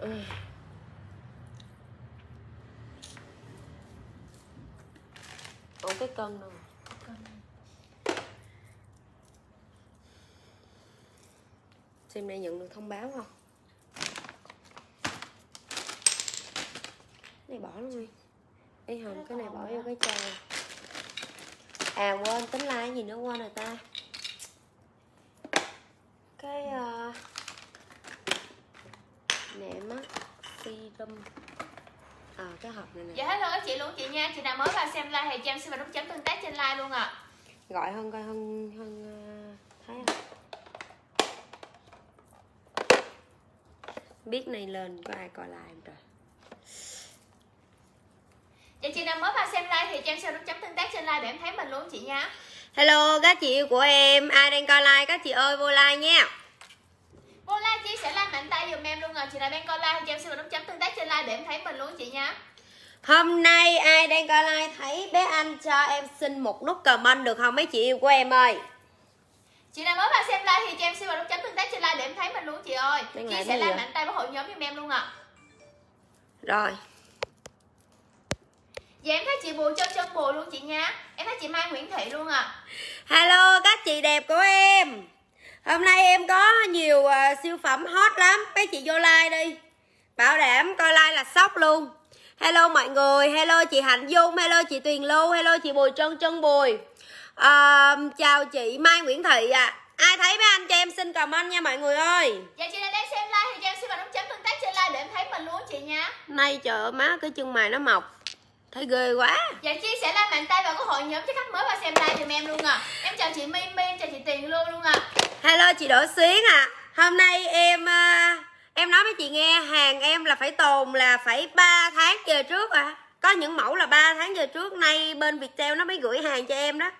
ủa cái cân đâu Xem đây nhận được thông báo không Cái này bỏ luôn đi Ý Hồng cái này bỏ vô cái chai À quên tính like gì nữa quên rồi ta tâm à, cái hộp này nè dạ hello chị luôn chị nha chị nào mới vào xem like thì cho em xin và nút chấm tương tác trên like luôn ạ à. gọi hơn coi hơn hơn uh, ờ, thấy không biết này lên có ai coi like không trời Dạ chị nào mới vào xem like thì cho em xem nút chấm tương tác trên like để em thấy mình luôn chị nha Hello các chị yêu của em Ai đang coi like các chị ơi vô like nha like mạnh tay dùm em luôn rồi chị nào đang coi like cho em xin một nút chấm tương tác trên like để em thấy mình luôn chị nhá Hôm nay ai đang coi like thấy bé Anh cho em xin một nút comment được không mấy chị yêu của em ơi Chị nào mới vào xem like thì cho em xin một nút chấm tương tác trên like để em thấy mình luôn chị ơi Đang Chia sẻ like mạnh tay với hội nhóm dùm em luôn ạ à. Rồi Dạ em thấy chị Bùi Châu chân Bùi luôn chị nhá Em thấy chị Mai Nguyễn Thị luôn ạ à. Hello các chị đẹp của em hôm nay em có nhiều uh, siêu phẩm hot lắm các chị vô like đi bảo đảm coi like là sốc luôn hello mọi người hello chị hạnh dung hello chị tuyền lưu hello chị bùi trân trân bùi uh, chào chị mai nguyễn thị ạ à. ai thấy mấy anh cho em xin comment nha mọi người ơi dạ chị đang xem like thì cho em xin vào nút chấm tương tác trên like để em thấy mình luôn chị nha nay chợ má cái chân mày nó mọc thấy ghê quá dạ chi sẽ lên mạng tay vào cái hội nhóm cho khách mới vào xem live giùm em luôn à em chào chị mimi em chào chị tiền luôn luôn à hello chị đỗ xuyến à hôm nay em ờ, em nói với chị nghe hàng em là phải tồn là phải 3 tháng về trước à có những mẫu là 3 tháng về trước nay bên viettel nó mới gửi hàng cho em đó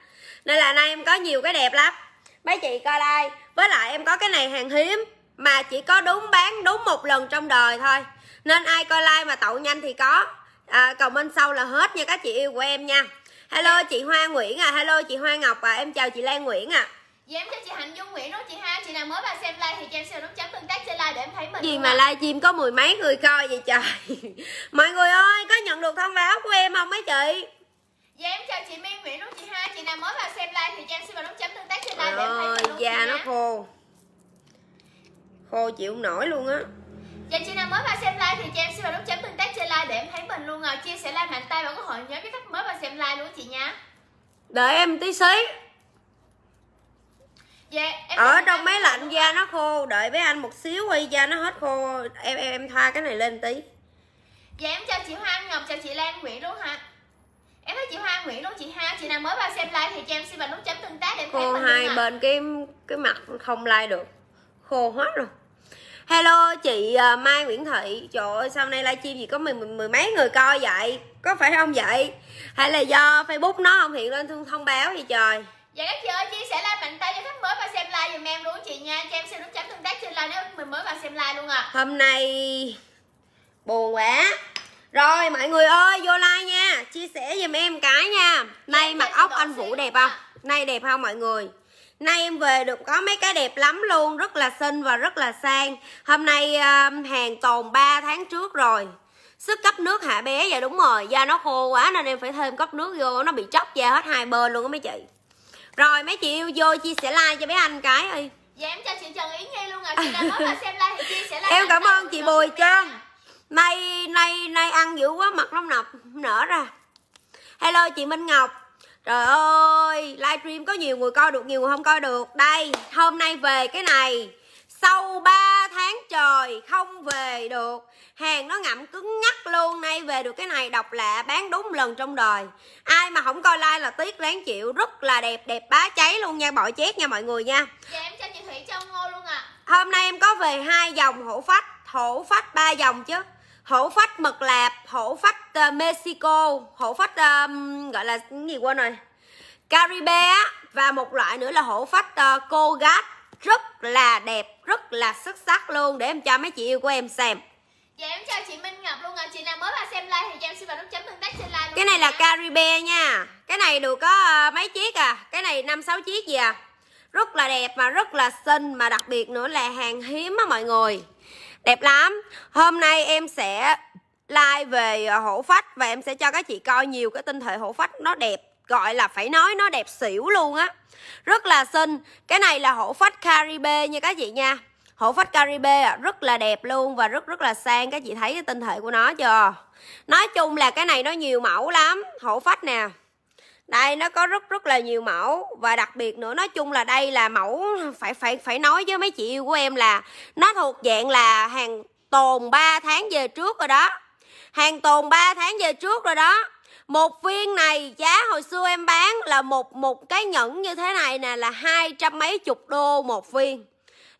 nên là nay em có nhiều cái đẹp lắm mấy chị coi like với lại em có cái này hàng hiếm mà chỉ có đúng bán đúng một lần trong đời thôi nên ai coi like mà tậu nhanh thì có à, còn bên sau là hết nha các chị yêu của em nha hello chị hoa nguyễn à hello chị hoa ngọc à em chào chị lan nguyễn à Dạ em chào chị Hạnh Dung Nguyễn đó chị ha Chị nào mới vào xem like thì cho em xem nút chấm tương tác trên like để em thấy mình Gì mà live stream có mười mấy người coi vậy trời Mọi người ơi có nhận được thông báo của em không mấy chị Dạ em chào chị Miên Nguyễn đó chị ha Chị nào mới vào xem like thì cho em xin vào nút chấm tương tác trên like để em thấy mình luôn Dạ nó khô Khô chịu không nổi luôn á và dạ, chị nào mới vào xem like thì cho em xin vào nút chấm tương tác trên like để em thấy mình luôn à. Chia sẻ like mạnh tay và có hội nhớ cái cách mới vào xem like luôn chị nha Đợi em tí xí Yeah, dạ, em ở trong máy lạnh da nó khô đợi với anh một xíu đi da nó hết khô em em em thoa cái này lên tí dạ em chào chị Hoa Ngọc chào chị Lan Nguyễn luôn hả em thấy chị Hoa Nguyễn luôn chị Ha chị nào mới vào xem like thì cho em xin vào nút chấm tương tác để khô hai à. bên cái cái mặt không like được khô hết rồi hello chị à, mai nguyễn thị trời ơi sau nay livestream gì có mười, mười mười mấy người coi vậy có phải không vậy hay là do facebook nó không hiện lên thông thông báo gì trời Dạ các chị ơi, chia sẻ like mạnh tay cho khách mới và xem like dùm em luôn chị nha Cho em xem nút chấm tương tác trên like nếu mình mới vào xem like luôn à Hôm nay buồn quá Rồi mọi người ơi, vô like nha Chia sẻ dùm em cái nha Nay dạ, mặc ốc dạ, anh Vũ đẹp không? Nay đẹp không mọi người? Nay em về được có mấy cái đẹp lắm luôn Rất là xinh và rất là sang Hôm nay um, hàng tồn 3 tháng trước rồi Sức cấp nước hạ bé Dạ đúng rồi Da nó khô quá nên em phải thêm cấp nước vô Nó bị chóc da hết hai bên luôn á mấy chị Rồi mấy chị yêu vô chia sẻ like cho bé anh cái ơi Dạ em cho chị Trần Yến ngay luôn ạ à. Chị nào mới mà xem like thì chia sẻ like Em cảm ơn chị Bùi Trân Nay, nay, nay ăn dữ quá mặt nó nọc nở ra Hello chị Minh Ngọc Trời ơi, livestream có nhiều người coi được, nhiều người không coi được Đây, hôm nay về cái này Sau 3 tháng trời không về được Hàng nó ngậm cứng nhắc luôn Nay về được cái này độc lạ bán đúng lần trong đời Ai mà không coi like là tiếc láng chịu Rất là đẹp, đẹp bá cháy luôn nha Bọi chét nha mọi người nha Dạ em cho chị Thủy cho ngô luôn ạ à. Hôm nay em có về hai dòng hổ phách Hổ phách ba dòng chứ hổ phách mực lạp hổ phách uh, mexico hổ phách um, gọi là cái gì quên rồi caribe và một loại nữa là hổ phách uh, cô gát rất là đẹp rất là xuất sắc luôn để em cho mấy chị yêu của em xem Dạ em chào chị Minh Ngọc luôn ạ. Chị nào mới vào xem like thì cho em xin vào nút chấm tương tác trên like luôn. Cái này nha. là Caribe nha. Cái này được có uh, mấy chiếc à? Cái này năm sáu chiếc gì à? Rất là đẹp mà rất là xinh mà đặc biệt nữa là hàng hiếm á mọi người đẹp lắm hôm nay em sẽ like về ờ, hổ phách và em sẽ cho các chị coi nhiều cái tinh thể hổ phách nó đẹp gọi là phải nói nó đẹp xỉu luôn á rất là xinh cái này là hổ phách caribe nha các chị nha hổ phách caribe rất là đẹp luôn và rất rất là sang các chị thấy cái tinh thể của nó chưa nói chung là cái này nó nhiều mẫu lắm hổ phách nè đây nó có rất rất là nhiều mẫu và đặc biệt nữa nói chung là đây là mẫu phải phải phải nói với mấy chị yêu của em là nó thuộc dạng là hàng tồn 3 tháng về trước rồi đó hàng tồn 3 tháng về trước rồi đó một viên này giá hồi xưa em bán là một một cái nhẫn như thế này nè là hai trăm mấy chục đô một viên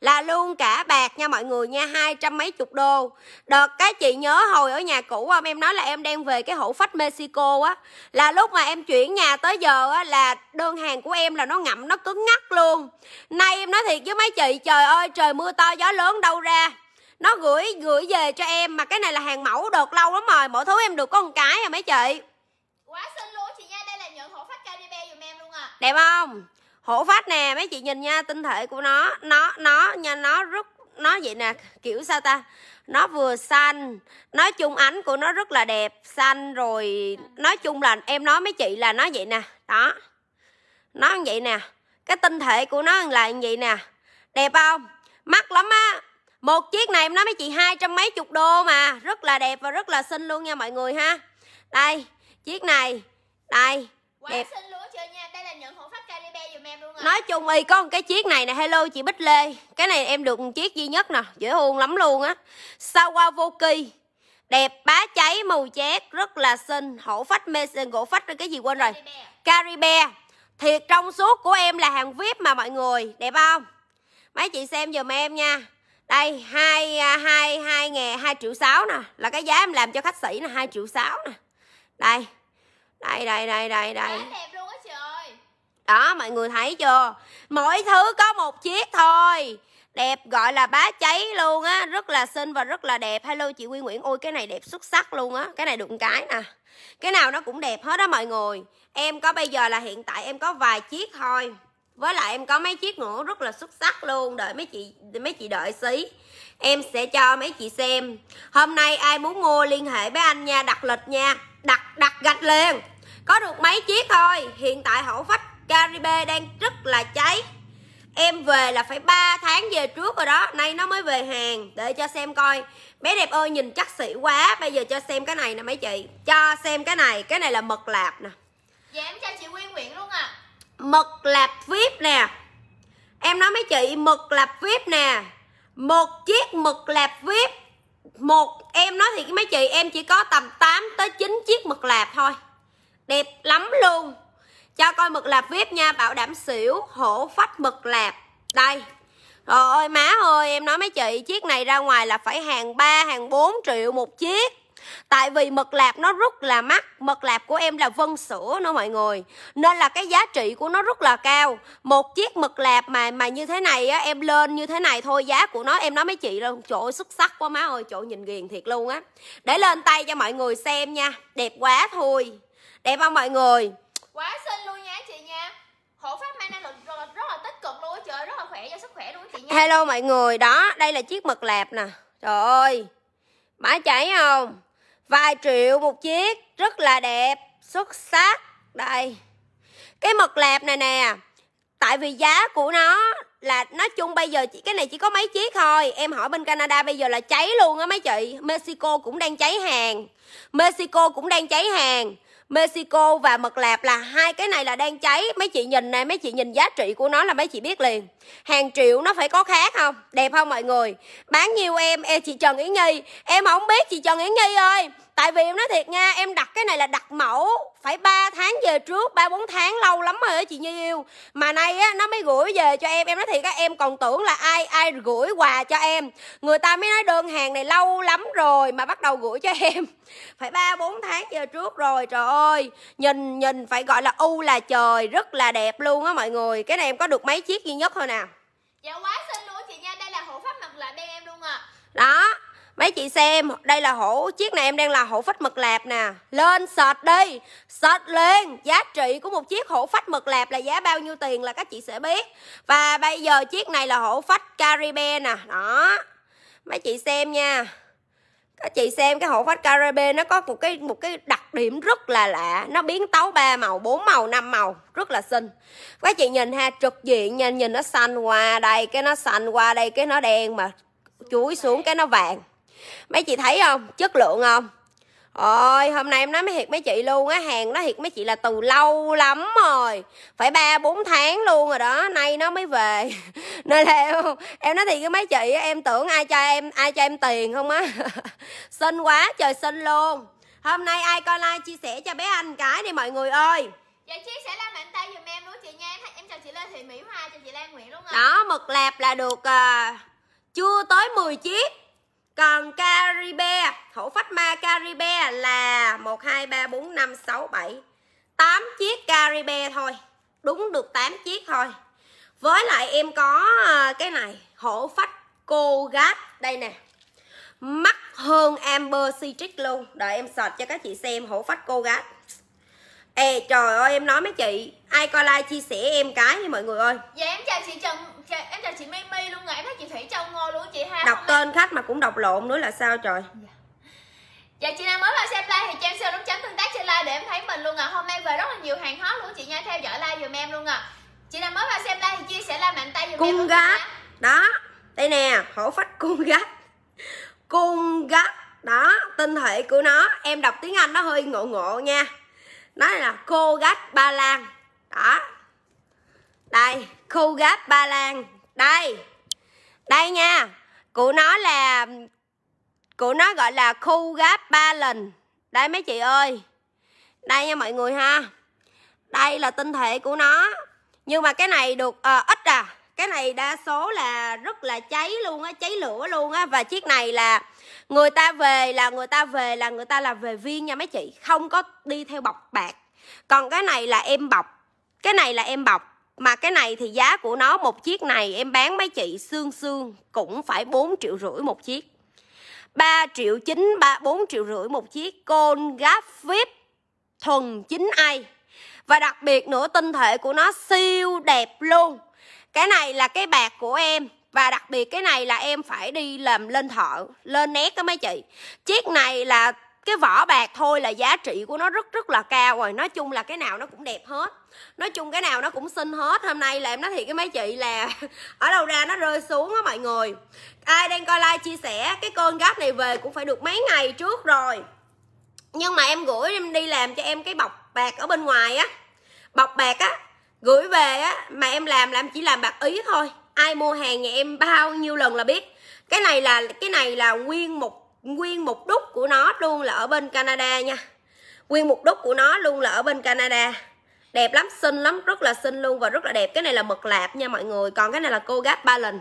là luôn cả bạc nha mọi người nha hai trăm mấy chục đô đợt cái chị nhớ hồi ở nhà cũ không em nói là em đem về cái hổ phách mexico á là lúc mà em chuyển nhà tới giờ á là đơn hàng của em là nó ngậm nó cứng ngắc luôn nay em nói thiệt với mấy chị trời ơi trời mưa to gió lớn đâu ra nó gửi gửi về cho em mà cái này là hàng mẫu đợt lâu lắm rồi mỗi thứ em được có một cái à mấy chị quá xinh luôn chị nha đây là những hổ phách caribe giùm em luôn à đẹp không hổ phách nè mấy chị nhìn nha tinh thể của nó nó nó nha nó rất nó vậy nè kiểu sao ta nó vừa xanh nói chung ánh của nó rất là đẹp xanh rồi nói chung là em nói mấy chị là nó vậy nè đó nó như vậy nè cái tinh thể của nó là như vậy nè đẹp không mắc lắm á một chiếc này em nói mấy chị hai trăm mấy chục đô mà rất là đẹp và rất là xinh luôn nha mọi người ha đây chiếc này đây Quá đẹp xinh lúa chưa nha đây là nhận hộ pháp Caribe dùm em luôn rồi à. nói chung y có một cái chiếc này nè hello chị Bích Lê cái này em được một chiếc duy nhất nè dễ thương lắm luôn á Sawavoki đẹp bá cháy màu chét rất là xinh hổ phách mê gỗ phách cái gì quên rồi Caribe. À? Caribe thiệt trong suốt của em là hàng vip mà mọi người đẹp không mấy chị xem dùm em nha đây hai à, hai hai ngàn hai triệu sáu nè là cái giá em làm cho khách sĩ là hai triệu sáu nè đây đây đây đây đây đây đẹp luôn á chị đó mọi người thấy chưa mỗi thứ có một chiếc thôi đẹp gọi là bá cháy luôn á rất là xinh và rất là đẹp hello chị quy nguyễn ôi cái này đẹp xuất sắc luôn á cái này đụng cái nè cái nào nó cũng đẹp hết đó mọi người em có bây giờ là hiện tại em có vài chiếc thôi với lại em có mấy chiếc nữa rất là xuất sắc luôn đợi mấy chị mấy chị đợi xí em sẽ cho mấy chị xem hôm nay ai muốn mua liên hệ với anh nha đặt lịch nha đặt đặt gạch liền có được mấy chiếc thôi hiện tại hậu phách caribe đang rất là cháy em về là phải 3 tháng về trước rồi đó nay nó mới về hàng để cho xem coi bé đẹp ơi nhìn chắc xỉ quá bây giờ cho xem cái này nè mấy chị cho xem cái này cái này là mật lạp nè dạ em cho chị quyên nguyện luôn à mật lạp vip nè em nói mấy chị mật lạp vip nè một chiếc mật lạp vip một em nói thì mấy chị em chỉ có tầm 8 tới 9 chiếc mật lạp thôi đẹp lắm luôn cho coi mực lạp vip nha bảo đảm xỉu hổ phách mực lạp đây Trời ơi má ơi em nói mấy chị chiếc này ra ngoài là phải hàng 3 hàng 4 triệu một chiếc Tại vì mực lạp nó rất là mắc Mực lạp của em là vân sữa nữa mọi người Nên là cái giá trị của nó rất là cao Một chiếc mực lạp mà mà như thế này á Em lên như thế này thôi giá của nó Em nói mấy chị luôn chỗ xuất sắc quá má ơi chỗ nhìn ghiền thiệt luôn á Để lên tay cho mọi người xem nha Đẹp quá thôi đẹp không mọi người quá xinh luôn nha chị nha hộ pháp mang năng lượng rất là, rất là tích cực luôn á trời rất là khỏe cho sức khỏe luôn chị nha hello mọi người đó đây là chiếc mực lạp nè trời ơi bả cháy không vài triệu một chiếc rất là đẹp xuất sắc đây cái mực lạp này nè tại vì giá của nó là nói chung bây giờ chỉ cái này chỉ có mấy chiếc thôi em hỏi bên canada bây giờ là cháy luôn á mấy chị mexico cũng đang cháy hàng mexico cũng đang cháy hàng mexico và mật lạp là hai cái này là đang cháy mấy chị nhìn này mấy chị nhìn giá trị của nó là mấy chị biết liền hàng triệu nó phải có khác không đẹp không mọi người bán nhiều em em chị trần yến nhi em không biết chị trần yến nhi ơi tại vì em nói thiệt nha em đặt cái này là đặt mẫu phải 3 tháng về trước ba bốn tháng lâu lắm rồi chị như yêu mà nay á nó mới gửi về cho em em nói thiệt các em còn tưởng là ai ai gửi quà cho em người ta mới nói đơn hàng này lâu lắm rồi mà bắt đầu gửi cho em phải ba bốn tháng về trước rồi trời ơi nhìn nhìn phải gọi là u là trời rất là đẹp luôn á mọi người cái này em có được mấy chiếc duy nhất thôi nè dạ quá xinh luôn chị nha đây là hộ pháp mặt lại bên em luôn à đó mấy chị xem đây là hổ chiếc này em đang là hổ phách mực lạp nè lên sệt đi sệt liền giá trị của một chiếc hổ phách mực lạp là giá bao nhiêu tiền là các chị sẽ biết và bây giờ chiếc này là hổ phách caribe nè đó mấy chị xem nha các chị xem cái hổ phách caribe nó có một cái một cái đặc điểm rất là lạ nó biến tấu ba màu bốn màu năm màu rất là xinh các chị nhìn ha trực diện nha nhìn nó xanh qua đây cái nó xanh qua đây cái nó đen mà chuối xuống cái nó vàng mấy chị thấy không chất lượng không Ôi hôm nay em nói mới thiệt mấy chị luôn á Hàng nó thiệt mấy chị là từ lâu lắm rồi Phải ba bốn tháng luôn rồi đó Nay nó mới về Nên là em, em nói thiệt với mấy chị Em tưởng ai cho em ai cho em tiền không á xin quá trời xin luôn Hôm nay ai coi like chia sẻ cho bé anh cái đi mọi người ơi Dạ chia sẻ là mạnh tay dùm em luôn chị nha Em, em chào chị Lê Thị Mỹ Hoa, chào chị Lan Nguyễn luôn rồi Đó mực lạp là được uh, chưa tới 10 chiếc còn Caribe, hổ phách ma Caribe là 1, 2, 3, 4, 5, 6, 7 8 chiếc Caribe thôi Đúng được 8 chiếc thôi Với lại em có ờ, cái này Hổ phách cô gác Đây nè Mắc hơn Amber Citric luôn Đợi em search cho các chị xem hổ phách cô gác. Ê trời ơi em nói mấy chị Ai coi like chia sẻ em cái nha mọi người ơi Dạ em chào chị Trần Em chào chị Mimi luôn nè Em thấy chị Thủy Châu ngồi luôn chị ha Đọc tên em... khách mà cũng đọc lộn nữa là sao trời dạ. Dạ chị nào mới vào xem like thì cho em xem đúng chấm tương tác trên like để em thấy mình luôn à Hôm nay về rất là nhiều hàng hot luôn chị nha Theo dõi like dùm em luôn à Chị nào mới vào xem like thì chia sẻ like mạnh tay dùm cung em Cung gắt Đó Đây nè hổ phách cung gắt Cung gắt Đó tinh thể của nó Em đọc tiếng Anh nó hơi ngộ ngộ nha nó là khô gác ba lan đó đây khu gác ba lan đây đây nha cụ nó là cụ nó gọi là khu gáp ba lần đây mấy chị ơi đây nha mọi người ha đây là tinh thể của nó nhưng mà cái này được uh, ít à cái này đa số là rất là cháy luôn á cháy lửa luôn á và chiếc này là người ta về là người ta về là người ta là về viên nha mấy chị không có đi theo bọc bạc còn cái này là em bọc cái này là em bọc mà cái này thì giá của nó một chiếc này em bán mấy chị xương xương cũng phải 4 triệu rưỡi một chiếc 3 triệu 9, 3, 4 triệu rưỡi một chiếc Côn gáp vip thuần chính ai Và đặc biệt nữa tinh thể của nó siêu đẹp luôn cái này là cái bạc của em và đặc biệt cái này là em phải đi làm lên thợ lên nét đó mấy chị chiếc này là cái vỏ bạc thôi là giá trị của nó rất rất là cao rồi nói chung là cái nào nó cũng đẹp hết nói chung cái nào nó cũng xinh hết hôm nay là em nói thiệt cái mấy chị là ở đâu ra nó rơi xuống á mọi người ai đang coi like chia sẻ cái con gáp này về cũng phải được mấy ngày trước rồi nhưng mà em gửi em đi làm cho em cái bọc bạc ở bên ngoài á bọc bạc á gửi về á mà em làm là em chỉ làm bạc ý thôi ai mua hàng nhà em bao nhiêu lần là biết cái này là cái này là nguyên một nguyên một đúc của nó luôn là ở bên Canada nha nguyên một đúc của nó luôn là ở bên Canada đẹp lắm xinh lắm rất là xinh luôn và rất là đẹp cái này là mực lạp nha mọi người còn cái này là cô gáp ba lần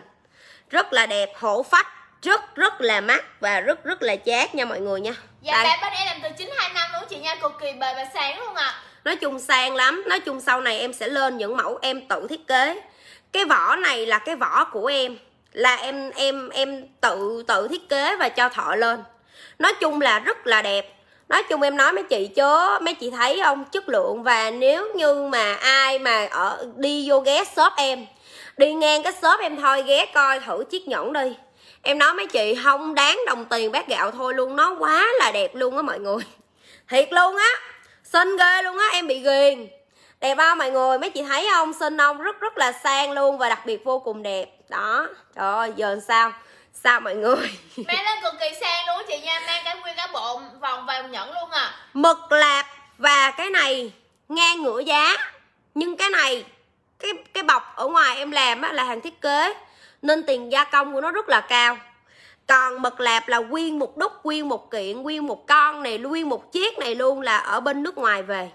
rất là đẹp hổ phách rất rất là mắc và rất rất là chát nha mọi người nha dạ Đây. bên em làm từ chín hai năm luôn chị nha cực kỳ bề và sáng luôn ạ à nói chung sang lắm nói chung sau này em sẽ lên những mẫu em tự thiết kế cái vỏ này là cái vỏ của em là em em em tự tự thiết kế và cho thọ lên nói chung là rất là đẹp nói chung em nói mấy chị chớ mấy chị thấy không chất lượng và nếu như mà ai mà ở đi vô ghé shop em đi ngang cái shop em thôi ghé coi thử chiếc nhẫn đi em nói mấy chị không đáng đồng tiền bát gạo thôi luôn nó quá là đẹp luôn á mọi người thiệt luôn á xinh ghê luôn á em bị ghiền đẹp bao mọi người mấy chị thấy không xinh không rất rất là sang luôn và đặc biệt vô cùng đẹp đó trời ơi giờ sao sao mọi người mang lên cực kỳ sang luôn chị nha mang cái nguyên cái bộ vòng và nhẫn luôn à mực lạp và cái này ngang ngửa giá nhưng cái này cái cái bọc ở ngoài em làm á, là hàng thiết kế nên tiền gia công của nó rất là cao còn mực lạp là nguyên một đúc nguyên một kiện nguyên một con này nguyên một chiếc này luôn là ở bên nước ngoài về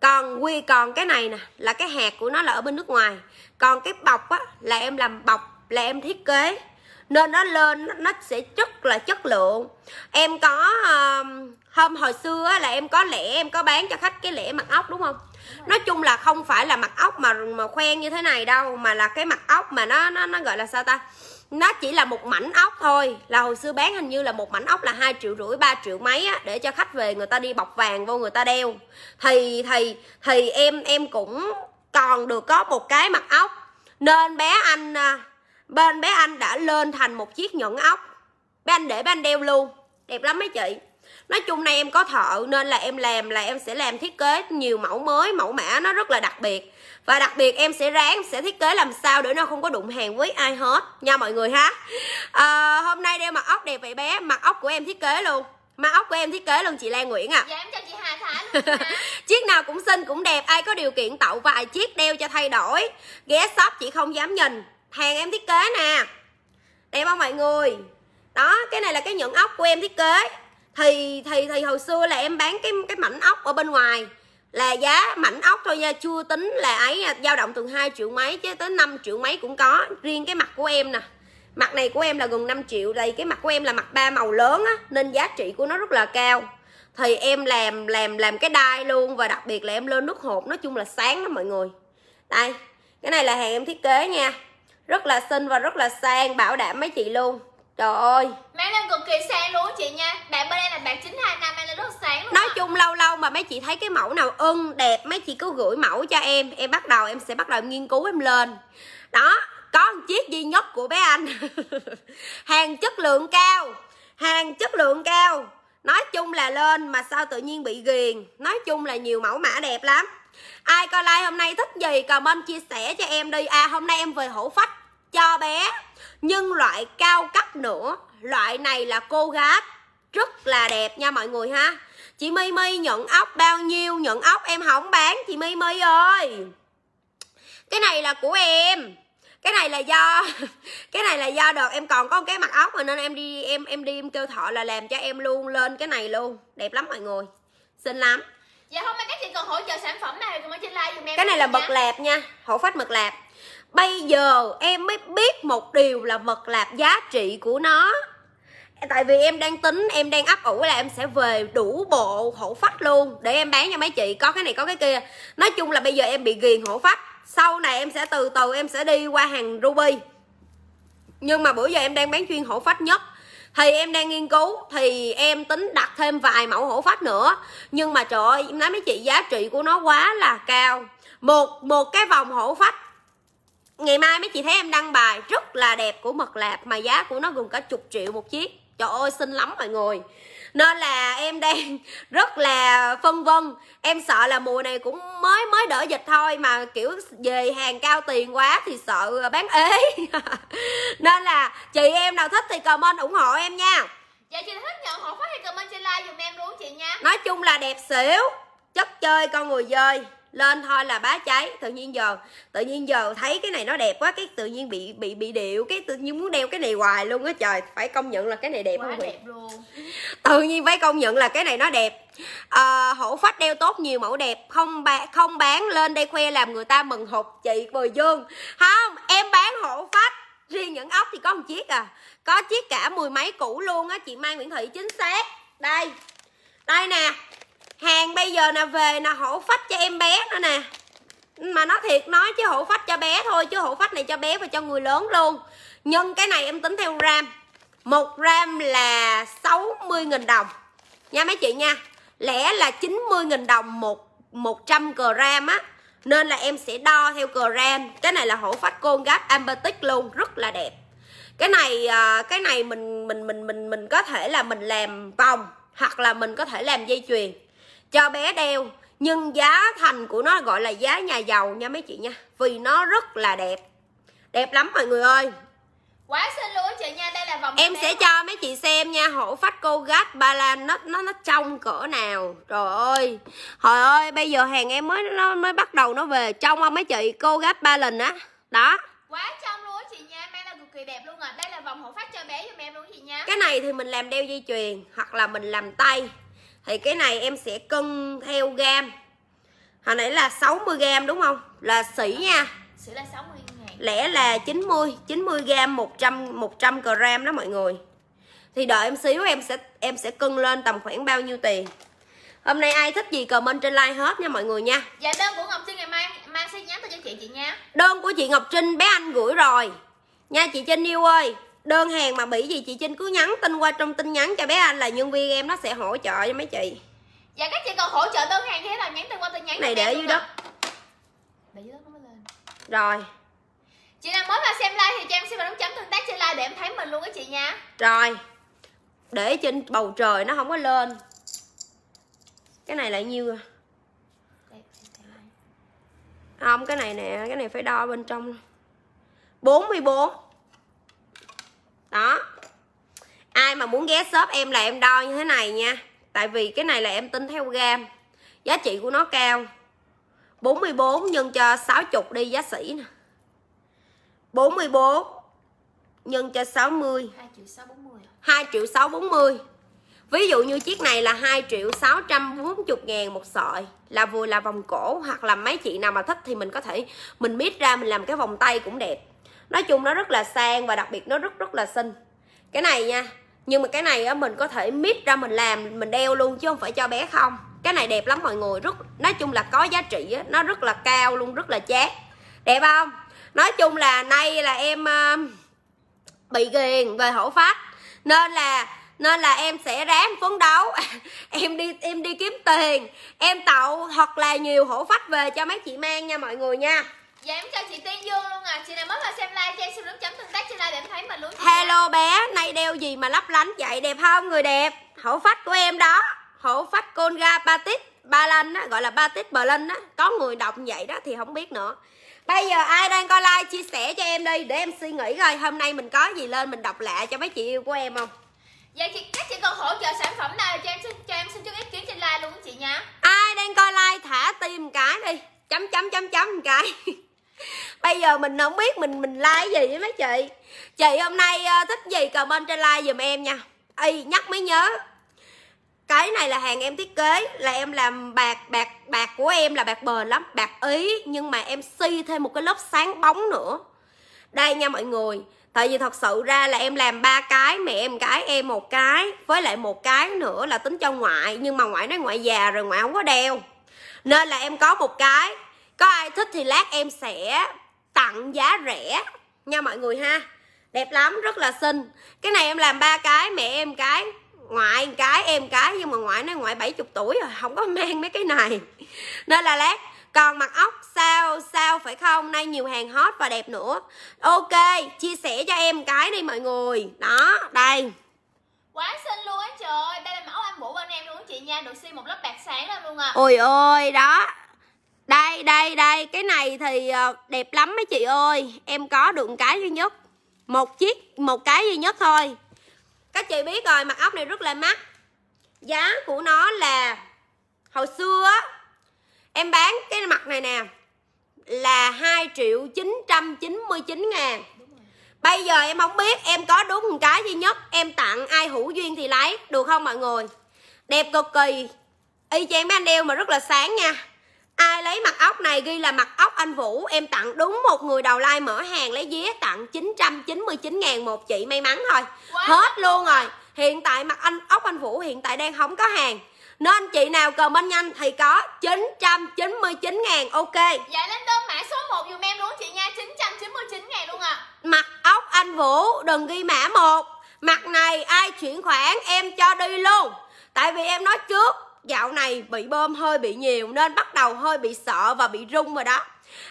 còn quy còn cái này nè là cái hạt của nó là ở bên nước ngoài còn cái bọc á là em làm bọc là em thiết kế nên nó lên nó sẽ rất là chất lượng em có um, hôm hồi xưa á, là em có lẻ em có bán cho khách cái lẻ mặt ốc đúng không nói chung là không phải là mặt ốc mà mà khoen như thế này đâu mà là cái mặt ốc mà nó nó nó gọi là sao ta nó chỉ là một mảnh ốc thôi là hồi xưa bán hình như là một mảnh ốc là hai triệu rưỡi ba triệu mấy á, để cho khách về người ta đi bọc vàng vô người ta đeo thì thì thì em em cũng còn được có một cái mặt ốc nên bé anh à, bên bé anh đã lên thành một chiếc nhẫn ốc bé anh để bé anh đeo luôn đẹp lắm mấy chị nói chung này em có thợ nên là em làm là em sẽ làm thiết kế nhiều mẫu mới mẫu mã nó rất là đặc biệt và đặc biệt em sẽ ráng sẽ thiết kế làm sao để nó không có đụng hàng với ai hết nha mọi người ha à, hôm nay đeo mặt ốc đẹp vậy bé mặt ốc của em thiết kế luôn mặt ốc của em thiết kế luôn chị Lan Nguyễn à dạ, cho chị Hà Thái luôn chiếc nào cũng xinh cũng đẹp ai có điều kiện tậu vài chiếc đeo cho thay đổi ghé shop chị không dám nhìn hàng em thiết kế nè đẹp không mọi người đó cái này là cái nhẫn ốc của em thiết kế thì thì thì hồi xưa là em bán cái cái mảnh ốc ở bên ngoài là giá mảnh ốc thôi nha chưa tính là ấy dao động từ 2 triệu mấy chứ tới 5 triệu mấy cũng có riêng cái mặt của em nè mặt này của em là gần 5 triệu đây cái mặt của em là mặt ba màu lớn á nên giá trị của nó rất là cao thì em làm làm làm cái đai luôn và đặc biệt là em lên nước hộp nói chung là sáng đó mọi người đây cái này là hàng em thiết kế nha rất là xinh và rất là sang bảo đảm mấy chị luôn trời ơi Ánh lên cực kỳ sang luôn chị nha Bạn bên em là bạn 925 em lên rất sáng luôn Nói à. chung lâu lâu mà mấy chị thấy cái mẫu nào ưng đẹp Mấy chị cứ gửi mẫu cho em Em bắt đầu em sẽ bắt đầu nghiên cứu em lên Đó có một chiếc duy nhất của bé anh Hàng chất lượng cao Hàng chất lượng cao Nói chung là lên mà sao tự nhiên bị ghiền Nói chung là nhiều mẫu mã đẹp lắm Ai coi like hôm nay thích gì comment chia sẻ cho em đi À hôm nay em về hổ phách cho bé Nhưng loại cao cấp nữa loại này là cô gái rất là đẹp nha mọi người ha chị mi mi nhận ốc bao nhiêu nhận ốc em không bán chị mi mi ơi cái này là của em cái này là do cái này là do đợt em còn có một cái mặt ốc mà nên em đi em em đi em kêu thọ là làm cho em luôn lên cái này luôn đẹp lắm mọi người xinh lắm dạ không nay các chị cần hỗ trợ sản phẩm này thì mới trên like giùm em cái này là mực lạp nha hổ phách mực lạp bây giờ em mới biết một điều là vật lạp giá trị của nó tại vì em đang tính em đang ấp ủ là em sẽ về đủ bộ hổ phách luôn để em bán cho mấy chị có cái này có cái kia nói chung là bây giờ em bị ghiền hổ phách sau này em sẽ từ từ em sẽ đi qua hàng ruby nhưng mà bữa giờ em đang bán chuyên hổ phách nhất thì em đang nghiên cứu thì em tính đặt thêm vài mẫu hổ phách nữa nhưng mà trời ơi em nói mấy chị giá trị của nó quá là cao một một cái vòng hổ phách ngày mai mấy chị thấy em đăng bài rất là đẹp của mật lạp mà giá của nó gần cả chục triệu một chiếc trời ơi xinh lắm mọi người nên là em đang rất là phân vân em sợ là mùa này cũng mới mới đỡ dịch thôi mà kiểu về hàng cao tiền quá thì sợ bán ế nên là chị em nào thích thì comment ủng hộ em nha dạ chị thích nhận hộ phát thì comment trên like dùm em luôn chị nha nói chung là đẹp xỉu chất chơi con người dơi lên thôi là bá cháy tự nhiên giờ tự nhiên giờ thấy cái này nó đẹp quá cái tự nhiên bị bị bị điệu cái tự nhiên muốn đeo cái này hoài luôn á trời phải công nhận là cái này đẹp quá không đẹp luôn tự nhiên phải công nhận là cái này nó đẹp à, hổ phách đeo tốt nhiều mẫu đẹp không bán không bán lên đây khoe làm người ta mừng hụt chị bồi dương không em bán hổ phách riêng những ốc thì có một chiếc à có chiếc cả mười mấy cũ luôn á chị mai nguyễn thị chính xác đây đây nè hàng bây giờ nè về nè hổ phách cho em bé nữa nè mà nó thiệt nói chứ hổ phách cho bé thôi chứ hổ phách này cho bé và cho người lớn luôn nhưng cái này em tính theo gram một gram là 60.000 đồng nha mấy chị nha lẽ là 90.000 đồng một 100 gram á nên là em sẽ đo theo gram cái này là hổ phách côn gáp ambertic luôn rất là đẹp cái này à, cái này mình mình mình mình mình có thể là mình làm vòng hoặc là mình có thể làm dây chuyền cho bé đeo nhưng giá thành của nó gọi là giá nhà giàu nha mấy chị nha vì nó rất là đẹp đẹp lắm mọi người ơi quá xinh luôn chị nha đây là vòng em sẽ cho mấy chị xem nha hổ phách cô gác ba lan nó nó nó trong cỡ nào trời ơi hồi ơi bây giờ hàng em mới nó mới bắt đầu nó về trong không mấy chị cô gác ba lần á đó quá trong luôn chị nha mang là cực kỳ đẹp luôn à đây là vòng hổ phách cho bé giùm em luôn chị nha cái này thì mình làm đeo dây chuyền hoặc là mình làm tay thì cái này em sẽ cân theo gam hồi nãy là 60 gam đúng không là sỉ nha sỉ là 60 ngàn. lẽ là 90 90 g 100 100 gram đó mọi người thì đợi em xíu em sẽ em sẽ cân lên tầm khoảng bao nhiêu tiền hôm nay ai thích gì comment trên like hết nha mọi người nha dạ đơn của ngọc trinh ngày mai mai sẽ nhắn tới cho chị chị nha đơn của chị ngọc trinh bé anh gửi rồi nha chị trinh yêu ơi đơn hàng mà bị gì chị Trinh cứ nhắn tin qua trong tin nhắn cho bé anh là nhân viên em nó sẽ hỗ trợ cho mấy chị dạ các chị còn hỗ trợ đơn hàng thế nào nhắn tin qua tin nhắn này để dưới đất để dưới đất nó mới lên rồi chị nào mới vào xem like thì cho em xin vào nút chấm tương tác trên like để em thấy mình luôn các chị nha rồi để trên bầu trời nó không có lên cái này là nhiêu không cái này nè cái này phải đo bên trong 44 đó ai mà muốn ghé shop em là em đo như thế này nha tại vì cái này là em tính theo gam giá trị của nó cao 44 nhân cho 60 đi giá sĩ nè 44 nhân cho 60 2 triệu 640 2 triệu 640 Ví dụ như chiếc này là 2 triệu 640 ngàn một sợi Là vừa là vòng cổ Hoặc là mấy chị nào mà thích thì mình có thể Mình mít ra mình làm cái vòng tay cũng đẹp nói chung nó rất là sang và đặc biệt nó rất rất là xinh cái này nha nhưng mà cái này á mình có thể mix ra mình làm mình đeo luôn chứ không phải cho bé không cái này đẹp lắm mọi người rất nói chung là có giá trị á, nó rất là cao luôn rất là chát đẹp không nói chung là nay là em uh, bị ghiền về hổ phát nên là nên là em sẽ ráng phấn đấu em đi em đi kiếm tiền em tậu hoặc là nhiều hổ phách về cho mấy chị mang nha mọi người nha Dạ em chào chị Tiên Dương luôn à Chị nào mới vào xem like cho em xin đúng chấm tương tác trên like để em thấy mình luôn Hello bé, nay đeo gì mà lấp lánh vậy đẹp không người đẹp Hổ phách của em đó Hổ phách Conga Batit Ba Lanh á, gọi là Batit ba Lanh á Có người đọc vậy đó thì không biết nữa Bây giờ ai đang coi like chia sẻ cho em đi Để em suy nghĩ coi hôm nay mình có gì lên Mình đọc lạ cho mấy chị yêu của em không Dạ chị, các chị còn hỗ trợ sản phẩm nào cho em xin cho em xin chút ý kiến trên like luôn chị nha Ai đang coi like thả tim cái đi Chấm chấm chấm chấm cái bây giờ mình không biết mình mình like gì với mấy chị chị hôm nay ờ, thích gì comment trên like giùm em nha y nhắc mới nhớ cái này là hàng em thiết kế là em làm bạc bạc bạc của em là bạc bền lắm bạc ý nhưng mà em xi thêm một cái lớp sáng bóng nữa đây nha mọi người tại vì thật sự ra là em làm ba cái mẹ em cái em một cái với lại một cái nữa là tính cho ngoại nhưng mà ngoại nói ngoại già rồi ngoại không có đeo nên là em có một cái có ai thích thì lát em sẽ tặng giá rẻ nha mọi người ha đẹp lắm rất là xinh cái này em làm ba cái mẹ em cái ngoại cái em cái nhưng mà ngoại nó ngoại 70 tuổi rồi không có mang mấy cái này nên là lát còn mặt ốc sao sao phải không nay nhiều hàng hot và đẹp nữa ok chia sẻ cho em cái đi mọi người đó đây quá xinh luôn á trời đây là mẫu anh vũ bên em luôn chị nha được xin một lớp bạc sáng lên luôn à ôi ôi đó đây đây đây cái này thì ờ, đẹp lắm mấy chị ơi em có được cái duy nhất một chiếc một cái duy nhất thôi các chị biết rồi mặt ốc này rất là mắc giá của nó là hồi xưa em bán cái mặt này nè là 2 triệu 999 ngàn Bây giờ em không biết em có đúng một cái duy nhất Em tặng ai hữu duyên thì lấy Được không mọi người Đẹp cực kỳ Y chang mấy anh đeo mà rất là sáng nha ai lấy mặt ốc này ghi là mặt ốc anh Vũ em tặng đúng một người đầu like mở hàng lấy vé tặng 999 ngàn một chị may mắn thôi wow. hết luôn rồi hiện tại mặt anh ốc anh Vũ hiện tại đang không có hàng nên chị nào cờ bên nhanh thì có 999 ngàn ok Dạ lên đơn mã số 1 dùm em luôn chị nha 999 ngàn luôn ạ à. Mặt ốc anh Vũ đừng ghi mã một Mặt này ai chuyển khoản em cho đi luôn Tại vì em nói trước dạo này bị bơm hơi bị nhiều nên bắt đầu hơi bị sợ và bị rung rồi đó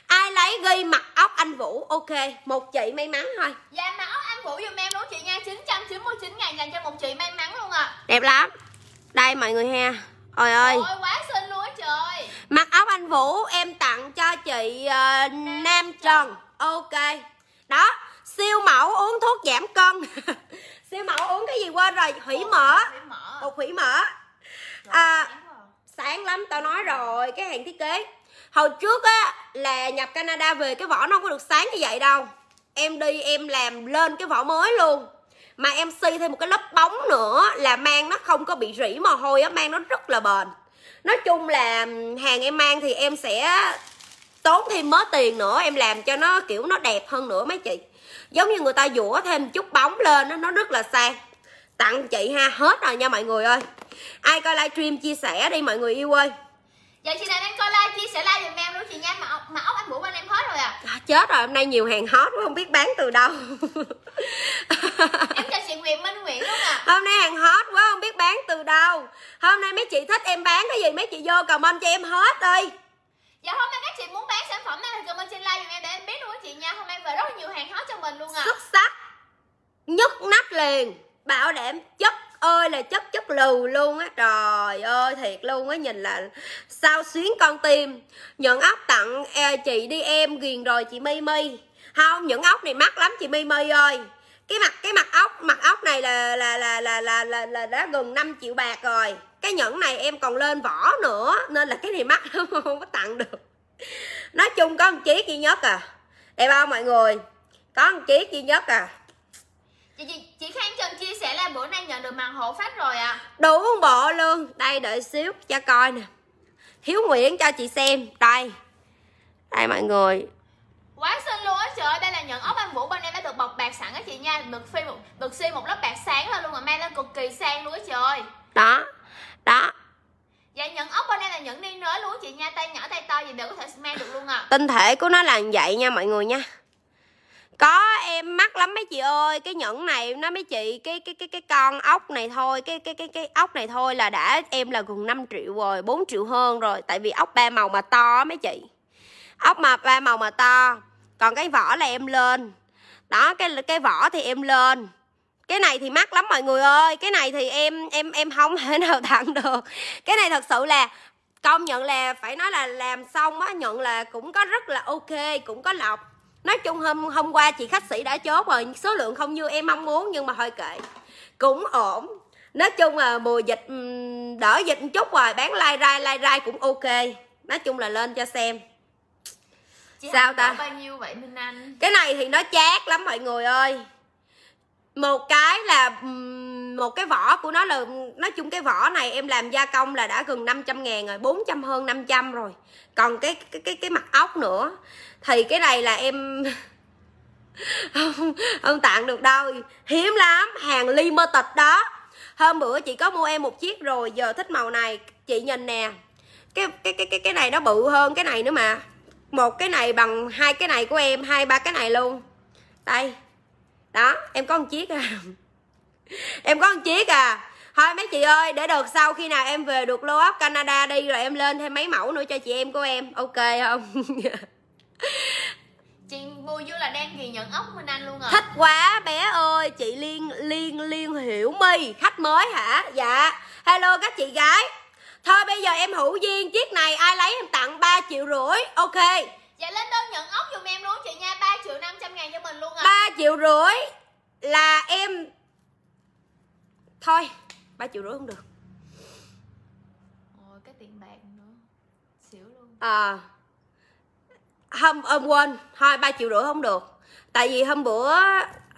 ai lấy ghi mặt ốc anh vũ ok một chị may mắn thôi dạ mặt ốc anh vũ dùm em đúng chị nha 999 ngàn dành cho một chị may mắn luôn ạ à. đẹp lắm đây mọi người ha ôi ơi ôi quá xinh luôn á trời mặc áo anh vũ em tặng cho chị uh, nam, trần ok đó siêu mẫu uống thuốc giảm cân siêu mẫu uống cái gì quên rồi hủy mỡ một hủy mỡ À, à, sáng lắm tao nói rồi cái hàng thiết kế hồi trước á là nhập canada về cái vỏ nó không có được sáng như vậy đâu em đi em làm lên cái vỏ mới luôn mà em xây thêm một cái lớp bóng nữa là mang nó không có bị rỉ mồ hôi á mang nó rất là bền nói chung là hàng em mang thì em sẽ tốn thêm mớ tiền nữa em làm cho nó kiểu nó đẹp hơn nữa mấy chị giống như người ta dũa thêm chút bóng lên nó rất là sang tặng chị ha hết rồi nha mọi người ơi ai coi livestream chia sẻ đi mọi người yêu ơi Dạ chị này đang coi live chia sẻ live giùm em luôn chị nha mà mà ốc anh Vũ bên em hết rồi à. à chết rồi hôm nay nhiều hàng hot quá không biết bán từ đâu. em chào chị Nguyễn Minh Nguyễn luôn à. Hôm nay hàng hot quá không biết bán từ đâu. Hôm nay mấy chị thích em bán cái gì mấy chị vô comment cho em hết đi. Dạ hôm nay các chị muốn bán sản phẩm này thì comment trên live giùm em để em biết luôn chị nha. Hôm nay về rất là nhiều hàng hot cho mình luôn à. Xuất sắc. Nhất nách liền. Bảo đảm chất ơi là chất chất lù luôn á trời ơi thiệt luôn á nhìn là sao xuyến con tim nhận ốc tặng e, chị đi em ghiền rồi chị mi mi không những ốc này mắc lắm chị mi mi ơi cái mặt cái mặt ốc mặt ốc này là là là là là là, là đã gần 5 triệu bạc rồi cái nhẫn này em còn lên vỏ nữa nên là cái này mắc lắm không có tặng được nói chung có một chí duy nhất à đẹp bao mọi người có một chí duy nhất à chị chị chị khang trần chia sẻ là bữa nay nhận được màn hộ phát rồi ạ à. đúng bộ luôn đây đợi xíu cho coi nè hiếu nguyễn cho chị xem đây đây mọi người quá xinh luôn á trời ơi đây là nhận ốc anh vũ bên em đã được bọc bạc sẵn á chị nha được phi một được xi một lớp bạc sáng lên luôn mà mang lên cực kỳ sang luôn á trời ơi. đó đó dạ nhận ốc bên em là nhận đi nới luôn chị nha tay nhỏ tay to gì đều có thể mang được luôn à tinh thể của nó là vậy nha mọi người nha có em mắc lắm mấy chị ơi cái nhẫn này nó mấy chị cái cái cái cái con ốc này thôi cái cái cái cái ốc này thôi là đã em là gần 5 triệu rồi 4 triệu hơn rồi tại vì ốc ba màu mà to mấy chị ốc mà ba màu mà to còn cái vỏ là em lên đó cái cái vỏ thì em lên cái này thì mắc lắm mọi người ơi cái này thì em em em không thể nào tặng được cái này thật sự là công nhận là phải nói là làm xong á nhận là cũng có rất là ok cũng có lọc nói chung hôm hôm qua chị khách sĩ đã chốt rồi số lượng không như em mong muốn nhưng mà thôi kệ cũng ổn nói chung là mùa dịch đỡ dịch một chút rồi bán lai rai lai rai cũng ok nói chung là lên cho xem Chị sao ta bao nhiêu vậy Minh Anh cái này thì nó chát lắm mọi người ơi một cái là một cái vỏ của nó là nói chung cái vỏ này em làm gia công là đã gần 500 ngàn rồi bốn trăm hơn 500 rồi còn cái cái cái, cái mặt ốc nữa thì cái này là em không, tặng được đâu hiếm lắm hàng limited đó hôm bữa chị có mua em một chiếc rồi giờ thích màu này chị nhìn nè cái cái cái cái cái này nó bự hơn cái này nữa mà một cái này bằng hai cái này của em hai ba cái này luôn đây đó em có một chiếc à em có một chiếc à thôi mấy chị ơi để được sau khi nào em về được lô ốc canada đi rồi em lên thêm mấy mẫu nữa cho chị em của em ok không chị Bùi vô là đang ghi nhận ốc Minh Anh luôn rồi thích quá bé ơi chị liên liên liên hiểu mi khách mới hả dạ hello các chị gái thôi bây giờ em hữu duyên chiếc này ai lấy em tặng 3 triệu rưỡi ok dạ lên đơn nhận ốc dùm em luôn chị nha 3 triệu 500 ngàn cho mình luôn ạ à. 3 triệu rưỡi là em thôi 3 triệu rưỡi không được Ôi, cái tiền bạc nữa xỉu luôn à hôm ôm ờ, quên thôi ba triệu rưỡi không được tại vì hôm bữa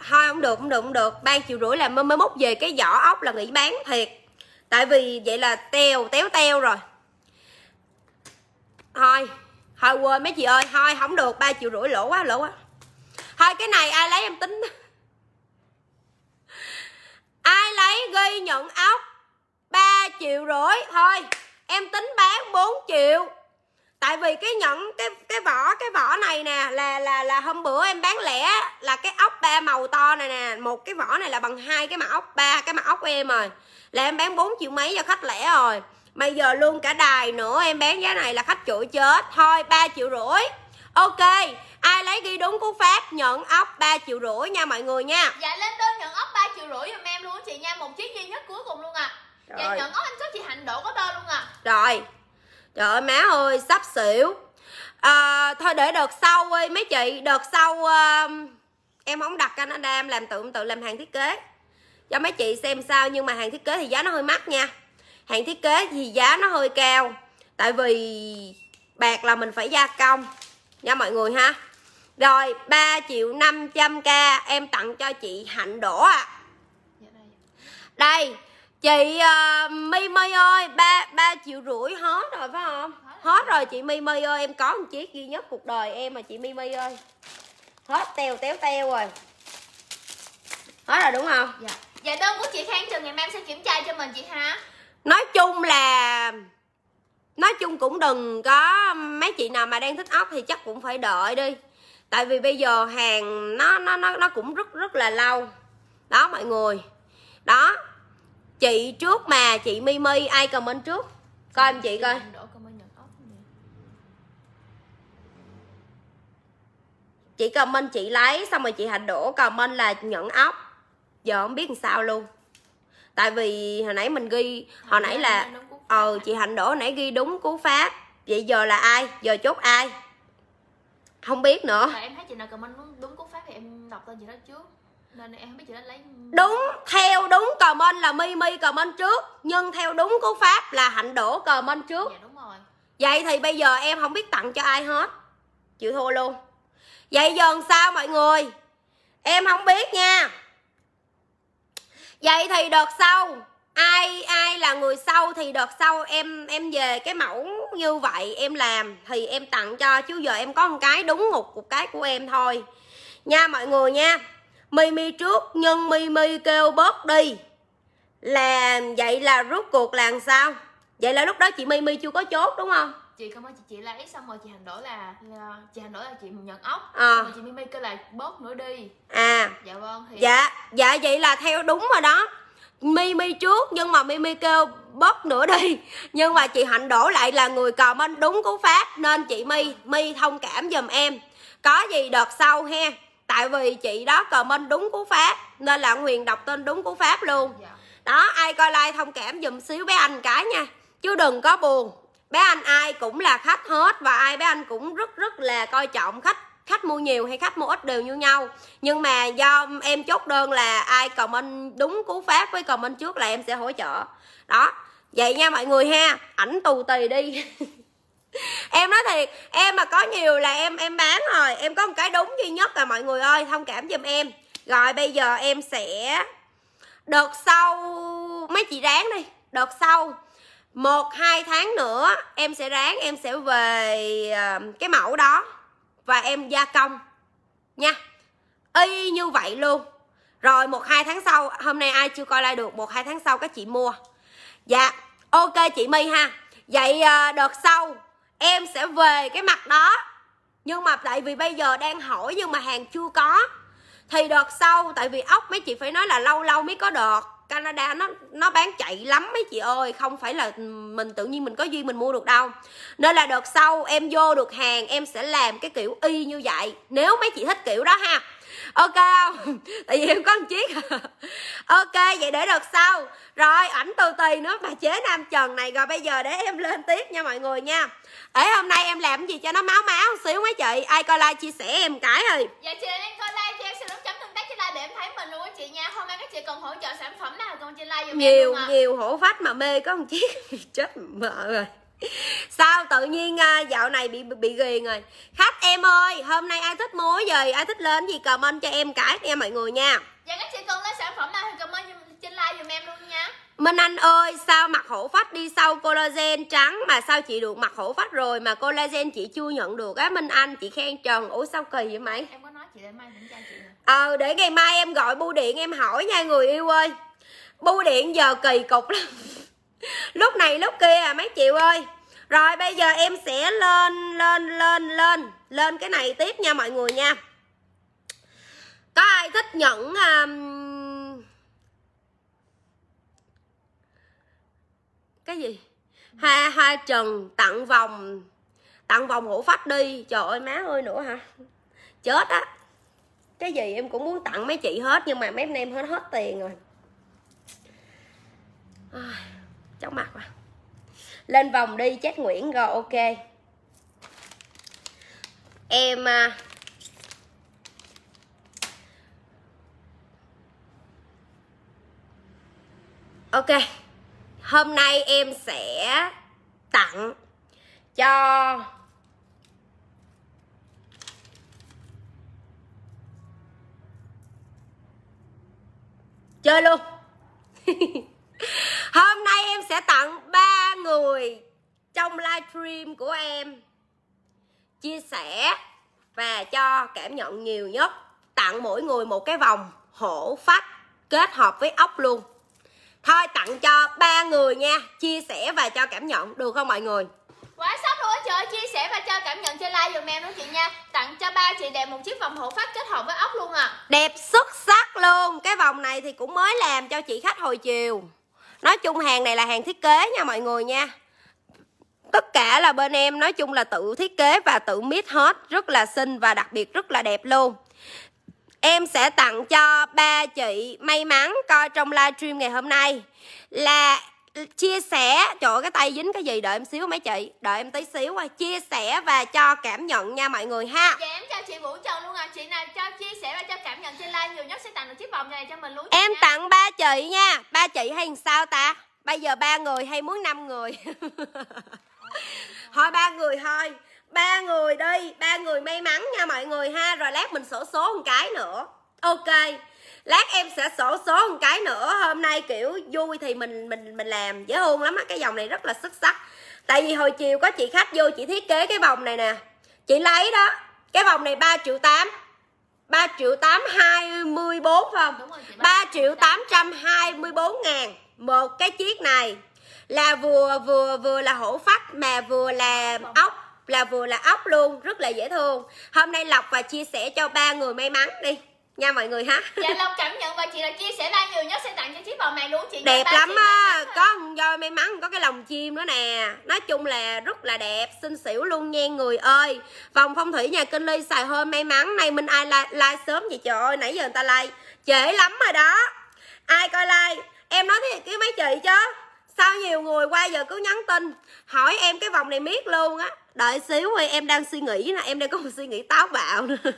thôi không được không được không được ba triệu rưỡi là mới mốt về cái vỏ ốc là nghỉ bán thiệt tại vì vậy là teo téo teo rồi thôi thôi quên mấy chị ơi thôi không được ba triệu rưỡi lỗ quá lỗ quá thôi cái này ai lấy em tính ai lấy ghi nhận ốc 3 triệu rưỡi thôi em tính bán 4 triệu tại vì cái nhẫn cái cái vỏ cái vỏ này nè là là là hôm bữa em bán lẻ là cái ốc ba màu to này nè một cái vỏ này là bằng hai cái mặt ốc ba cái mặt ốc của em rồi là em bán 4 triệu mấy cho khách lẻ rồi bây giờ luôn cả đài nữa em bán giá này là khách chửi chết thôi 3 triệu rưỡi ok ai lấy ghi đúng cú pháp nhận ốc 3 triệu rưỡi nha mọi người nha dạ lên đơn nhận ốc 3 triệu rưỡi giùm em luôn chị nha một chiếc duy nhất cuối cùng luôn à dạ nhận ốc anh có chị hạnh đổ có tơ luôn à rồi trời ơi má ơi sắp xỉu à, thôi để đợt sau ơi mấy chị đợt sau à, em không đặt Canada em làm tự tự làm hàng thiết kế cho mấy chị xem sao nhưng mà hàng thiết kế thì giá nó hơi mắc nha hàng thiết kế thì giá nó hơi cao tại vì bạc là mình phải gia công nha mọi người ha rồi 3 triệu 500 k em tặng cho chị Hạnh Đỗ ạ à. đây chị uh, ờ, mi mi ơi ba ba triệu rưỡi hết rồi phải không hết rồi chị mi mi ơi em có một chiếc duy nhất cuộc đời em mà chị mi mi ơi hết tèo téo teo rồi hết rồi đúng không dạ dạ đơn của chị khang trường ngày mai em sẽ kiểm tra cho mình chị ha nói chung là nói chung cũng đừng có mấy chị nào mà đang thích ốc thì chắc cũng phải đợi đi tại vì bây giờ hàng nó nó nó nó cũng rất rất là lâu đó mọi người đó chị trước mà chị mi mi ai comment trước coi em chị coi chị comment chị lấy xong rồi chị hạnh đổ comment là nhẫn ốc giờ không biết làm sao luôn tại vì hồi nãy mình ghi hồi, nãy là ờ chị hạnh đổ hồi nãy ghi đúng cú pháp vậy giờ là ai giờ chốt ai không biết nữa em thấy chị nào comment đúng cú pháp thì em đọc tên chị đó trước đúng theo đúng comment là mi mimi comment trước nhưng theo đúng cú pháp là hạnh đổ comment trước dạ, đúng rồi. vậy thì bây giờ em không biết tặng cho ai hết chịu thua luôn vậy giờ sao mọi người em không biết nha vậy thì đợt sau ai ai là người sau thì đợt sau em em về cái mẫu như vậy em làm thì em tặng cho chứ giờ em có một cái đúng một, một cái của em thôi nha mọi người nha mi mi trước nhưng mi mi kêu bớt đi là vậy là rút cuộc là làm sao vậy là lúc đó chị mi mi chưa có chốt đúng không chị không ơi chị chị la xong rồi chị hành đổi là chị hành đổi là chị nhận ốc à. rồi chị mi mi kêu là bớt nữa đi à dạ vâng thì... dạ dạ vậy là theo đúng rồi đó mi mi trước nhưng mà mi mi kêu bớt nữa đi nhưng mà chị hạnh đổ lại là người cò anh đúng cú pháp nên chị mi mi thông cảm giùm em có gì đợt sau ha tại vì chị đó comment đúng cú pháp nên là huyền đọc tên đúng cú pháp luôn dạ. đó ai coi like thông cảm dùm xíu bé anh cái nha chứ đừng có buồn bé anh ai cũng là khách hết và ai bé anh cũng rất rất là coi trọng khách khách mua nhiều hay khách mua ít đều như nhau nhưng mà do em chốt đơn là ai comment đúng cú pháp với comment trước là em sẽ hỗ trợ đó vậy nha mọi người ha ảnh tù tì đi em nói thiệt em mà có nhiều là em em bán rồi em có một cái đúng duy nhất là mọi người ơi thông cảm giùm em rồi bây giờ em sẽ đợt sau mấy chị ráng đi đợt sau một hai tháng nữa em sẽ ráng em sẽ về ờ, cái mẫu đó và em gia công nha y như vậy luôn rồi một hai tháng sau hôm nay ai chưa coi like được một hai tháng sau các chị mua dạ ok chị my ha vậy ờ, đợt sau em sẽ về cái mặt đó nhưng mà tại vì bây giờ đang hỏi nhưng mà hàng chưa có thì đợt sau tại vì ốc mấy chị phải nói là lâu lâu mới có đợt Canada nó nó bán chạy lắm mấy chị ơi không phải là mình tự nhiên mình có duyên mình mua được đâu nên là đợt sau em vô được hàng em sẽ làm cái kiểu y như vậy nếu mấy chị thích kiểu đó ha ok không tại vì em có một chiếc ok vậy để đợt sau rồi ảnh từ tì nữa mà chế nam trần này rồi bây giờ để em lên tiếp nha mọi người nha để hôm nay em làm gì cho nó máu máu xíu mấy chị ai coi like chia sẻ em cái rồi dạ chị em coi like cho em xin chấm tương tác trên like để em thấy mình luôn á chị nha hôm nay các chị cần hỗ trợ sản phẩm nào còn trên like giùm nhiều em luôn à. nhiều hổ phách mà mê có một chiếc chết mợ rồi sao tự nhiên à, dạo này bị bị ghiền rồi khách em ơi hôm nay ai thích muối gì ai thích lên gì comment cho em cái em mọi người nha dạ các chị cần lấy sản phẩm nào thì comment trên like giùm em luôn nha Minh Anh ơi, sao mặt hổ phách đi sau collagen trắng mà sao chị được mặt hổ phách rồi mà collagen chị chưa nhận được á Minh Anh, chị khen Trần. Ủa sao kỳ vậy mày? Em có nói chị để mai kiểm tra chị. Ờ à, để ngày mai em gọi bưu điện em hỏi nha người yêu ơi. Bưu điện giờ kỳ cục lắm lúc này lúc kia à, mấy triệu ơi rồi bây giờ em sẽ lên lên lên lên lên cái này tiếp nha mọi người nha có ai thích nhận um... cái gì hoa hoa trần tặng vòng tặng vòng hổ phách đi trời ơi má ơi nữa hả chết á cái gì em cũng muốn tặng mấy chị hết nhưng mà mấy anh em hết hết tiền rồi à chóng mặt mà lên vòng đi chết nguyễn rồi ok em à, ok hôm nay em sẽ tặng cho chơi luôn Hôm nay em sẽ tặng ba người trong livestream của em chia sẻ và cho cảm nhận nhiều nhất tặng mỗi người một cái vòng hổ phách kết hợp với ốc luôn thôi tặng cho ba người nha chia sẻ và cho cảm nhận được không mọi người quá sốc luôn á trời chia sẻ và cho cảm nhận trên like dùm em đó chị nha tặng cho ba chị đẹp một chiếc vòng hổ phách kết hợp với ốc luôn à đẹp xuất sắc luôn cái vòng này thì cũng mới làm cho chị khách hồi chiều nói chung hàng này là hàng thiết kế nha mọi người nha tất cả là bên em nói chung là tự thiết kế và tự mix hết rất là xinh và đặc biệt rất là đẹp luôn em sẽ tặng cho ba chị may mắn coi trong livestream ngày hôm nay là chia sẻ chỗ cái tay dính cái gì đợi em xíu mấy chị đợi em tí xíu qua chia sẻ và cho cảm nhận nha mọi người ha dạ em cho chị vũ trần luôn à chị nào cho chia sẻ và cho cảm nhận trên like nhiều nhất sẽ tặng được chiếc vòng này cho mình luôn em nha. tặng ba chị nha ba chị hay sao ta bây giờ ba người hay muốn năm người thôi ba người thôi ba người đi ba người may mắn nha mọi người ha rồi lát mình sổ số một cái nữa ok lát em sẽ sổ số một cái nữa hôm nay kiểu vui thì mình mình mình làm dễ thương lắm á cái vòng này rất là xuất sắc tại vì hồi chiều có chị khách vô chị thiết kế cái vòng này nè chị lấy đó cái vòng này 3 triệu tám 3 triệu tám hai mươi bốn không ba triệu tám trăm hai mươi bốn ngàn một cái chiếc này là vừa vừa vừa là hổ phách mà vừa là ốc là vừa là ốc luôn rất là dễ thương hôm nay lọc và chia sẻ cho ba người may mắn đi nha mọi người ha dạ long cảm nhận và chị là chia sẻ like nhiều nhất sẽ tặng cho chiếc vòng này luôn chị đẹp lắm á có do may mắn có cái lồng chim nữa nè nói chung là rất là đẹp xinh xỉu luôn nha người ơi vòng phong thủy nhà kinh ly xài hơi may mắn nay minh ai like, like sớm vậy trời ơi nãy giờ người ta like trễ lắm rồi đó ai coi like em nói thiệt với mấy chị chứ sao nhiều người qua giờ cứ nhắn tin hỏi em cái vòng này miết luôn á đợi xíu thôi em đang suy nghĩ nè em đang có một suy nghĩ táo bạo nữa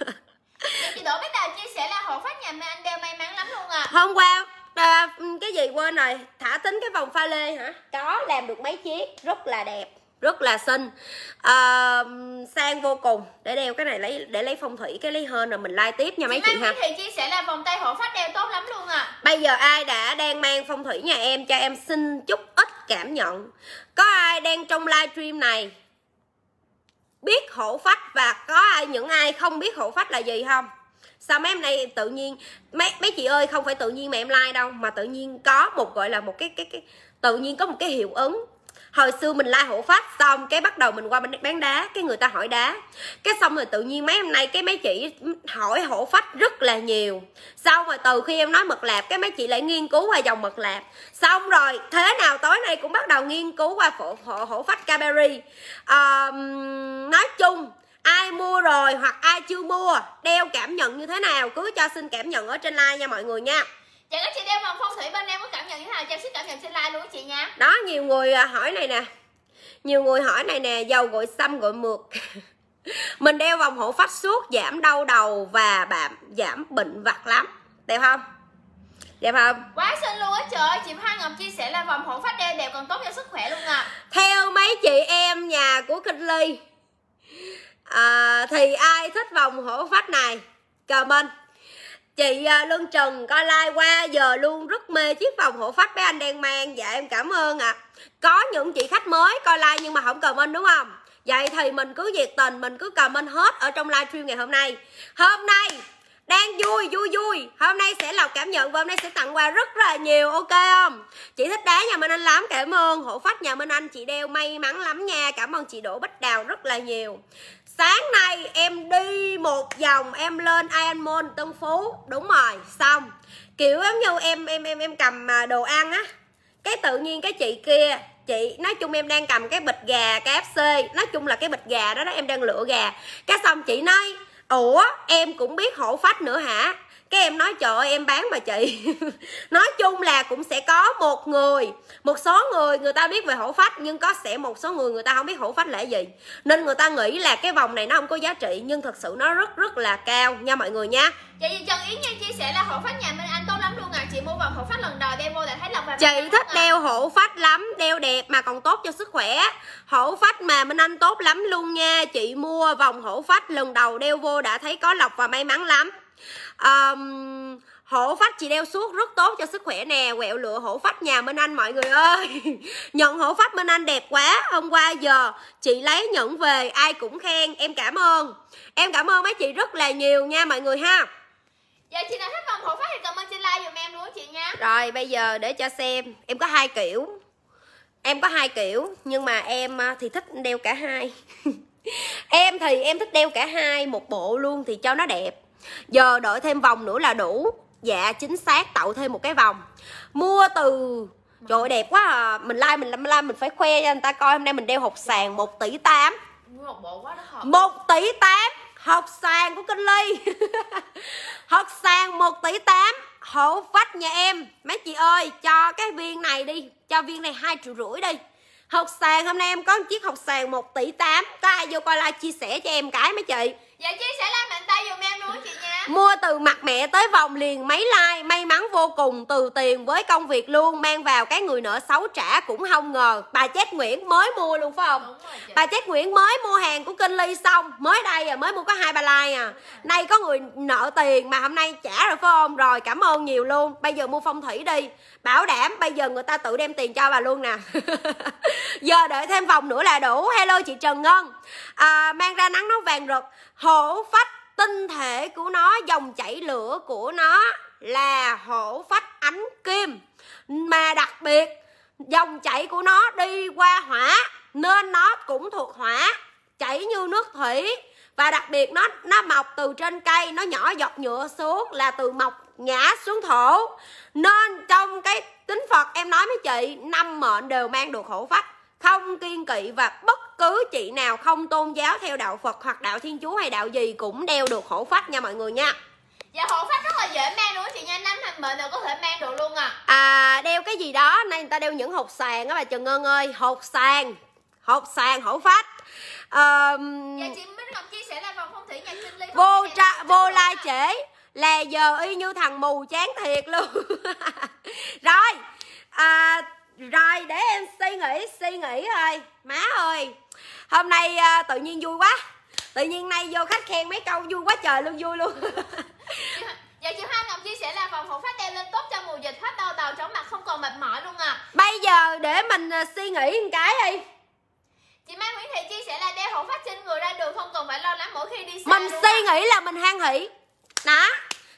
chị Đỗ Bích Đào chia sẻ là hộ phát nhà mai đeo may mắn lắm luôn à hôm qua à, ừ, cái gì quên rồi thả tính cái vòng pha lê hả có làm được mấy chiếc rất là đẹp rất là xinh à, sang vô cùng để đeo cái này lấy để lấy phong thủy cái lấy hơn rồi mình like tiếp nha chị mấy chị ha thì chia sẻ là vòng tay hộ phát đeo tốt lắm luôn à bây giờ ai đã đang mang phong thủy nhà em cho em xin chút ít cảm nhận có ai đang trong livestream này biết hổ phách và có ai những ai không biết hổ phách là gì không sao mấy em này tự nhiên mấy mấy chị ơi không phải tự nhiên mà em like đâu mà tự nhiên có một gọi là một cái cái cái tự nhiên có một cái hiệu ứng hồi xưa mình lai like hộ pháp xong cái bắt đầu mình qua bên bán đá cái người ta hỏi đá cái xong rồi tự nhiên mấy hôm nay cái mấy chị hỏi hộ phách rất là nhiều xong rồi từ khi em nói mật lạp cái mấy chị lại nghiên cứu qua dòng mật lạp xong rồi thế nào tối nay cũng bắt đầu nghiên cứu qua hộ, hộ, hộ phách Cadbury à, nói chung ai mua rồi hoặc ai chưa mua đeo cảm nhận như thế nào cứ cho xin cảm nhận ở trên like nha mọi người nha Dạ các chị đeo vòng phong thủy bên em có cảm nhận như thế nào cho xin cảm nhận trên like luôn chị nha Đó nhiều người à, hỏi này nè Nhiều người hỏi này nè dầu gội xăm gội mượt Mình đeo vòng hộ phách suốt giảm đau đầu và bạm giảm bệnh vặt lắm Đẹp không? đẹp không quá xinh luôn á trời ơi chị Hoa Ngọc chia sẻ là vòng hộ phách đeo đẹp còn tốt cho sức khỏe luôn à theo mấy chị em nhà của Kinh Ly à, thì ai thích vòng hộ phách này comment chị à, Lương trần coi like qua giờ luôn rất mê chiếc vòng hộ phách bé anh đang mang dạ em cảm ơn ạ à. có những chị khách mới coi like nhưng mà không comment đúng không vậy thì mình cứ nhiệt tình mình cứ comment hết ở trong livestream ngày hôm nay hôm nay đang vui vui vui hôm nay sẽ là cảm nhận và hôm nay sẽ tặng quà rất là nhiều ok không chị thích đá nhà minh anh lắm cảm ơn hộ phách nhà minh anh chị đeo may mắn lắm nha cảm ơn chị đỗ bích đào rất là nhiều sáng nay em đi một vòng em lên Iron Mall Tân Phú đúng rồi xong kiểu giống như em em em em cầm à, đồ ăn á cái tự nhiên cái chị kia chị nói chung em đang cầm cái bịch gà KFC nói chung là cái bịch gà đó đó em đang lựa gà cái xong chị nói ủa em cũng biết hổ phách nữa hả cái em nói trời ơi em bán mà chị nói chung là cũng sẽ có một người một số người người ta biết về hổ phách nhưng có sẽ một số người người ta không biết hổ phách là gì nên người ta nghĩ là cái vòng này nó không có giá trị nhưng thật sự nó rất rất là cao nha mọi người nha chị Trần Yến Nhi chia sẻ là hổ phách nhà Minh Anh tốt lắm luôn à chị mua vòng hổ phách lần đầu đeo vô là thấy lòng và chị thích à. đeo hổ phách lắm đeo đẹp mà còn tốt cho sức khỏe hổ phách mà Minh Anh tốt lắm luôn nha chị mua vòng hổ phách lần đầu đeo vô đã thấy có lọc và may mắn lắm um, hổ phách chị đeo suốt rất tốt cho sức khỏe nè quẹo lựa hổ phách nhà minh anh mọi người ơi nhận hổ phách minh anh đẹp quá hôm qua giờ chị lấy nhận về ai cũng khen em cảm ơn em cảm ơn mấy chị rất là nhiều nha mọi người ha Dạ chị nào thích vòng hổ phách thì cảm ơn trên like dùm em luôn chị nha Rồi bây giờ để cho xem Em có hai kiểu Em có hai kiểu Nhưng mà em à, thì thích đeo cả hai Em thì em thích đeo cả hai Một bộ luôn thì cho nó đẹp giờ đợi thêm vòng nữa là đủ dạ chính xác tạo thêm một cái vòng mua từ trời ơi, đẹp quá à. mình like mình làm like mình phải khoe cho người ta coi hôm nay mình đeo hộp sàn 1 tỷ tám một tỷ tám hộp sàn của kinh ly hộp sàn 1 tỷ tám hổ vách nhà em mấy chị ơi cho cái viên này đi cho viên này hai triệu rưỡi đi học sàn hôm nay em có một chiếc học sàn 1 tỷ tám có ai vô coi like chia sẻ cho em cái mấy chị Dạ Chi sẽ like mạnh tay dùm em luôn chị nha Mua từ mặt mẹ tới vòng liền mấy like May mắn vô cùng từ tiền với công việc luôn Mang vào cái người nợ xấu trả cũng không ngờ Bà Chết Nguyễn mới mua luôn phải không rồi, Bà Chết Nguyễn mới mua hàng của kinh Ly xong Mới đây à mới mua có hai ba like à Nay có người nợ tiền mà hôm nay trả rồi phải không Rồi cảm ơn nhiều luôn Bây giờ mua phong thủy đi bảo đảm bây giờ người ta tự đem tiền cho bà luôn nè giờ đợi thêm vòng nữa là đủ hello chị trần ngân à, mang ra nắng nó vàng rực hổ phách tinh thể của nó dòng chảy lửa của nó là hổ phách ánh kim mà đặc biệt dòng chảy của nó đi qua hỏa nên nó cũng thuộc hỏa chảy như nước thủy và đặc biệt nó nó mọc từ trên cây nó nhỏ giọt nhựa xuống là từ mọc ngã xuống thổ nên trong cái tính phật em nói với chị năm mệnh đều mang được hổ phách không kiên kỵ và bất cứ chị nào không tôn giáo theo đạo phật hoặc đạo thiên chúa hay đạo gì cũng đeo được hổ phách nha mọi người nha Dạ hổ phách rất là dễ mang luôn chị nha Năm hành mệnh đều có thể mang được luôn à À đeo cái gì đó Nay người ta đeo những hột sàn đó bà Trần Ngân ơi Hột sàn Hột sàn hổ phách um... Dạ chị chia sẻ là phòng phong thủy nhà sinh lý Vô, tra, vô la trễ là giờ y như thằng mù chán thiệt luôn rồi à, rồi để em suy nghĩ suy nghĩ thôi má ơi hôm nay à, tự nhiên vui quá tự nhiên nay vô khách khen mấy câu vui quá trời luôn vui luôn Dạ chị Hoa Ngọc chia sẻ là phòng phụ phát đen lên tốt cho mùa dịch hết đau đầu chóng mặt không còn mệt mỏi luôn à Bây giờ để mình à, suy nghĩ một cái đi Chị Mai Nguyễn Thị chia sẻ là đeo hộ phát trên người ra đường không cần phải lo lắng mỗi khi đi xe Mình suy à? nghĩ là mình hang hỷ đó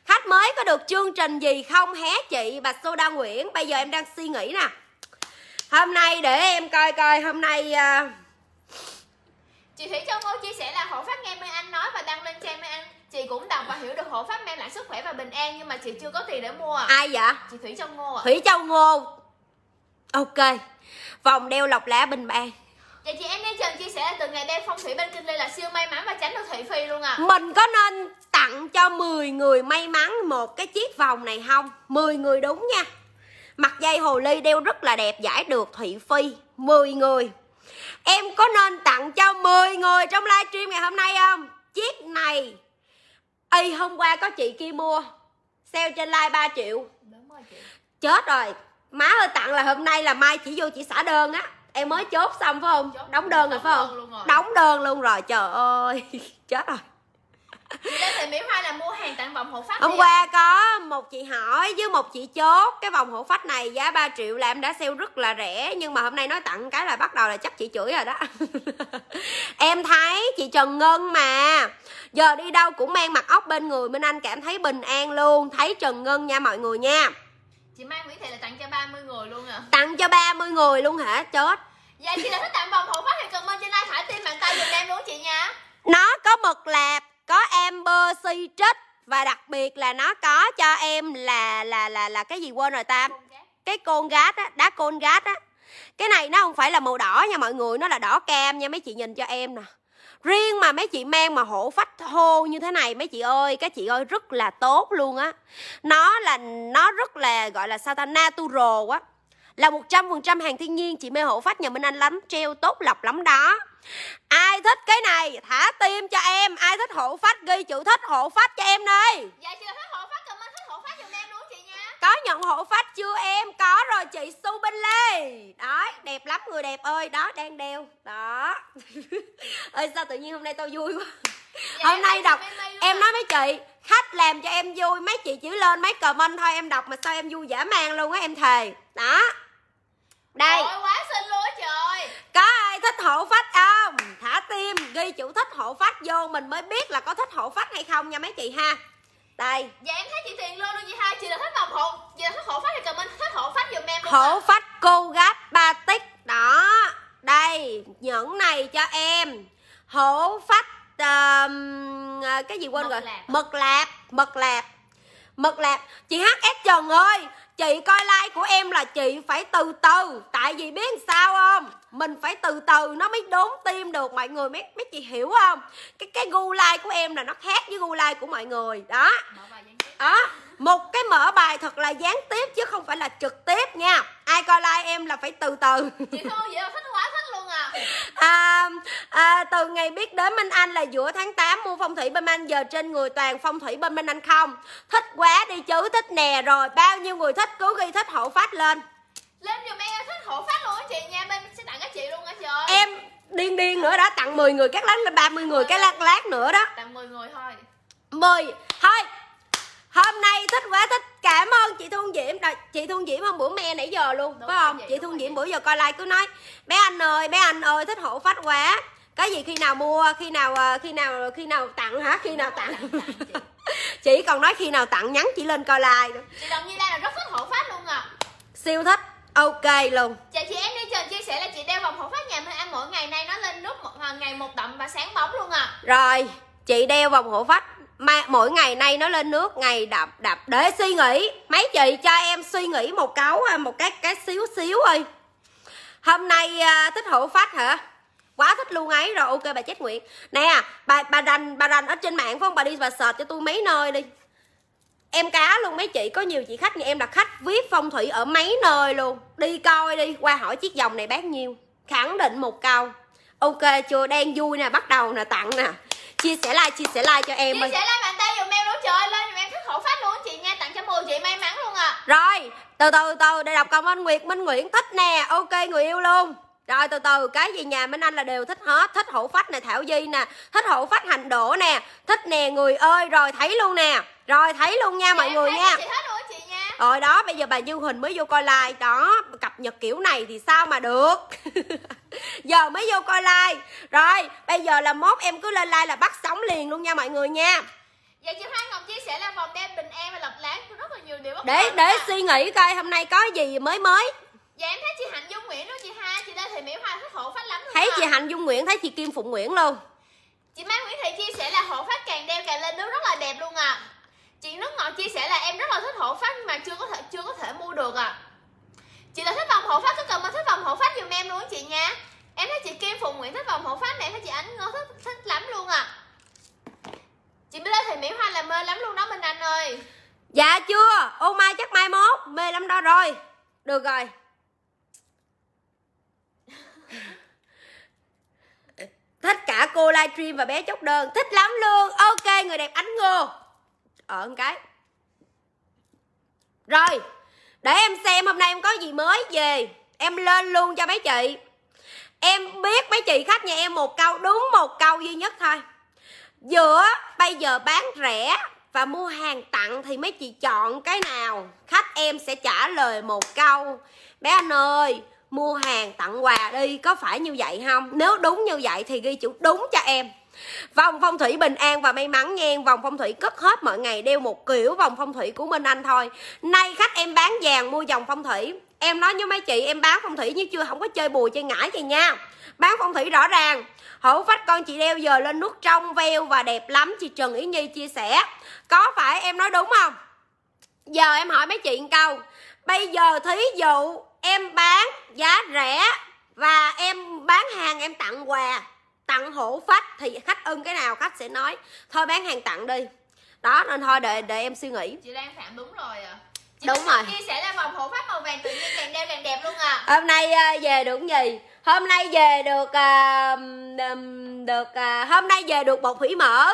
khách mới có được chương trình gì không hé chị bạch soda nguyễn bây giờ em đang suy nghĩ nè hôm nay để em coi coi hôm nay uh... chị thủy châu ngô chia sẻ là hộ pháp nghe mai anh nói và đăng lên trang mai anh chị cũng đọc và hiểu được hộ pháp mang lại sức khỏe và bình an nhưng mà chị chưa có tiền để mua ai dạ chị thủy châu ngô thủy châu ngô ok vòng đeo lọc lá bình an vậy chị em nghe Trần chia sẻ là từ ngày đeo phong thủy bên Kinh ly là siêu may mắn và tránh được thị phi luôn à Mình có nên tặng cho 10 người may mắn một cái chiếc vòng này không? 10 người đúng nha Mặt dây hồ ly đeo rất là đẹp giải được thị phi 10 người Em có nên tặng cho 10 người trong livestream ngày hôm nay không? Chiếc này Y hôm qua có chị kia mua Sale trên live 3 triệu Đúng rồi chị Chết rồi Má ơi tặng là hôm nay là mai chỉ vô chị xả đơn á em mới chốt xong phải không chốt. đóng đơn chốt rồi phải không đơn rồi. đóng đơn luôn rồi trời ơi chết rồi chị mỹ hoa là mua hàng tặng vòng hộ phách hôm qua có một chị hỏi với một chị chốt cái vòng hộ phách này giá 3 triệu là em đã sale rất là rẻ nhưng mà hôm nay nói tặng cái là bắt đầu là chắc chị chửi rồi đó em thấy chị trần ngân mà giờ đi đâu cũng mang mặt ốc bên người minh anh cảm thấy bình an luôn thấy trần ngân nha mọi người nha chị Mai Nguyễn Thị là tặng cho 30 người luôn à tặng cho 30 người luôn hả chết dạ chị đã thích tặng vòng hậu phát thì cần bên trên like thả tim bàn tay dùm em luôn chị nha nó có mực lạp có amber si trích và đặc biệt là nó có cho em là là là là cái gì quên rồi ta cái côn gát á đá côn gát á cái này nó không phải là màu đỏ nha mọi người nó là đỏ cam nha mấy chị nhìn cho em nè riêng mà mấy chị mang mà hổ phách hô như thế này mấy chị ơi các chị ơi rất là tốt luôn á nó là nó rất là gọi là sao ta natural á là một trăm phần trăm hàng thiên nhiên chị mê hổ phách nhà Minh Anh lắm treo tốt lọc lắm đó ai thích cái này thả tim cho em ai thích hổ phách ghi chữ thích hổ phách cho em đi dạ chị thích hổ phách comment thích hổ phách giùm em luôn chị có nhận hộ phát chưa em có rồi chị su bên lê đó đẹp lắm người đẹp ơi đó đang đeo đó ơi sao tự nhiên hôm nay tao vui quá Dạ, hôm nay đọc em nói mấy chị khách làm cho em vui mấy chị chỉ lên mấy comment thôi em đọc mà sao em vui dã man luôn á em thề đó đây Ôi, quá xinh luôn á trời có ai thích hộ phách không thả tim ghi chữ thích hộ phách vô mình mới biết là có thích hộ phách hay không nha mấy chị ha đây dạ em thấy chị tiền luôn luôn vậy hai chị là hết vòng hộ chị là hết hộ phát thì comment hết hộ phát giùm em luôn hộ phát cô gáp ba tích đó đây nhẫn này cho em hộ phát uh, cái gì quên mực rồi lạp. mực lạp mực lạp mực lạp chị hs trần ơi chị coi like của em là chị phải từ từ tại vì biết sao không mình phải từ từ nó mới đốn tim được mọi người mấy mấy chị hiểu không cái cái gu like của em là nó khác với gu like của mọi người đó đó một cái mở bài thật là gián tiếp chứ không phải là trực tiếp nha ai coi like em là phải từ từ chị thôi vậy là thích quá thích à, à, từ ngày biết đến Minh Anh là giữa tháng 8 mua phong thủy bên Anh giờ trên người toàn phong thủy bên Minh Anh không thích quá đi chứ thích nè rồi bao nhiêu người thích cứ ghi thích hộ phát lên lên dùm em thích hộ phát luôn á chị nha em sẽ tặng các chị luôn á trời em điên điên nữa đó tặng 10 người các lát là 30 người cái lát lát nữa đó tặng 10 người thôi 10 thôi hôm nay thích quá thích cảm ơn chị Thuân Diễm Đà, chị Thuân Diễm hôm bữa me nãy giờ luôn đúng phải không vậy, chị Thuân Diễm bữa giờ coi like cứ nói bé anh ơi bé anh ơi thích hộ phách quá cái gì khi nào mua khi nào ờ, khi nào khi nào tặng hả khi nào tặng chị còn nói khi nào tặng nhắn chị lên coi like nữa chị đồng như đây là rất thích hộ phách luôn à siêu thích ok luôn chị chị em đi trần chia sẻ là chị đeo vòng hộ phách nhà mình ăn mỗi ngày nay nó lên nút một à, ngày một đậm và sáng bóng luôn à rồi chị đeo vòng hộ phách mà mỗi ngày nay nó lên nước ngày đạp đạp để suy nghĩ mấy chị cho em suy nghĩ một cáu à, một cái cái xíu xíu thôi hôm nay à, thích hữu phát hả quá thích luôn ấy rồi ok bà chết nguyện nè bà bà rành bà rành ở trên mạng phải không bà đi bà sợt cho tôi mấy nơi đi em cá luôn mấy chị có nhiều chị khách như em là khách viết phong thủy ở mấy nơi luôn đi coi đi qua hỏi chiếc vòng này bán nhiêu khẳng định một câu ok chưa đang vui nè bắt đầu nè tặng nè chia sẻ like chia sẻ like cho em chia ơi. sẻ like bạn tay dùm em nữa trời ơi lên dùm em cái khẩu phát luôn chị nha tặng cho 10 chị may mắn luôn à rồi từ từ từ để đọc comment anh Nguyệt Minh Nguyễn thích nè ok người yêu luôn rồi từ từ cái gì nhà Minh Anh là đều thích hết Thích hổ phách nè Thảo Di nè Thích hổ phách hành đổ nè Thích nè người ơi rồi thấy luôn nè Rồi thấy luôn nha dạ, mọi người nha rồi đó bây giờ bà như huỳnh mới vô coi like đó cập nhật kiểu này thì sao mà được giờ mới vô coi like rồi bây giờ là mốt em cứ lên like là bắt sóng liền luôn nha mọi người nha Dạ chị Hoa Ngọc chia sẻ là vòng đen bình an và lập láng của rất là nhiều điều bất Để để à. suy nghĩ coi hôm nay có gì mới mới. Dạ em thấy chị Hạnh Dung Nguyễn luôn chị Hoa, chị Lê Thị Mỹ Hoa thấy hộ phát lắm Thấy à. chị Hạnh Dung Nguyễn, thấy chị Kim Phụng Nguyễn luôn. Chị Mai Nguyễn Thị chia sẻ là hộ phát càng đeo càng lên nước rất là đẹp luôn à chị nước ngọt chia sẻ là em rất là thích hộ phát nhưng mà chưa có thể chưa có thể mua được à chị là thích vòng hộ phát cứ cần mà thích vòng hộ phát giùm em luôn chị nha em thấy chị kim phùng nguyễn thích vòng hộ phát này thấy chị ánh ngô thích thích lắm luôn à chị mới lên thì mỹ hoa là mê lắm luôn đó minh anh ơi dạ chưa ô mai chắc mai mốt mê lắm đó rồi được rồi thích cả cô livestream và bé chốt đơn thích lắm luôn ok người đẹp ánh ngô ở ờ, một cái rồi để em xem hôm nay em có gì mới về em lên luôn cho mấy chị em biết mấy chị khách nhà em một câu đúng một câu duy nhất thôi giữa bây giờ bán rẻ và mua hàng tặng thì mấy chị chọn cái nào khách em sẽ trả lời một câu bé anh ơi mua hàng tặng quà đi có phải như vậy không nếu đúng như vậy thì ghi chữ đúng cho em vòng phong thủy bình an và may mắn nha vòng phong thủy cất hết mọi ngày đeo một kiểu vòng phong thủy của minh anh thôi nay khách em bán vàng mua dòng phong thủy em nói với mấy chị em bán phong thủy như chưa không có chơi bùa chơi ngải gì nha bán phong thủy rõ ràng hổ phách con chị đeo giờ lên nút trong veo và đẹp lắm chị trần ý nhi chia sẻ có phải em nói đúng không giờ em hỏi mấy chị một câu bây giờ thí dụ em bán giá rẻ và em bán hàng em tặng quà tặng hổ phách thì khách ưng cái nào khách sẽ nói thôi bán hàng tặng đi đó nên thôi để để em suy nghĩ chị lan phạm đúng rồi à chị đúng rồi chia sẻ là vòng hổ phách màu vàng tự nhiên càng đeo càng đẹp luôn à hôm nay ờ, về được gì hôm nay về được uh, được uh, hôm nay về được bột thủy mỡ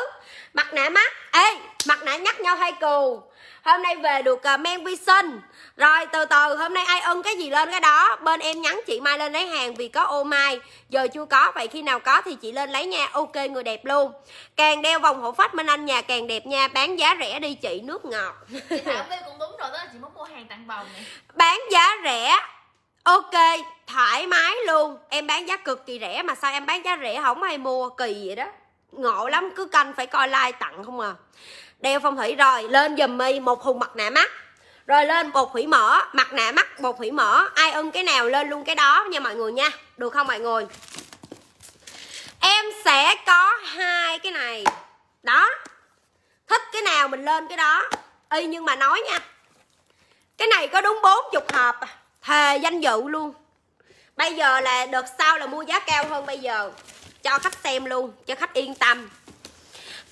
mặt nạ mắt ê mặt nạ nhắc nhau hai cù hôm nay về được uh, men vi sinh rồi từ từ hôm nay ai ưng cái gì lên cái đó Bên em nhắn chị Mai lên lấy hàng vì có ô mai Giờ chưa có vậy khi nào có thì chị lên lấy nha Ok người đẹp luôn Càng đeo vòng hộ phách Minh Anh nhà càng đẹp nha Bán giá rẻ đi chị nước ngọt Chị Thảo V cũng đúng rồi đó chị muốn mua hàng tặng vòng này Bán giá rẻ Ok, thoải mái luôn Em bán giá cực kỳ rẻ Mà sao em bán giá rẻ không ai mua Kỳ vậy đó Ngộ lắm, cứ canh phải coi like tặng không à Đeo phong thủy rồi Lên giùm mi một hùng mặt nạ mắt rồi lên bột hủy mỡ mặt nạ mắt bột hủy mỡ ai ưng cái nào lên luôn cái đó nha mọi người nha được không mọi người em sẽ có hai cái này đó thích cái nào mình lên cái đó y nhưng mà nói nha cái này có đúng bốn chục hộp à. thề danh dự luôn bây giờ là đợt sau là mua giá cao hơn bây giờ cho khách xem luôn cho khách yên tâm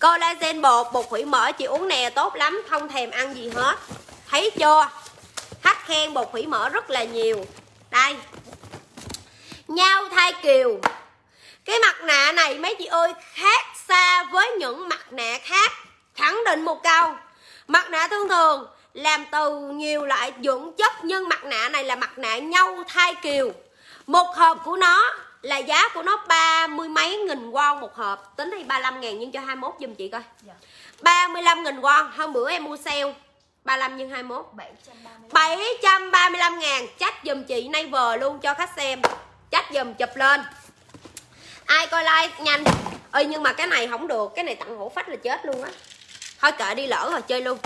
collagen bột bột hủy mỡ chị uống nè tốt lắm không thèm ăn gì hết thấy chưa khách khen bột khỉ mỡ rất là nhiều đây nhau thai kiều cái mặt nạ này mấy chị ơi khác xa với những mặt nạ khác khẳng định một câu mặt nạ thông thường làm từ nhiều loại dưỡng chất nhưng mặt nạ này là mặt nạ nhau thai kiều một hộp của nó là giá của nó ba mươi mấy nghìn won một hộp tính thì lăm ngàn nhưng cho 21 dùm chị coi dạ. ba mươi lăm nghìn won hôm bữa em mua sale 35 nhân 21 735 735 ngàn Chắc dùm chị nay vờ luôn cho khách xem Chắc dùm chụp lên Ai coi like nhanh ơi nhưng mà cái này không được Cái này tặng hổ phách là chết luôn á Thôi kệ đi lỡ rồi chơi luôn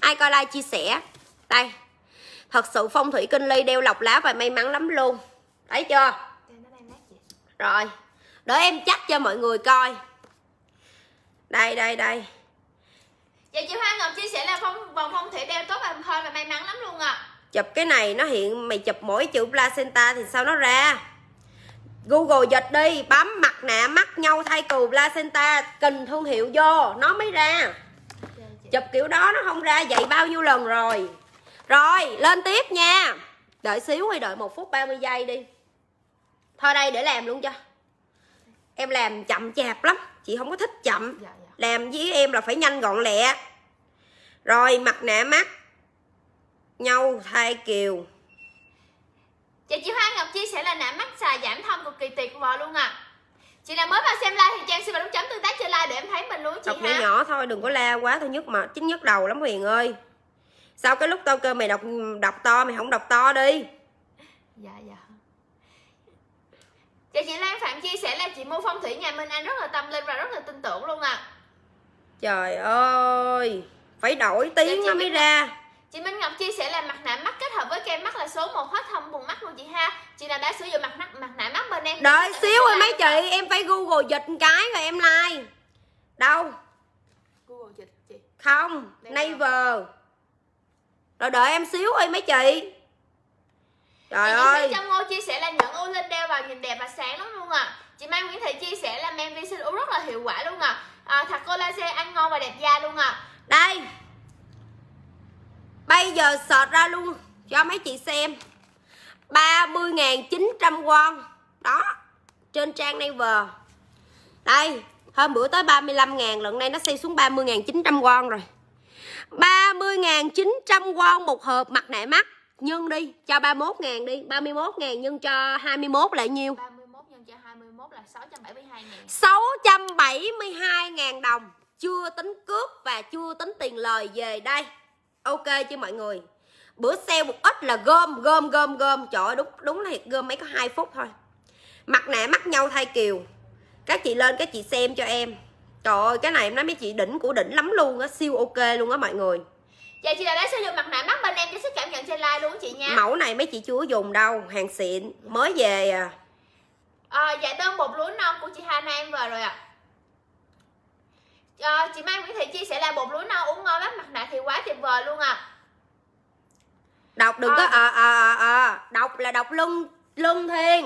Ai coi like chia sẻ Đây Thật sự phong thủy kinh ly đeo lọc lá và may mắn lắm luôn Thấy chưa Rồi Để em chắc cho mọi người coi Đây đây đây vậy chị Hoa Ngọc chia sẻ là phong vòng phong thủy đeo tốt và thôi và may mắn lắm luôn ạ. À. Chụp cái này nó hiện mày chụp mỗi chữ placenta thì sao nó ra? Google dịch đi, bấm mặt nạ mắt nhau thay cừu placenta, kình thương hiệu vô nó mới ra. Chụp kiểu đó nó không ra vậy bao nhiêu lần rồi. Rồi, lên tiếp nha. Đợi xíu hay đợi 1 phút 30 giây đi. Thôi đây để làm luôn cho. Em làm chậm chạp lắm, chị không có thích chậm. Dạ làm với em là phải nhanh gọn lẹ rồi mặt nạ mắt nhau thai kiều Chị chị Hoa Ngọc chia sẻ là nạ mắt xài giảm thâm cực kỳ tuyệt vời luôn à Chị nào mới vào xem live thì Trang xin vào đúng chấm tương tác trên live để em thấy mình luôn chị Đọc ha nhỏ nhỏ thôi đừng có la quá thôi nhất mà chính nhất đầu lắm Huyền ơi Sao cái lúc tao kêu mày đọc đọc to mày không đọc to đi Dạ dạ Chị dạ, chị Lan Phạm chia sẻ là chị mua phong thủy nhà Minh Anh rất là tâm linh và rất là tin tưởng luôn à trời ơi phải đổi dạ, tiếng nó mới ra Chị Minh Ngọc chia sẻ là mặt nạ mắt kết hợp với kem mắt là số 1 hết thâm buồn mắt luôn chị ha Chị nào đã sử dụng mặt nạ, mặt nạ mắt bên em Đợi xíu rồi mấy chị, em phải google dịch cái rồi em like Đâu Google dịch chị Không, nay never Rồi đợi em xíu thôi mấy chị Trời chị ơi Trong ngô chia sẻ là những u linh đeo vào nhìn đẹp và sáng lắm luôn à Chị Mai Nguyễn Thị chia sẻ là men vi sinh uống rất là hiệu quả luôn à à, thật collagen ăn ngon và đẹp da luôn ạ à. đây bây giờ sọt ra luôn cho mấy chị xem 30.900 won đó trên trang naver đây hôm bữa tới 35.000 lần nay nó xây xuống 30.900 won rồi 30.900 won một hộp mặt nạ mắt nhân đi cho 31.000 đi 31.000 nhân cho 21 là nhiêu 30. 21 là 672 ngàn 672 ngàn đồng Chưa tính cước và chưa tính tiền lời về đây Ok chưa mọi người Bữa sale một ít là gom gom gom gom Trời ơi đúng, đúng là thiệt gom mấy có 2 phút thôi Mặt nạ mắt nhau thay kiều Các chị lên các chị xem cho em Trời ơi cái này em nói mấy chị đỉnh của đỉnh lắm luôn á Siêu ok luôn á mọi người Vậy chị đã lấy sử dụng mặt nạ mắt bên em cho sức cảm nhận trên like luôn chị nha Mẫu này mấy chị chưa dùng đâu Hàng xịn Mới về à à, dạ đơn bột lúa non của chị Hà Nam vừa rồi ạ à. à, chị Mai Nguyễn Thị Chi sẽ là bột lúa non uống ngon lắm mặt nạ thì quá tuyệt vời luôn ạ à. đọc được à, ờ. có ờ, ờ ờ ờ đọc là đọc lưng lưng thiên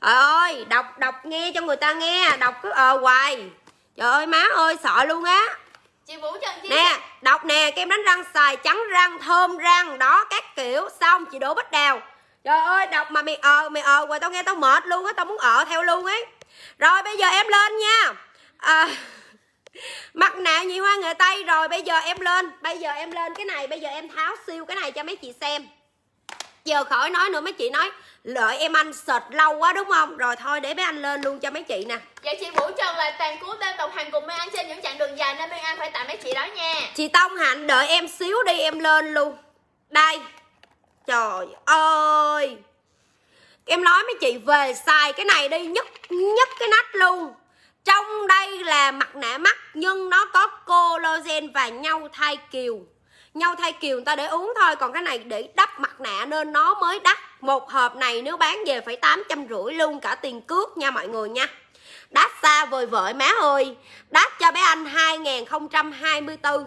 trời ơi đọc đọc nghe cho người ta nghe đọc cứ ờ hoài trời ơi má ơi sợ luôn á chị vũ trần chi nè đọc nè kem đánh răng xài trắng răng thơm răng đó các kiểu xong chị đổ bích đào Trời ơi đọc mà mày ờ mày ờ rồi tao nghe tao mệt luôn á tao muốn ở ờ theo luôn ấy Rồi bây giờ em lên nha à, Mặt nạ nhị hoa người Tây rồi bây giờ em lên Bây giờ em lên cái này bây giờ em tháo siêu cái này cho mấy chị xem Giờ khỏi nói nữa mấy chị nói Lợi em anh sệt lâu quá đúng không Rồi thôi để mấy anh lên luôn cho mấy chị nè Dạ chị Vũ Trần là tàn cuối bên đồng hành cùng Mai An trên những chặng đường dài Nên Mai anh phải tặng mấy chị đó nha Chị Tông Hạnh đợi em xíu đi em lên luôn Đây trời ơi em nói mấy chị về xài cái này đi nhất nhất cái nách luôn trong đây là mặt nạ mắt nhưng nó có collagen và nhau thai kiều nhau thai kiều người ta để uống thôi còn cái này để đắp mặt nạ nên nó mới đắt một hộp này nếu bán về phải tám trăm rưỡi luôn cả tiền cước nha mọi người nha đắt xa vời vợi má ơi đắt cho bé anh 2024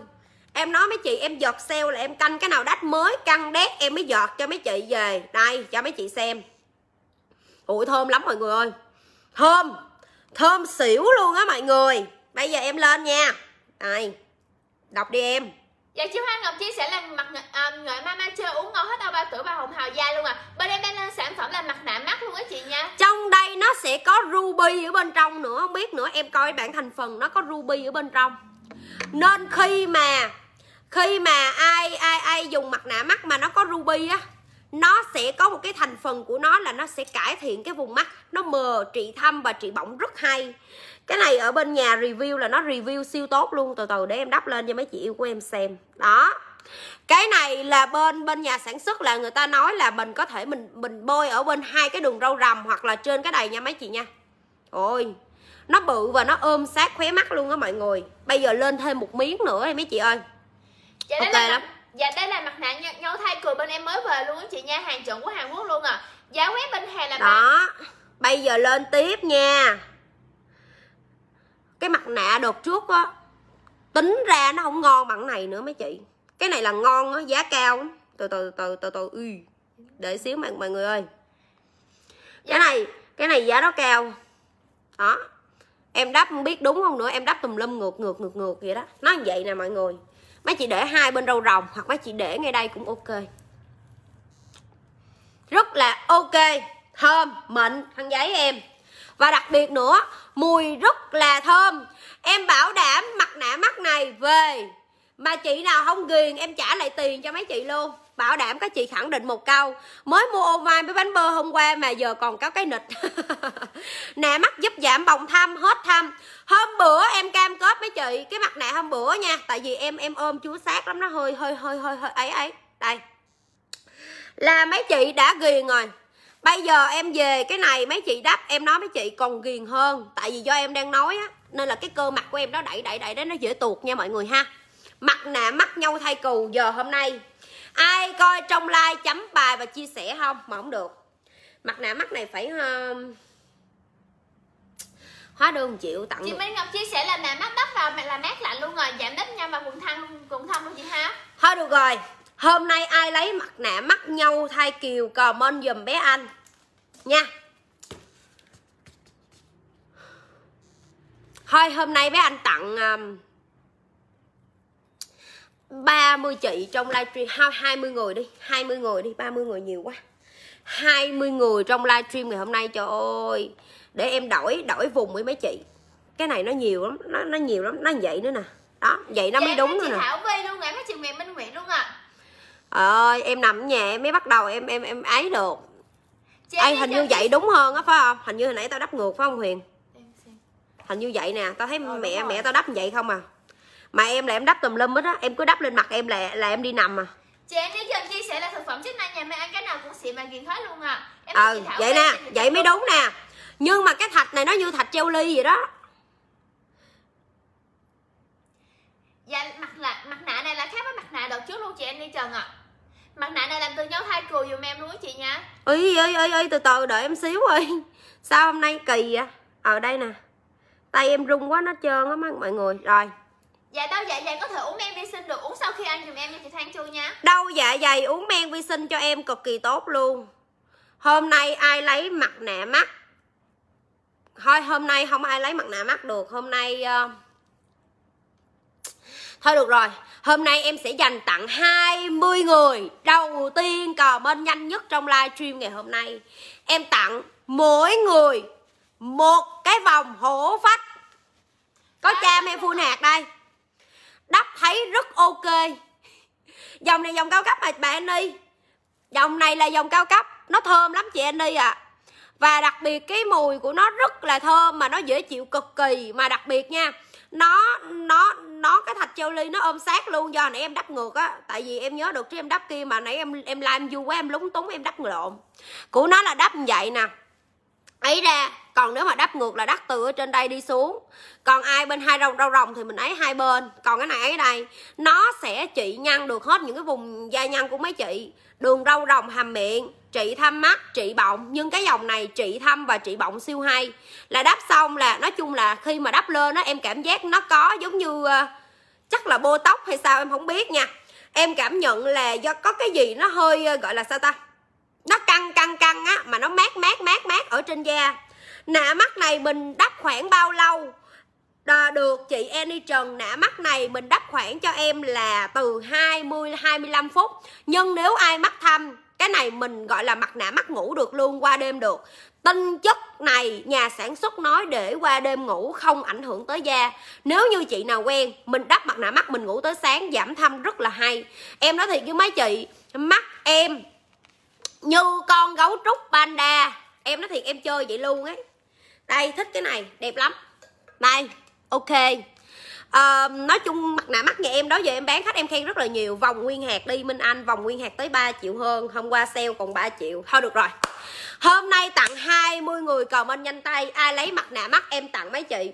em nói mấy chị em giọt sale là em canh cái nào đắt mới căng đét em mới giọt cho mấy chị về đây cho mấy chị xem ủi thơm lắm mọi người ơi thơm thơm xỉu luôn á mọi người bây giờ em lên nha đây đọc đi em Dạ chị Hoa Ngọc chia sẻ là mặt à, ngợi mama chơi uống ngon hết tao ba tuổi và hồng hào da luôn à Bên em đang lên sản phẩm là mặt nạ mắt luôn á chị nha Trong đây nó sẽ có ruby ở bên trong nữa Không biết nữa em coi bản thành phần nó có ruby ở bên trong Nên khi mà khi mà ai ai ai dùng mặt nạ mắt mà nó có ruby á nó sẽ có một cái thành phần của nó là nó sẽ cải thiện cái vùng mắt nó mờ trị thâm và trị bỏng rất hay cái này ở bên nhà review là nó review siêu tốt luôn từ từ để em đắp lên cho mấy chị yêu của em xem đó cái này là bên bên nhà sản xuất là người ta nói là mình có thể mình mình bôi ở bên hai cái đường râu rằm hoặc là trên cái này nha mấy chị nha ôi nó bự và nó ôm sát khóe mắt luôn á mọi người bây giờ lên thêm một miếng nữa đi mấy chị ơi dạ, ok lắm mặt, dạ đây là mặt nạ nhau, nhau thay cười bên em mới về luôn chị nha hàng chuẩn của hàn quốc luôn à giá web bên hàng là đó ba... bây giờ lên tiếp nha cái mặt nạ đợt trước á tính ra nó không ngon bằng này nữa mấy chị cái này là ngon á giá cao từ từ từ từ từ uy để xíu mọi mọi người ơi dạ. cái này cái này giá nó cao đó em đắp không biết đúng không nữa em đắp tùm lum ngược ngược ngược ngược vậy đó nó như vậy nè mọi người mấy chị để hai bên râu rồng hoặc mấy chị để ngay đây cũng ok rất là ok thơm mịn khăn giấy em và đặc biệt nữa mùi rất là thơm em bảo đảm mặt nạ mắt này về mà chị nào không ghiền em trả lại tiền cho mấy chị luôn bảo đảm các chị khẳng định một câu mới mua ô mai với bánh bơ hôm qua mà giờ còn có cái nịch nè mắt giúp giảm bồng thâm hết thâm hôm bữa em cam kết với chị cái mặt nạ hôm bữa nha tại vì em em ôm chúa sát lắm nó hơi hơi hơi hơi hơi ấy ấy đây là mấy chị đã ghiền rồi bây giờ em về cái này mấy chị đắp em nói mấy chị còn ghiền hơn tại vì do em đang nói á nên là cái cơ mặt của em nó đẩy đẩy đẩy đấy nó dễ tuột nha mọi người ha mặt nạ mắt nhau thay cù giờ hôm nay ai coi trong like chấm bài và chia sẻ không mà không được mặt nạ mắt này phải uh, hóa đơn chịu tặng chị Minh Ngọc chia sẻ là nạ mắt đắp vào mẹ là mát lạnh luôn rồi giảm đắp nhau và quần thâm luôn quần thâm luôn chị ha thôi được rồi hôm nay ai lấy mặt nạ mắt nhau thay kiều comment dùm bé anh nha thôi hôm nay bé anh tặng um, 30 chị trong livestream 20 người đi 20 người đi 30 người nhiều quá 20 người trong livestream ngày hôm nay trời ơi để em đổi đổi vùng với mấy chị cái này nó nhiều lắm nó nó nhiều lắm nó vậy nữa nè đó vậy nó dạ, mới đúng nữa nè Thảo Vi luôn ngày chị Nguyễn Minh Nguyễn luôn à ơi em nằm nhà em mới bắt đầu em em em ấy được Chị Ê, hình như vậy chị... đúng hơn á phải không hình như hồi nãy tao đắp ngược phải không huyền hình như vậy nè tao thấy ừ, mẹ mẹ tao đắp vậy không à mà em là em đắp tùm lum hết á em cứ đắp lên mặt em là là em đi nằm à chị em nếu trên chia sẻ là thực phẩm chức năng nhà mày ăn cái nào cũng xịn mà ghiền hết luôn à em ừ vậy nè vậy mới đúng nè nhưng mà cái thạch này nó như thạch treo ly vậy đó dạ mặt là mặt nạ này là khác với mặt nạ đợt trước luôn chị em đi trần ạ à. mặt nạ này làm từ nhau hai cừu dùm em luôn á chị nha ý ơi ơi ơi từ từ đợi em xíu ơi sao hôm nay kỳ vậy ở ờ, đây nè tay em rung quá nó trơn á mọi người rồi Dạ đau dạ dày dạ, có thể uống men vi sinh được Uống sau khi ăn dùm em nha chị Thanh Chu nha Đau dạ dày dạ, uống men vi sinh cho em cực kỳ tốt luôn Hôm nay ai lấy mặt nạ mắt Thôi hôm nay không ai lấy mặt nạ mắt được Hôm nay uh... Thôi được rồi Hôm nay em sẽ dành tặng 20 người Đầu tiên comment nhanh nhất trong live stream ngày hôm nay Em tặng mỗi người một cái vòng hổ phách Có cha em phun hạt đây đắp thấy rất ok dòng này dòng cao cấp mà bà Annie dòng này là dòng cao cấp nó thơm lắm chị Annie ạ à. và đặc biệt cái mùi của nó rất là thơm mà nó dễ chịu cực kỳ mà đặc biệt nha nó nó nó cái thạch châu ly nó ôm sát luôn do nãy em đắp ngược á tại vì em nhớ được chứ em đắp kia mà nãy em em làm du quá em lúng túng em đắp lộn của nó là đắp như vậy nè ấy ra còn nếu mà đắp ngược là đắt từ ở trên đây đi xuống còn ai bên hai rồng rau rồng thì mình ấy hai bên còn cái này ấy đây nó sẽ trị nhăn được hết những cái vùng da nhăn của mấy chị đường rau rồng hàm miệng trị thâm mắt trị bọng nhưng cái dòng này trị thâm và trị bọng siêu hay là đắp xong là nói chung là khi mà đắp lên nó em cảm giác nó có giống như ờ, chắc là bô tóc hay sao em không biết nha em cảm nhận là do có cái gì nó hơi ờ, gọi là sao ta nó căng căng căng á mà nó mát mát mát mát ở trên da nạ mắt này mình đắp khoảng bao lâu Đà, được chị Annie Trần nạ mắt này mình đắp khoảng cho em là từ 20 25 phút nhưng nếu ai mắt thăm cái này mình gọi là mặt nạ mắt ngủ được luôn qua đêm được tinh chất này nhà sản xuất nói để qua đêm ngủ không ảnh hưởng tới da nếu như chị nào quen mình đắp mặt nạ mắt mình ngủ tới sáng giảm thâm rất là hay em nói thiệt với mấy chị mắt em như con gấu trúc panda em nói thiệt em chơi vậy luôn ấy đây thích cái này đẹp lắm đây ok à, nói chung mặt nạ mắt nhà em đó giờ em bán khách em khen rất là nhiều vòng nguyên hạt đi minh anh vòng nguyên hạt tới 3 triệu hơn hôm qua sale còn 3 triệu thôi được rồi hôm nay tặng 20 người comment nhanh tay ai lấy mặt nạ mắt em tặng mấy chị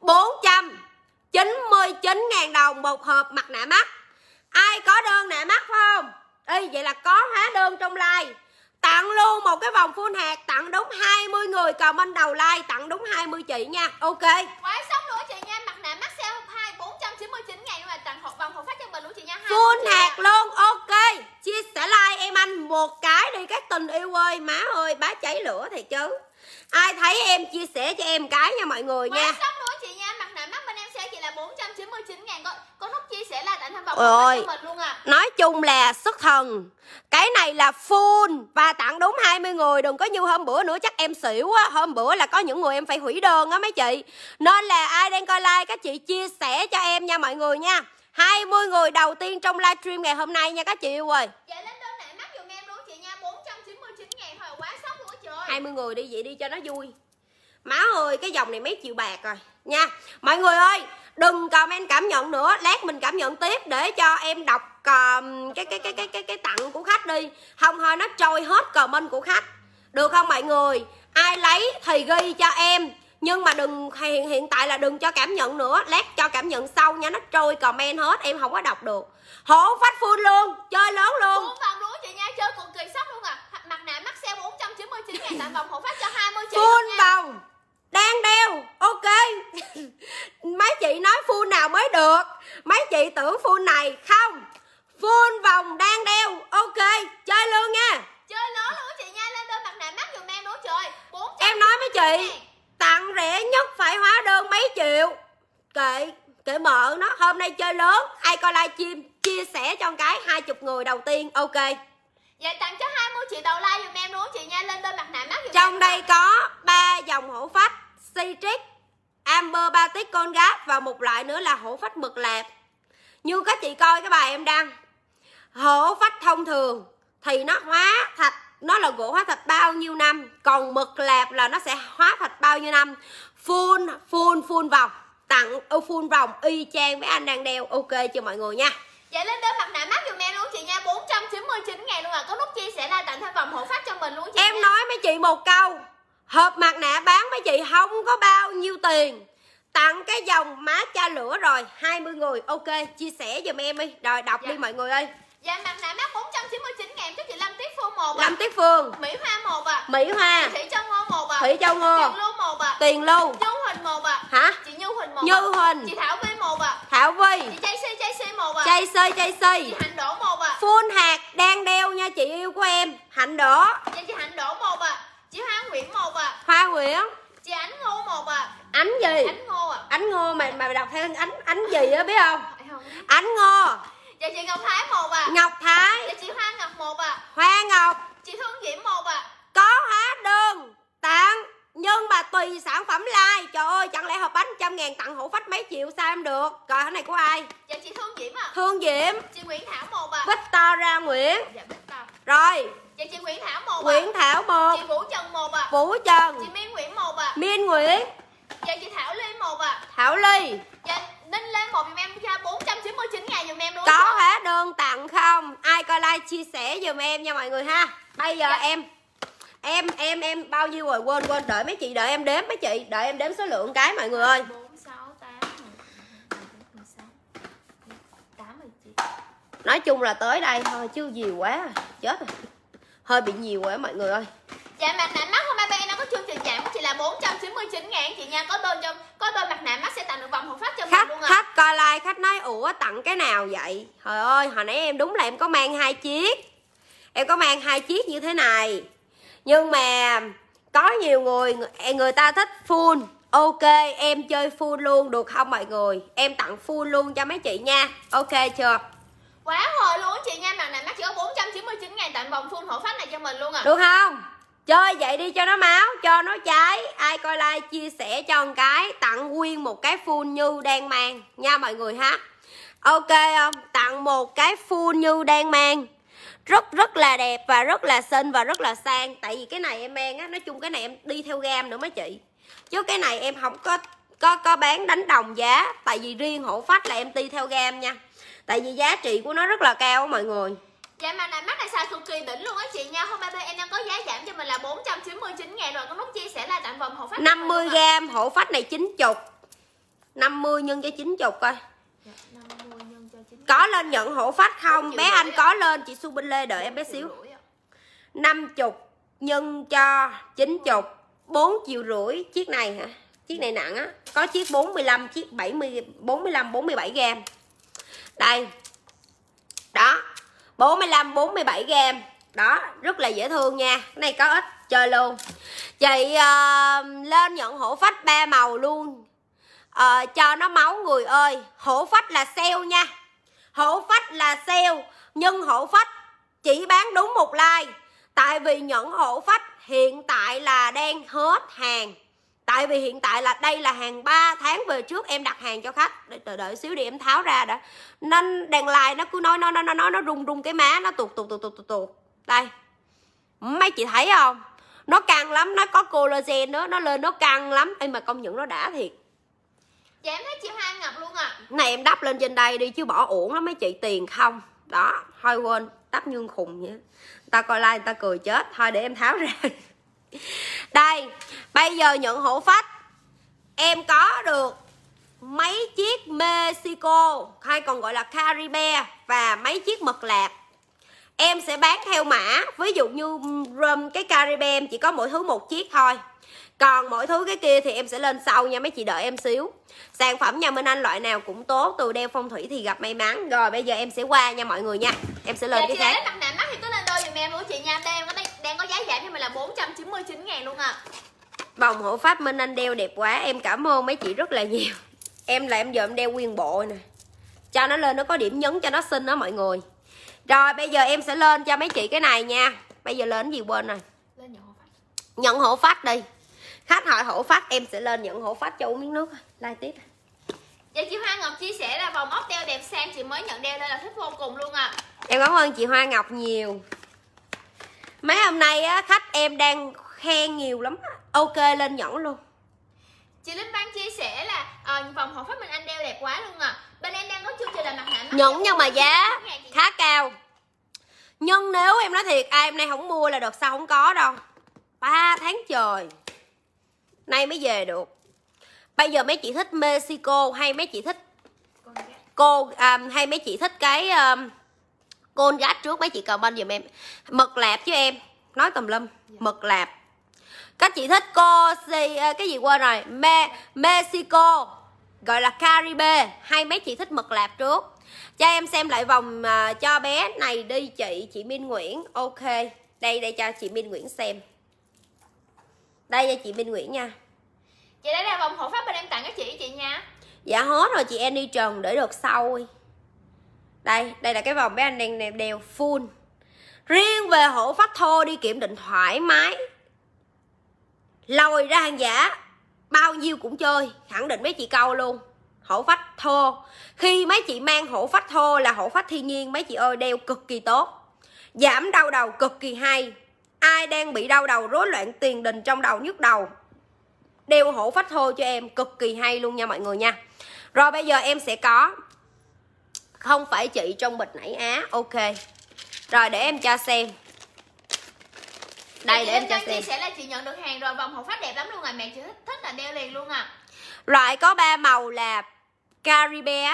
499 ngàn đồng một hộp mặt nạ mắt Ai có đơn nạ mắt không? Ý vậy là có hóa đơn trong like Tặng luôn một cái vòng full hạt Tặng đúng 20 người comment đầu like Tặng đúng 20 chị nha Ok Quá sốc nữa chị nha Mặt nạ mắc sale 2 499 ngàn Nhưng mà tặng hộp vòng hộp phát cho mình luôn chị nha Full hạt à. luôn ok Chia sẻ like em anh một cái đi Các tình yêu ơi má ơi bá cháy lửa thiệt chứ Ai thấy em chia sẻ cho em cái nha mọi người Quá nha Quá sốc nữa chị nha Mặt nạ mắt bên em sale chị là 499 ôi à. nói chung là xuất thần cái này là full và tặng đúng 20 người đừng có như hôm bữa nữa chắc em xỉu á hôm bữa là có những người em phải hủy đơn á mấy chị nên là ai đang coi like các chị chia sẻ cho em nha mọi người nha 20 người đầu tiên trong livestream ngày hôm nay nha các chị yêu ơi dạ, ơi 20 người đi vậy đi cho nó vui Má ơi cái dòng này mấy triệu bạc rồi nha Mọi người ơi đừng comment cảm nhận nữa lát mình cảm nhận tiếp để cho em đọc uh, cái cái cái cái cái cái tặng của khách đi không thôi nó trôi hết comment của khách được không mọi người ai lấy thì ghi cho em nhưng mà đừng hiện hiện tại là đừng cho cảm nhận nữa lát cho cảm nhận sau nha nó trôi comment hết em không có đọc được hổ phát full luôn chơi lớn luôn bốn vòng luôn chị nha chơi cực kỳ sốc luôn à mặt nạ mắt xe 499 ngàn tặng vòng hổ phát cho 20 triệu full vòng đang đeo ok mấy chị nói phun nào mới được mấy chị tưởng phun này không phun vòng đang đeo ok chơi luôn nha chơi lớn luôn chị nha lên đơn mặt nạ mắt dùm em nữa trời em nói với chị tặng rẻ nhất phải hóa đơn mấy triệu kệ kệ mở nó hôm nay chơi lớn ai coi livestream chia sẻ cho cái hai chục người đầu tiên ok vậy dạ, tặng cho 20 triệu đầu like dùm em luôn chị nha Lên đôi mặt nạ mắt dùm Trong đây có ba dòng hổ phách Citric Amber Batic Congat Và một loại nữa là hổ phách mực lạp Như các chị coi cái bài em đăng Hổ phách thông thường Thì nó hóa thạch nó là gỗ hóa thạch bao nhiêu năm còn mực lạp là nó sẽ hóa thạch bao nhiêu năm full full full vòng tặng ờ, full vòng y chang với anh đang đeo ok chưa mọi người nha Dạ lên đơn mặt nạ mát dùm em luôn chị nha 499 ngàn luôn à Có nút chia sẻ là tặng thêm vòng hộ phát cho mình luôn chị Em nha. nói mấy chị một câu Hộp mặt nạ bán mấy chị không có bao nhiêu tiền Tặng cái dòng má cha lửa rồi 20 người ok chia sẻ dùm em đi Rồi đọc dạ. đi mọi người ơi Dạ mặt nạ mát 499 ngàn cho chị Lâm Tiết Phương 1 à. Lâm Tiết Phương Mỹ Hoa 1 à Mỹ Hoa Thủy Châu Ngô 1 à Thủy Châu Ngô Tiền Lưu 1 à Tiền Lưu Như Huỳnh 1 à Hả? Chị Như Huỳnh 1 Như Huỳnh Chị Thảo Vi 1 à Thảo Vi Chị Chelsea Chelsea 1 à Chelsea Chelsea Chị Hạnh Đỗ 1 à Full hạt đang đeo nha chị yêu của em Hạnh Đỗ Dạ chị Hạnh Đỗ 1 à Chị Hoa Nguyễn 1 à Hoa Nguyễn Chị Ánh Ngô 1 à Ánh gì? Ánh Ngô à Ánh Ngô mà mà đọc theo Ánh Ánh gì á biết không? Ánh Ngô Dạ chị Ngọc Thái một ạ. À. Ngọc Thái. Dạ chị Hoa Ngọc một ạ. À. Hoa Ngọc. Chị Hương Diễm một ạ. À. Có hóa đơn tặng nhưng mà tùy sản phẩm like Trời ơi chẳng lẽ hộp bánh trăm ngàn tặng hũ phách mấy triệu sao em được Rồi cái này của ai Dạ chị Hương Diễm ạ à. Hương Diễm Chị Nguyễn Thảo một ạ à. Victoria Nguyễn Dạ Victor Rồi Dạ chị Nguyễn Thảo một à. Nguyễn à. Thảo một Chị Vũ Trần một ạ à. Vũ Trần Chị Miên Nguyễn một ạ à. Miên Nguyễn Dạ chị Thảo Ly một ạ à. Thảo Ly Dạ Đinh lên một dùm em ra 499 ngàn dùm em luôn Có không? hóa đơn tặng không? Ai coi like chia sẻ dùm em nha mọi người ha Bây giờ dạ. em Em em em bao nhiêu rồi quên quên đợi mấy chị đợi em đếm mấy chị đợi em đếm số lượng cái mọi người ơi 4, 6, 8, Nói chung là tới đây thôi chứ nhiều quá chết rồi hơi bị nhiều quá mọi người ơi dạ mặt nạ mắt hôm nay nó có chương trình giảm chỉ là 499 ngàn chị nha có đôi cho có đôi mặt nạ mắt sẽ tặng được vòng hộp phát cho khách, mình luôn ạ à. khách coi like khách nói ủa tặng cái nào vậy trời ơi hồi nãy em đúng là em có mang hai chiếc em có mang hai chiếc như thế này nhưng mà có nhiều người người ta thích full ok em chơi full luôn được không mọi người em tặng full luôn cho mấy chị nha ok chưa quá hồi luôn chị nha mặt nạ mắt chỉ có 499 ngàn tặng vòng full hộ phát này cho mình luôn à được không chơi vậy đi cho nó máu cho nó cháy ai coi like chia sẻ cho một cái tặng nguyên một cái full như đang mang nha mọi người ha ok không tặng một cái full như đang mang rất rất là đẹp và rất là xinh và rất là sang tại vì cái này em mang á nói chung cái này em đi theo gam nữa mấy chị chứ cái này em không có có có bán đánh đồng giá tại vì riêng hộ phách là em đi theo gam nha tại vì giá trị của nó rất là cao mọi người Dạ mà này mắt này xài cực kỳ đỉnh luôn á chị nha Hôm nay bên em đang có giá giảm cho mình là 499 ngàn rồi Có nút chia sẻ là tặng vòng hộ phách 50 gram hộ phách này 90 50 nhân cho 90 coi dạ, Có lên nhận hộ phách không? Bé anh có lên chị Su Binh Lê đợi em bé xíu 50 nhân cho 90 4 triệu rưỡi chiếc này hả? Chiếc này nặng á Có chiếc 45, chiếc 70, 45, 47 gram Đây Đó 45 47 gram đó rất là dễ thương nha cái này có ít chơi luôn chị uh, lên nhận hổ phách ba màu luôn uh, cho nó máu người ơi hổ phách là sale nha hổ phách là sale nhưng hổ phách chỉ bán đúng một like tại vì nhận hổ phách hiện tại là đang hết hàng tại vì hiện tại là đây là hàng 3 tháng về trước em đặt hàng cho khách để đợi, đợi xíu đi em tháo ra đã nên đèn lại nó cứ nói nó nó nó nó rung rung cái má nó tuột tuột tuột tuột tuột, tuột. đây mấy chị thấy không nó căng lắm nó có collagen nữa nó lên nó căng lắm em mà công nhận nó đã thiệt dạ em thấy chị hoa ngập luôn à này em đắp lên trên đây đi chứ bỏ uổng lắm mấy chị tiền không đó thôi quên đắp nhương khùng vậy ta coi like người ta cười chết thôi để em tháo ra đây bây giờ nhận hữu phách em có được mấy chiếc Mexico hay còn gọi là Caribe và mấy chiếc mật lạc em sẽ bán theo mã ví dụ như rum cái Caribe em chỉ có mỗi thứ một chiếc thôi còn mỗi thứ cái kia thì em sẽ lên sau nha mấy chị đợi em xíu sản phẩm nhà Minh Anh loại nào cũng tốt từ đeo phong thủy thì gặp may mắn rồi bây giờ em sẽ qua nha mọi người nha em sẽ lên dạ, cái khác mặt nạ mắt thì cứ lên đôi dùm em của chị nha đây em có giá giảm cho mình là 499 ngàn luôn à Vòng hộ pháp Minh Anh đeo đẹp quá Em cảm ơn mấy chị rất là nhiều Em là em giờ em đeo nguyên bộ nè Cho nó lên nó có điểm nhấn cho nó xinh đó mọi người Rồi bây giờ em sẽ lên cho mấy chị cái này nha Bây giờ lên gì quên rồi nhận hộ phát đi Khách hỏi hộ phát em sẽ lên nhận hộ phát cho uống miếng nước lai tiếp Dạ chị Hoa Ngọc chia sẻ là vòng ốc đeo đẹp sang chị mới nhận đeo nên là thích vô cùng luôn à Em cảm ơn chị Hoa Ngọc nhiều mấy hôm nay á, khách em đang khen nhiều lắm ok lên nhẫn luôn chị Linh Văn chia sẻ là à, vòng hộ pháp mình anh đeo đẹp quá luôn à bên em đang có chương trình là mặt nạ nhẫn nhưng mà giá khá cao nhưng nếu em nói thiệt ai hôm nay không mua là đợt sau không có đâu Ba tháng trời nay mới về được bây giờ mấy chị thích Mexico hay mấy chị thích cô à, hay mấy chị thích cái um, côn gách trước mấy chị comment giùm em mực lạp chứ em nói tùm lum dạ. mực lạp các chị thích co gì à, cái gì qua rồi Me, mexico gọi là caribe hay mấy chị thích mực lạp trước cho em xem lại vòng uh, cho bé này đi chị chị minh nguyễn ok đây đây cho chị minh nguyễn xem đây cho chị minh nguyễn nha chị đây là vòng hộ pháp bên em tặng các chị chị nha dạ hết rồi chị em đi trần để được sau đây đây là cái vòng bé anh đen này đều full riêng về hổ phát thô đi kiểm định thoải mái lòi ra hàng giả bao nhiêu cũng chơi khẳng định mấy chị câu luôn hổ phách thô khi mấy chị mang hổ phách thô là hổ phách thiên nhiên mấy chị ơi đeo cực kỳ tốt giảm đau đầu cực kỳ hay ai đang bị đau đầu rối loạn tiền đình trong đầu nhức đầu đeo hổ phách thô cho em cực kỳ hay luôn nha mọi người nha rồi bây giờ em sẽ có không phải chị trong bịch nãy á ok rồi để em cho xem đây để em cho xem chị sẽ là chị nhận được hàng rồi vòng hộp phát đẹp lắm luôn à mẹ chị thích, thích là đeo liền luôn à loại có ba màu là caribe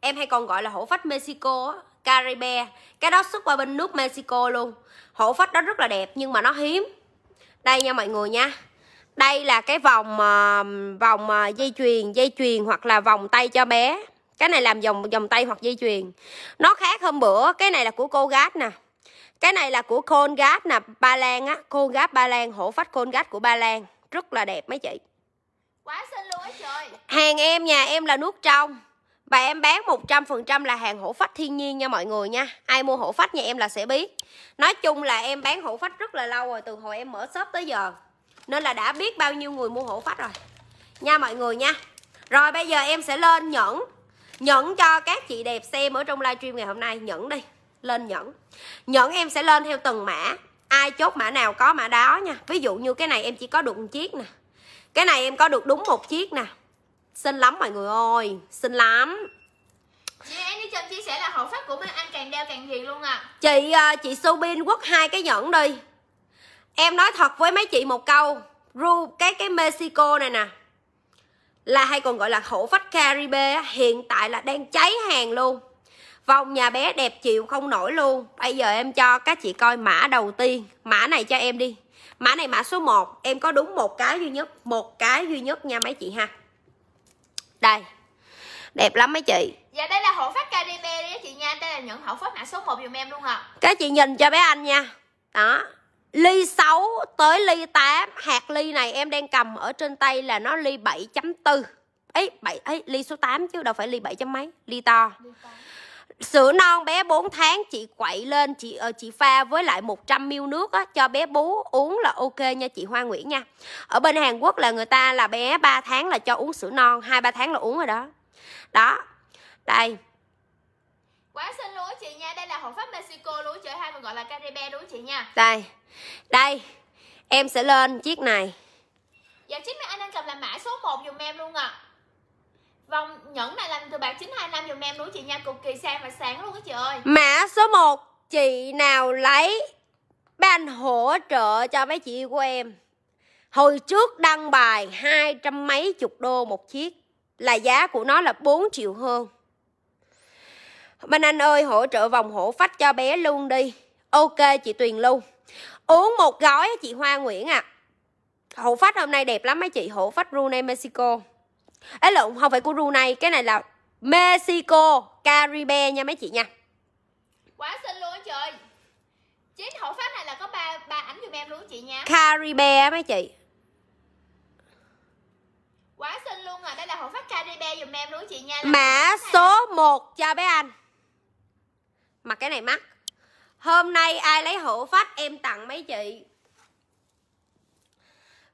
em hay còn gọi là hổ phách mexico caribe cái đó xuất qua bên nước mexico luôn hổ phách đó rất là đẹp nhưng mà nó hiếm đây nha mọi người nha đây là cái vòng ờ, vòng ờ, dây chuyền dây chuyền hoặc là vòng tay cho bé cái này làm vòng vòng tay hoặc dây chuyền nó khác hôm bữa cái này là của cô gát nè cái này là của khôn gát nè ba lan á cô gát ba lan hổ phách khôn gát của ba lan rất là đẹp mấy chị quá xinh luôn á trời hàng em nhà em là nước trong và em bán 100% là hàng hổ phách thiên nhiên nha mọi người nha Ai mua hổ phách nhà em là sẽ biết Nói chung là em bán hổ phách rất là lâu rồi Từ hồi em mở shop tới giờ Nên là đã biết bao nhiêu người mua hổ phách rồi Nha mọi người nha Rồi bây giờ em sẽ lên nhẫn nhẫn cho các chị đẹp xem ở trong livestream ngày hôm nay nhẫn đi lên nhẫn nhẫn em sẽ lên theo từng mã ai chốt mã nào có mã đó nha ví dụ như cái này em chỉ có được một chiếc nè cái này em có được đúng một chiếc nè xinh lắm mọi người ơi xinh lắm chị dạ, An đi chia sẻ là hậu pháp của mình ăn càng đeo càng hiền luôn à chị ờ, chị Subin quất hai cái nhẫn đi em nói thật với mấy chị một câu ru cái cái Mexico này nè là hay còn gọi là khổ phách Caribe hiện tại là đang cháy hàng luôn vòng nhà bé đẹp chịu không nổi luôn bây giờ em cho các chị coi mã đầu tiên mã này cho em đi mã này mã số 1 em có đúng một cái duy nhất một cái duy nhất nha mấy chị ha đây đẹp lắm mấy chị dạ đây là hậu phát Caribe đấy chị nha đây là những hậu phát mã số 1 dùm em luôn ạ à. các chị nhìn cho bé anh nha đó Ly 6 tới ly 8 Hạt ly này em đang cầm ở trên tay là nó ly 7.4 ấy 7 ấy ly số 8 chứ đâu phải ly 7 chấm mấy ly to sữa non bé 4 tháng chị quậy lên chị ờ, chị pha với lại 100 ml nước á, cho bé bú uống là ok nha chị Hoa Nguyễn nha ở bên Hàn Quốc là người ta là bé 3 tháng là cho uống sữa non hai ba tháng là uống rồi đó đó đây Quá xinh luôn chị nha. Đây là hộp pháp Mexico lúa chợ hay mình gọi là Caribe đúng chị nha. Đây. Đây. Em sẽ lên chiếc này. Dạ chiếc này anh đang cầm là mã số 1 dùm em luôn ạ. À. Vòng nhẫn này làm từ bạc 925 dùm em đúng chị nha, cực kỳ sang và sáng luôn á chị ơi. Mã số 1 chị nào lấy ban hỗ trợ cho mấy chị của em. Hồi trước đăng bài hai trăm mấy chục đô một chiếc là giá của nó là 4 triệu hơn. Minh Anh ơi hỗ trợ vòng hổ phách cho bé luôn đi Ok chị Tuyền luôn Uống một gói chị Hoa Nguyễn ạ à. Hổ phách hôm nay đẹp lắm mấy chị Hổ phách Brunei Mexico Ấy lộn không phải của Brunei Cái này là Mexico Caribe nha mấy chị nha Quá xinh luôn trời ơi Chiếc hổ phách này là có ba ba ảnh giùm em luôn chị nha Caribe á mấy chị Quá xinh luôn à Đây là hổ phát Caribe giùm em luôn chị nha Mã số 1 cho bé anh Mặc cái này mắc Hôm nay ai lấy hổ phách em tặng mấy chị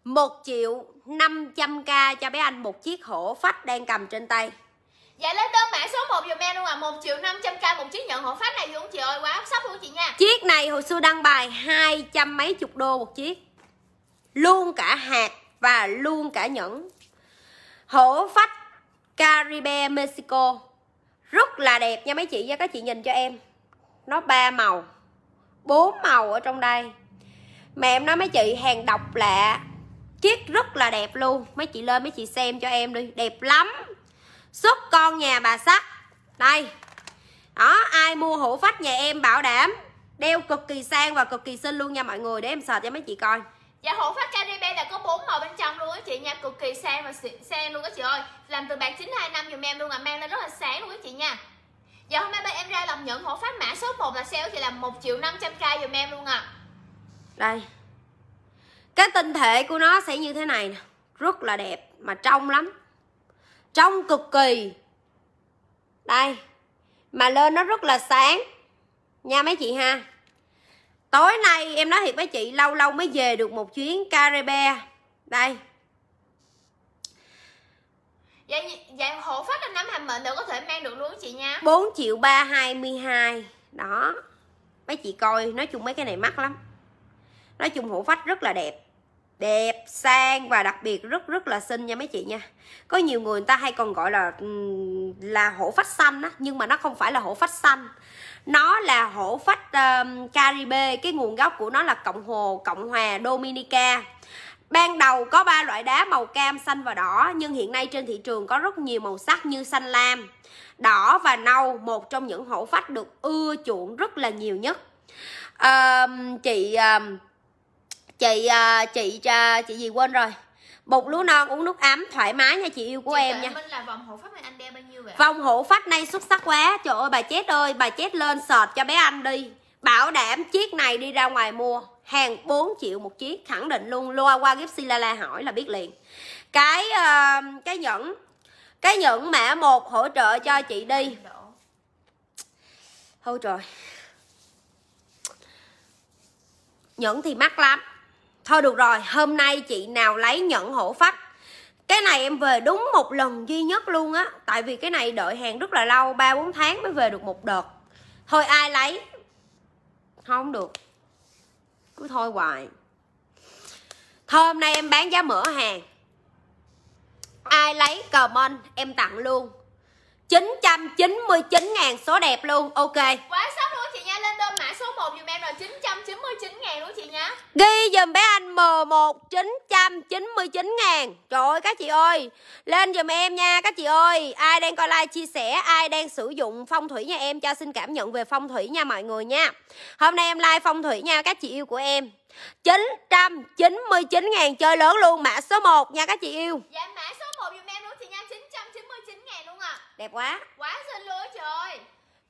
1 triệu 500k cho bé anh một chiếc hổ phách đang cầm trên tay Dạ lên đơn mã số 1 dùm em luôn à 1 triệu 500k một chiếc nhận hổ phách này luôn chị ơi quá sắp luôn chị nha Chiếc này hồi xưa đăng bài hai trăm mấy chục đô một chiếc Luôn cả hạt và luôn cả nhẫn Hổ phách Caribe Mexico Rất là đẹp nha mấy chị nha các chị nhìn cho em nó ba màu bốn màu ở trong đây mẹ em nói mấy chị hàng độc lạ chiếc rất là đẹp luôn mấy chị lên mấy chị xem cho em đi đẹp lắm xuất con nhà bà sắc đây đó ai mua hổ phách nhà em bảo đảm đeo cực kỳ sang và cực kỳ xinh luôn nha mọi người để em sờ cho mấy chị coi Dạ hổ phát Caribe là có bốn màu bên trong luôn á chị nha Cực kỳ sang và sang luôn á chị ơi Làm từ bạc chín hai năm dùm em luôn à Mang lên rất là sáng luôn á chị nha Dạ hôm nay bên em ra lòng nhận hộ phát mã số 1 là sale thì là 1 triệu 500k dùm em luôn à Đây Cái tinh thể của nó sẽ như thế này nè Rất là đẹp mà trong lắm Trong cực kỳ Đây Mà lên nó rất là sáng Nha mấy chị ha Tối nay em nói thiệt mấy chị lâu lâu mới về được một chuyến Caribe Đây Vậy, vậy hộ pháp anh nắm hàm mệnh đều có thể mang được luôn chị nha 4 triệu 322 Đó Mấy chị coi nói chung mấy cái này mắc lắm Nói chung hộ phách rất là đẹp Đẹp, sang và đặc biệt rất rất là xinh nha mấy chị nha Có nhiều người, người ta hay còn gọi là là hổ phách xanh á Nhưng mà nó không phải là hổ phách xanh Nó là hổ phách um, Caribe Cái nguồn gốc của nó là Cộng hòa Cộng Hòa, Dominica Ban đầu có 3 loại đá màu cam, xanh và đỏ nhưng hiện nay trên thị trường có rất nhiều màu sắc như xanh lam, đỏ và nâu, một trong những hổ phách được ưa chuộng rất là nhiều nhất. À, chị chị ờ, chị ờ, chị gì quên rồi. Bột lúa non uống nước ấm thoải mái nha chị yêu của chị em nha. Minh là vòng hổ phách này anh đeo bao nhiêu vậy? Vòng hổ phách này xuất sắc quá. Trời ơi bà chết ơi, bà chết lên sệt cho bé anh đi bảo đảm chiếc này đi ra ngoài mua hàng 4 triệu một chiếc khẳng định luôn loa qua Gipsy la hỏi là biết liền cái uh, cái nhẫn cái nhẫn mã một hỗ trợ cho chị đi thôi trời nhẫn thì mắc lắm thôi được rồi hôm nay chị nào lấy nhẫn hổ phách cái này em về đúng một lần duy nhất luôn á tại vì cái này đợi hàng rất là lâu ba bốn tháng mới về được một đợt thôi ai lấy không được cứ thôi hoài thôi hôm nay em bán giá mở hàng ai lấy comment em tặng luôn 999 ngàn số đẹp luôn Ok Quá sốc luôn chị nha Lên đơn mã số 1 dùm em rồi 999 ngàn luôn chị nha Ghi dùm bé anh M1 999 ngàn Trời ơi các chị ơi Lên dùm em nha các chị ơi Ai đang coi like chia sẻ Ai đang sử dụng phong thủy nha em Cho xin cảm nhận về phong thủy nha mọi người nha Hôm nay em like phong thủy nha các chị yêu của em 999 ngàn chơi lớn luôn Mã số 1 nha các chị yêu Dạ mã số đẹp quá quá xinh luôn trời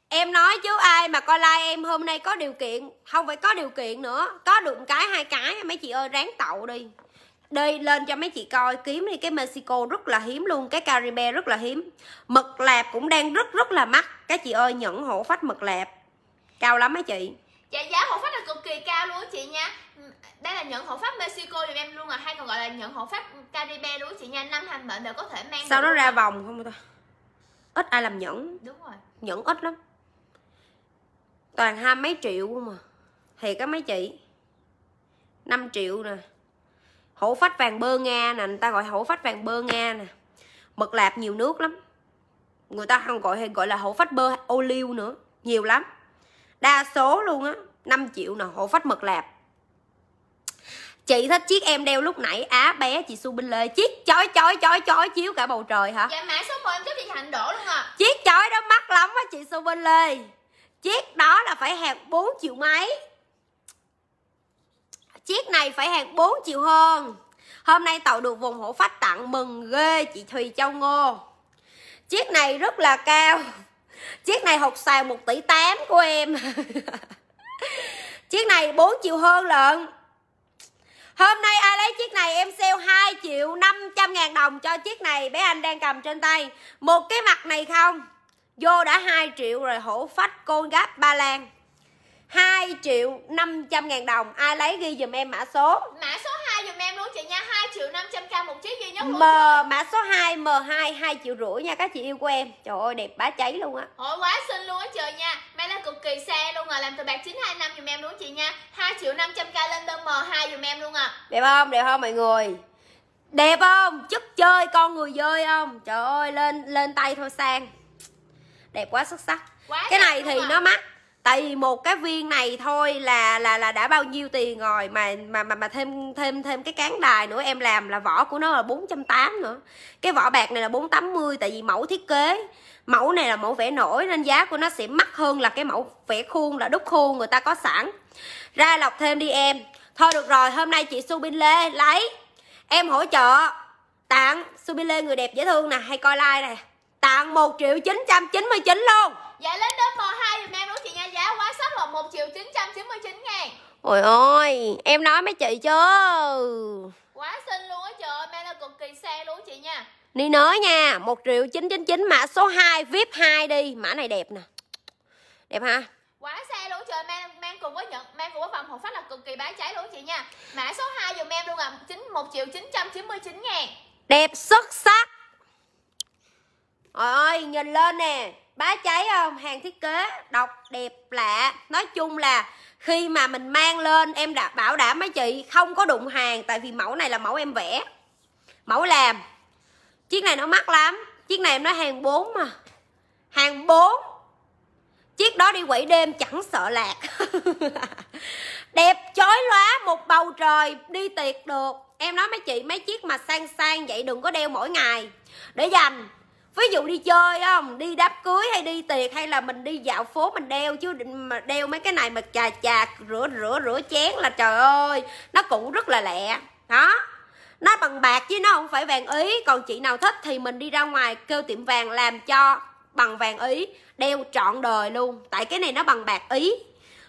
em nói chứ ai mà coi like em hôm nay có điều kiện không phải có điều kiện nữa có được cái hai cái mấy chị ơi ráng tậu đi đi lên cho mấy chị coi kiếm đi cái Mexico rất là hiếm luôn cái Caribe rất là hiếm mực lạp cũng đang rất rất là mắc các chị ơi nhẫn hổ phách mực lạp cao lắm mấy chị dạ giá hổ phách là cực kỳ cao luôn chị nha đây là nhẫn hộ pháp Mexico dùm em luôn à hay còn gọi là nhẫn hộ pháp Caribe luôn chị nha năm hành bệnh đều có thể mang sau đó ra à. vòng không ta ít ai làm nhẫn đúng rồi nhẫn ít lắm toàn hai mấy triệu không mà thì các mấy chị 5 triệu nè hổ phách vàng bơ nga nè người ta gọi hổ phách vàng bơ nga nè mực lạp nhiều nước lắm người ta không gọi hay gọi là hổ phách bơ ô liu nữa nhiều lắm đa số luôn á 5 triệu nè hổ phách mực lạp chị thích chiếc em đeo lúc nãy á bé chị su binh lê chiếc chói chói chói chói chiếu cả bầu trời hả dạ mã số 10 em giúp chị hạnh đổ luôn à chiếc chói đó mắc lắm á chị su binh lê chiếc đó là phải hàng 4 triệu mấy chiếc này phải hàng 4 triệu hơn hôm nay tàu được vùng hổ phách tặng mừng ghê chị thùy châu ngô chiếc này rất là cao chiếc này hột sàn 1 tỷ 8 của em chiếc này 4 triệu hơn lận Hôm nay ai lấy chiếc này em sale 2 triệu 500 ngàn đồng cho chiếc này bé anh đang cầm trên tay Một cái mặt này không Vô đã 2 triệu rồi hổ phách côn gáp ba lan 2 triệu 500 ngàn đồng Ai lấy ghi dùm em mã số Mã số 2 dùm em luôn chị nha 2 triệu 500 k một chiếc duy nhất M, Mã số 2 M2 2 triệu rưỡi nha các chị yêu của em Trời ơi đẹp bá cháy luôn á Ôi quá xinh luôn á trời nha Máy là cực kỳ xe luôn à Làm từ bạc 925 dùm em luôn chị nha 2 triệu 500 k lên đơn M2 dùm em luôn à Đẹp không đẹp không mọi người Đẹp không chất chơi con người dơi không Trời ơi lên lên tay thôi sang Đẹp quá xuất sắc quá Cái này thì à. nó mắc tại vì một cái viên này thôi là là là đã bao nhiêu tiền rồi mà mà mà mà thêm thêm thêm cái cán đài nữa em làm là vỏ của nó là 480 nữa cái vỏ bạc này là 480 tại vì mẫu thiết kế mẫu này là mẫu vẽ nổi nên giá của nó sẽ mắc hơn là cái mẫu vẽ khuôn là đúc khuôn người ta có sẵn ra lọc thêm đi em thôi được rồi hôm nay chị Subin Lê lấy em hỗ trợ tặng Subin Lê người đẹp dễ thương nè hay coi like nè tặng một triệu chín trăm chín mươi chín luôn Dạ lên đến M2 dùm em luôn chị nha Giá quá sốc là 1 triệu 999 ngàn Ôi ôi Em nói mấy chị chưa Quá xinh luôn á trời ơi Mang là cực kỳ xe luôn chị nha Đi nói nha 1 triệu 999 mã số 2 VIP 2 đi Mã này đẹp nè Đẹp ha Quá xe luôn trời mang mang cùng với nhận mang cùng với vòng hộp phát là cực kỳ bán cháy luôn chị nha. Mã số 2 dùm em luôn ạ, à, 9 1 triệu 999 ngàn Đẹp xuất sắc. Trời ơi, nhìn lên nè bá cháy không hàng thiết kế độc đẹp lạ nói chung là khi mà mình mang lên em đã bảo đảm mấy chị không có đụng hàng tại vì mẫu này là mẫu em vẽ mẫu làm chiếc này nó mắc lắm chiếc này em nói hàng 4 mà hàng 4 chiếc đó đi quẩy đêm chẳng sợ lạc đẹp chói lóa một bầu trời đi tiệc được em nói mấy chị mấy chiếc mà sang sang vậy đừng có đeo mỗi ngày để dành ví dụ đi chơi không đi đám cưới hay đi tiệc hay là mình đi dạo phố mình đeo chứ mà đeo mấy cái này mà chà chà rửa rửa rửa chén là trời ơi nó cũng rất là lẹ đó nó bằng bạc chứ nó không phải vàng ý còn chị nào thích thì mình đi ra ngoài kêu tiệm vàng làm cho bằng vàng ý đeo trọn đời luôn tại cái này nó bằng bạc ý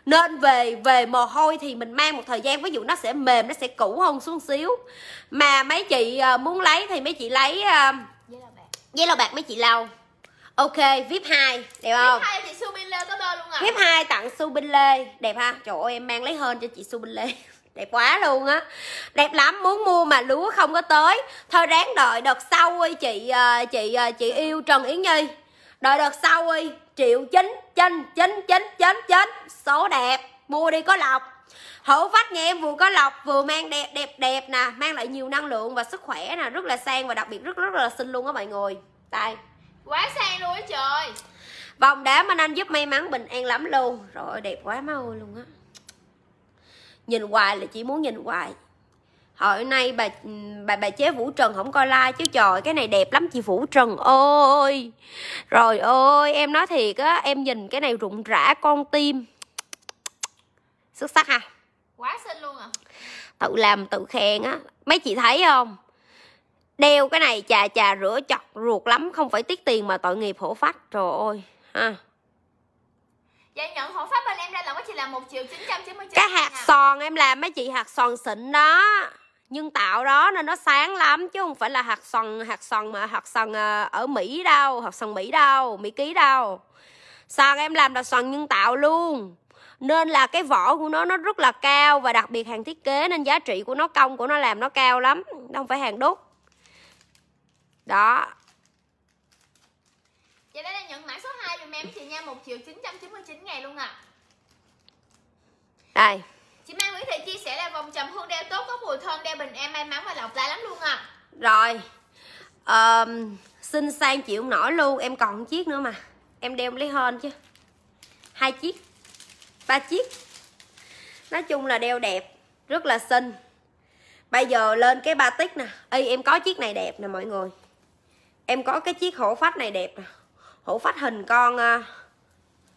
nên về về mồ hôi thì mình mang một thời gian ví dụ nó sẽ mềm nó sẽ cũ hơn xuống xíu mà mấy chị ờ, muốn lấy thì mấy chị lấy ờ, với lau bạc mấy chị lau ok vip 2 đẹp không vip 2 chị su bin lê có đôi luôn à vip 2 tặng su bin lê đẹp ha trời ơi em mang lấy hơn cho chị su bin lê đẹp quá luôn á đẹp lắm muốn mua mà lúa không có tới thôi ráng đợi đợt sau ơi chị ờ, chị ờ, chị yêu trần yến nhi đợi đợt sau ơi triệu chín chín chín chín chín chín số đẹp mua đi có lọc hữu vách nhà em vừa có lọc vừa mang đẹp đẹp đẹp nè mang lại nhiều năng lượng và sức khỏe nè rất là sang và đặc biệt rất rất là xinh luôn á mọi người đây quá sang luôn á trời vòng đá mà anh giúp may mắn bình an lắm luôn rồi đẹp quá má ơi luôn á nhìn hoài là chỉ muốn nhìn hoài hồi nay bà bà bà chế vũ trần không coi like chứ trời cái này đẹp lắm chị vũ trần ôi rồi ôi em nói thiệt á em nhìn cái này rụng rã con tim xuất sắc ha à? quá xinh luôn à tự làm tự khen á mấy chị thấy không đeo cái này chà chà rửa chọt ruột lắm không phải tiết tiền mà tội nghiệp hổ phách trời ơi ha à. Vậy nhận hộ pháp bên em ra là có chị làm một triệu chín chín trăm 999 Cái hạt à. son em làm mấy chị hạt sòn xịn đó nhưng tạo đó nên nó sáng lắm chứ không phải là hạt sòn hạt sòn mà hạt sòn ờ, ở Mỹ đâu, hạt sòn Mỹ đâu, Mỹ ký đâu. Son em làm là sòn nhân tạo luôn nên là cái vỏ của nó nó rất là cao và đặc biệt hàng thiết kế nên giá trị của nó công của nó làm nó cao lắm nó không phải hàng đúc đó Vậy đây là nhận mã số 2 dùm em chị nha 1 triệu 999 ngàn luôn à Đây Chị Mai Nguyễn Thị chia sẻ là vòng trầm hương đeo tốt có mùi thơm đeo bình em may mắn và lọc lại lắm luôn à Rồi um, Xin sang chịu nổi luôn em còn một chiếc nữa mà Em đeo lấy hơn chứ hai chiếc ba chiếc nói chung là đeo đẹp rất là xinh bây giờ lên cái ba tích nè y em có chiếc này đẹp nè mọi người em có cái chiếc hổ phách này đẹp nè hổ phách hình con à,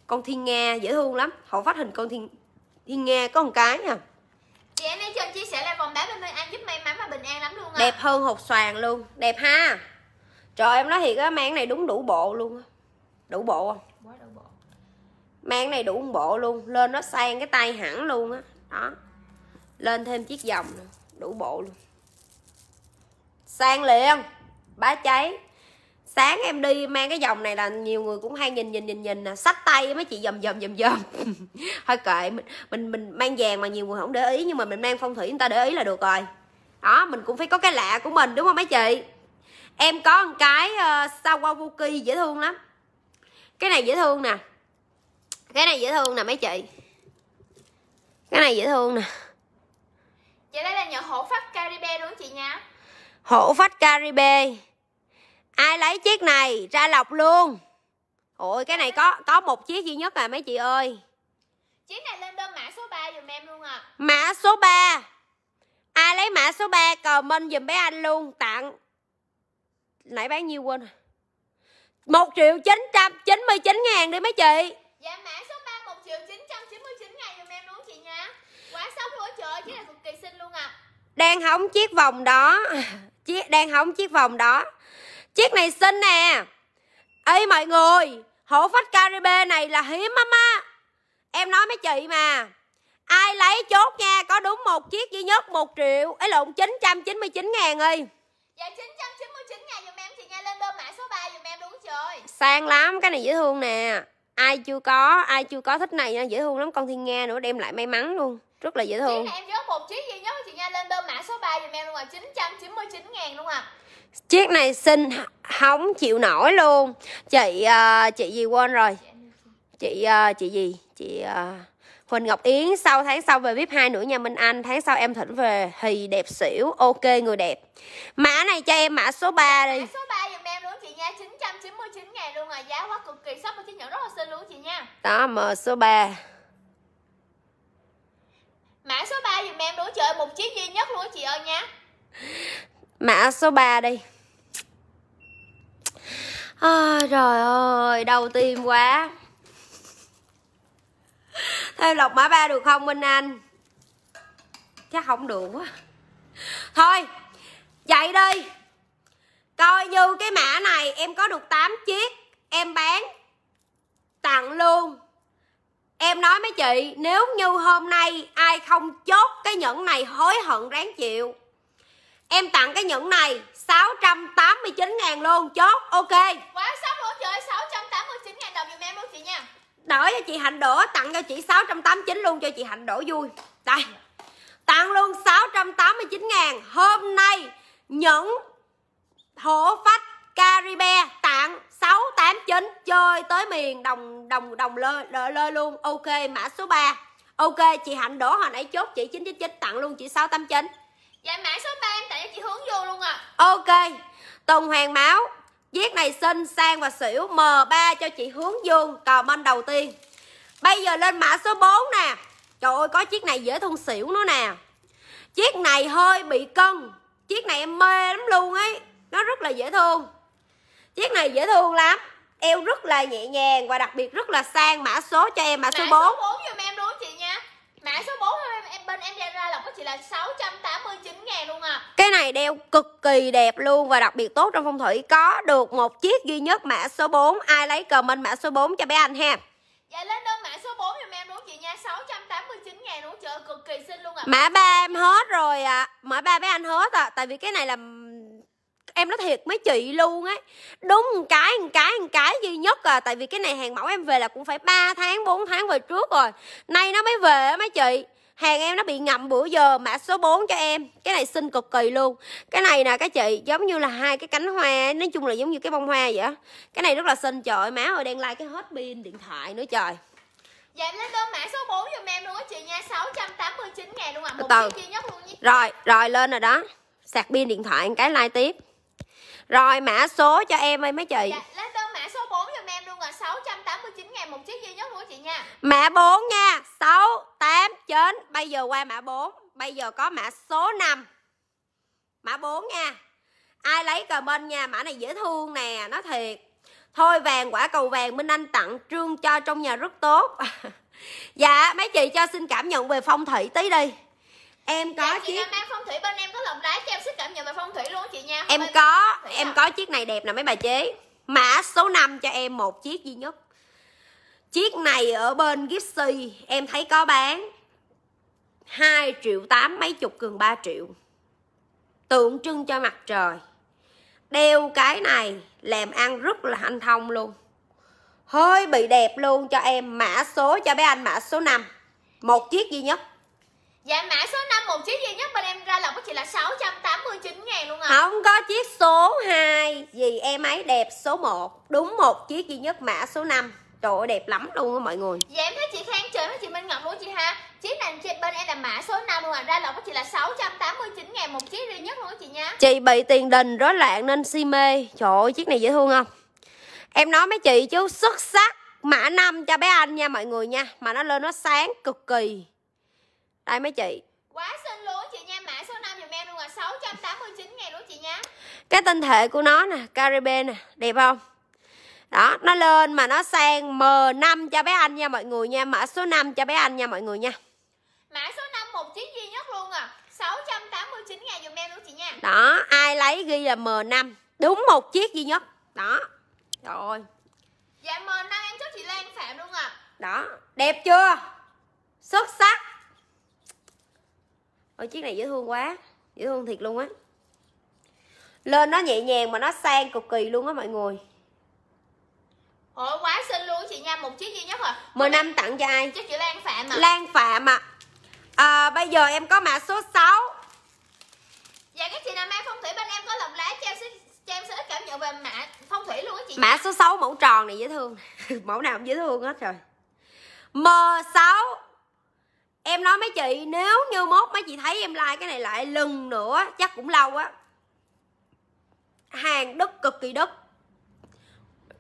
con thiên nga dễ thương lắm hổ phách hình con thiên thiên nga có một cái nè chị em lấy chia sẻ là vòng đá bên an giúp may mắn và bình an lắm luôn à. đẹp hơn hột xoàn luôn đẹp ha trời em nói thiệt á mang này đúng đủ bộ luôn đủ bộ không mang này đủ bộ luôn lên nó sang cái tay hẳn luôn á đó. đó lên thêm chiếc vòng đủ bộ luôn sang liền bá cháy sáng em đi mang cái vòng này là nhiều người cũng hay nhìn nhìn nhìn nhìn nè sách tay mấy chị dầm dầm dầm dầm thôi kệ mình mình mình mang vàng mà nhiều người không để ý nhưng mà mình mang phong thủy người ta để ý là được rồi đó mình cũng phải có cái lạ của mình đúng không mấy chị em có một cái uh, ờ, sawawuki dễ thương lắm cái này dễ thương nè cái này dễ thương nè mấy chị cái này dễ thương nè dạ đây là nhờ hổ phách caribe đúng không chị nha hổ phách caribe ai lấy chiếc này ra lọc luôn ôi cái này có có một chiếc duy nhất à mấy chị ơi chiếc này lên đơn mã số 3 dùm em luôn à mã số 3 ai lấy mã số 3 comment dùm bé anh luôn tặng nãy bán nhiêu quên một triệu chín trăm chín mươi chín ngàn đi mấy chị Dạ mã số 3 1 triệu 999 ngày dùm em đúng chị nha Quá sốc luôn trời ơi, chiếc này cực kỳ xinh luôn à Đang hóng chiếc vòng đó chiếc Đang hóng chiếc vòng đó Chiếc này xinh nè Ê mọi người Hổ phách Caribe này là hiếm lắm á Em nói mấy chị mà Ai lấy chốt nha Có đúng một chiếc duy nhất 1 triệu ấy lộn 999 ngàn ơi Dạ 999 ngàn dùm em chị nha Lên đơn mã số 3 dùm em đúng trời Sang lắm cái này dễ thương nè ai chưa có ai chưa có thích này nha dễ thương lắm con thiên nga nữa đem lại may mắn luôn rất là dễ thương chiếc này em chốt một chiếc duy nhất chị nha lên đơn mã số 3 dùm em luôn à 999 ngàn luôn à chiếc này xinh không chịu nổi luôn chị uh, chị gì quên rồi chị uh, chị gì chị uh, Huỳnh Ngọc Yến sau tháng sau về VIP 2 nữa nha Minh Anh Tháng sau em thỉnh về thì đẹp xỉu Ok người đẹp Mã này cho em mã số 3 đi mã số 3 nha 999 ngàn luôn à giá quá cực kỳ sốc và chiếc nhẫn rất là xinh luôn chị nha đó M số 3 mã số 3 dùm em nữa chị ơi một chiếc duy nhất luôn chị ơi nha mã số 3 đi à, trời ơi đầu tim quá thêm lọc mã ba được không minh anh chắc không được quá thôi chạy đi coi như cái mã này em có được 8 chiếc em bán tặng luôn em nói mấy chị nếu như hôm nay ai không chốt cái nhẫn này hối hận ráng chịu em tặng cái nhẫn này 689 ngàn luôn chốt ok quá sốc luôn trời 689 ngàn đồng dùm em luôn chị nha đổi cho chị Hạnh đổ tặng cho chị 689 luôn cho chị Hạnh đổ vui đây tặng luôn 689 ngàn hôm nay nhẫn hổ phách Caribe tặng 689 chơi tới miền đồng đồng đồng lơ lơ, lơ luôn. Ok mã số 3. Ok chị Hạnh đổ hồi nãy chốt chị 999 tặng luôn chị 689. Dạ mã số 3 em tặng cho chị hướng vô luôn à. Ok. Tùng Hoàng Máu Viết này xinh, sang và xỉu M3 cho chị Hướng Dương Comment đầu tiên Bây giờ lên mã số 4 nè Trời ơi có chiếc này dễ thương xỉu nữa nè Chiếc này hơi bị cân Chiếc này em mê lắm luôn ấy nó rất là dễ thương chiếc này dễ thương lắm eo rất là nhẹ nhàng và đặc biệt rất là sang mã số cho em mã, số 4 mã số 4 giùm em luôn chị nha mã số 4 em, em bên em ra là có chị là 689 ngàn luôn à cái này đeo cực kỳ đẹp luôn và đặc biệt tốt trong phong thủy có được một chiếc duy nhất mã số 4 ai lấy comment mã số 4 cho bé anh ha Dạ lên đơn mã số 4 giùm em đúng chị nha 689 ngàn đúng chưa cực kỳ xinh luôn ạ à. Mã 3 em hết rồi ạ à. Mã 3 bé anh hết ạ à. Tại vì cái này là em nói thiệt mấy chị luôn ấy đúng một cái một cái một cái duy nhất à tại vì cái này hàng mẫu em về là cũng phải 3 tháng 4 tháng về trước rồi nay nó mới về á mấy chị hàng em nó bị ngậm bữa giờ mã số 4 cho em cái này xinh cực kỳ luôn cái này nè các chị giống như là hai cái cánh hoa nói chung là giống như cái bông hoa vậy á cái này rất là xinh trời má ơi đang like cái hết pin điện thoại nữa trời Dạ em lấy đơn mã số 4 giùm em luôn á chị nha 689 ngàn luôn ạ à. Một chiếc duy nhất luôn nha Rồi, rồi lên rồi đó Sạc pin điện thoại cái like tiếp rồi mã số cho em ơi mấy chị dạ, Lá đơn mã số 4 giùm em luôn là 689 ngàn một chiếc duy nhất của chị nha Mã 4 nha 6, 8, 9 Bây giờ qua mã 4 Bây giờ có mã số 5 Mã 4 nha Ai lấy comment nha Mã này dễ thương nè Nó thiệt Thôi vàng quả cầu vàng Minh Anh tặng trương cho trong nhà rất tốt Dạ mấy chị cho xin cảm nhận về phong thủy tí đi em có dạ, chị chiếc Nam mang phong thủy bên em có lồng lá cho em sức cảm nhận về phong thủy luôn chị nha Không em có em nào? có chiếc này đẹp nè mấy bà chế mã số 5 cho em một chiếc duy nhất chiếc này ở bên Gipsy em thấy có bán 2 triệu tám mấy chục gần 3 triệu tượng trưng cho mặt trời đeo cái này làm ăn rất là hanh thông luôn hơi bị đẹp luôn cho em mã số cho bé anh mã số 5 một chiếc duy nhất Dạ mã số 5 một chiếc duy nhất bên em ra là có chỉ là 689 ngàn luôn ạ à. Không có chiếc số 2 gì em ấy đẹp số 1 Đúng một chiếc duy nhất mã số 5 Trời ơi đẹp lắm luôn á mọi người Dạ em thấy chị Khang trời thấy chị Minh Ngọc luôn chị ha Chiếc này chị bên em là mã số 5 luôn à Ra lọc có chỉ là 689 ngàn một chiếc duy nhất luôn á chị nha Chị bị tiền đình rối loạn nên si mê Trời ơi chiếc này dễ thương không Em nói mấy chị chứ xuất sắc Mã 5 cho bé anh nha mọi người nha Mà nó lên nó sáng cực kỳ đây mấy chị quá xinh luôn chị nha mã số 5 dùm em luôn là 689 ngàn luôn chị nha cái tinh thể của nó nè Caribe nè đẹp không đó nó lên mà nó sang M5 cho bé anh nha mọi người nha mã số 5 cho bé anh nha mọi người nha mã số 5 một chiếc duy nhất luôn à 689 ngàn dùm em luôn chị nha đó ai lấy ghi là M5 đúng một chiếc duy nhất đó rồi dạ M5 em chốt chị Lan Phạm luôn à đó đẹp chưa xuất sắc ôi chiếc này dễ thương quá dễ thương thiệt luôn á lên nó nhẹ nhàng mà nó sang cực kỳ luôn á mọi người Ôi quá xinh luôn chị nha, một chiếc duy nhất à. m năm tặng cho ai? Cho chị Lan Phạm à. Lan Phạm À. À, bây giờ em có mã số 6. Dạ các chị nào mang phong thủy bên em có lồng lá cho em sẽ cho em sẽ ít cảm nhận về mã phong thủy luôn á chị. Mã số 6 mẫu tròn này dễ thương. mẫu nào cũng dễ thương hết rồi. M6 em nói mấy chị nếu như mốt mấy chị thấy em like cái này lại lần nữa chắc cũng lâu á hàng đất cực kỳ đất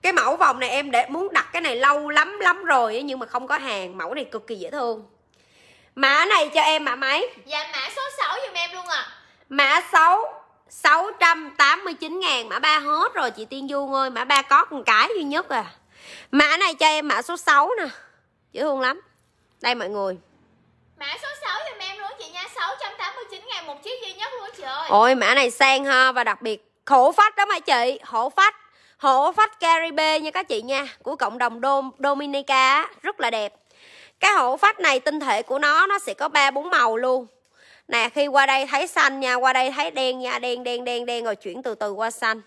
cái mẫu vòng này em để muốn đặt cái này lâu lắm lắm rồi nhưng mà không có hàng mẫu này cực kỳ dễ thương mã này cho em mã mấy dạ mã số 6 giùm em luôn ạ à. mã 6 689 ngàn mã 3 hết rồi chị Tiên Dung ơi mã 3 có một cái duy nhất à mã này cho em mã số 6 nè dễ thương lắm đây mọi người Mã số 6 giùm em luôn chị nha 689 ngàn một chiếc duy nhất luôn chị ơi Ôi mã này sang ha Và đặc biệt khổ phách đó mà chị Khổ phách khổ phách Caribe nha các chị nha Của cộng đồng Dom, Dominica Rất là đẹp Cái hổ phách này tinh thể của nó Nó sẽ có ba bốn màu luôn Nè khi qua đây thấy xanh nha Qua đây thấy đen nha Đen đen đen đen rồi chuyển từ từ qua xanh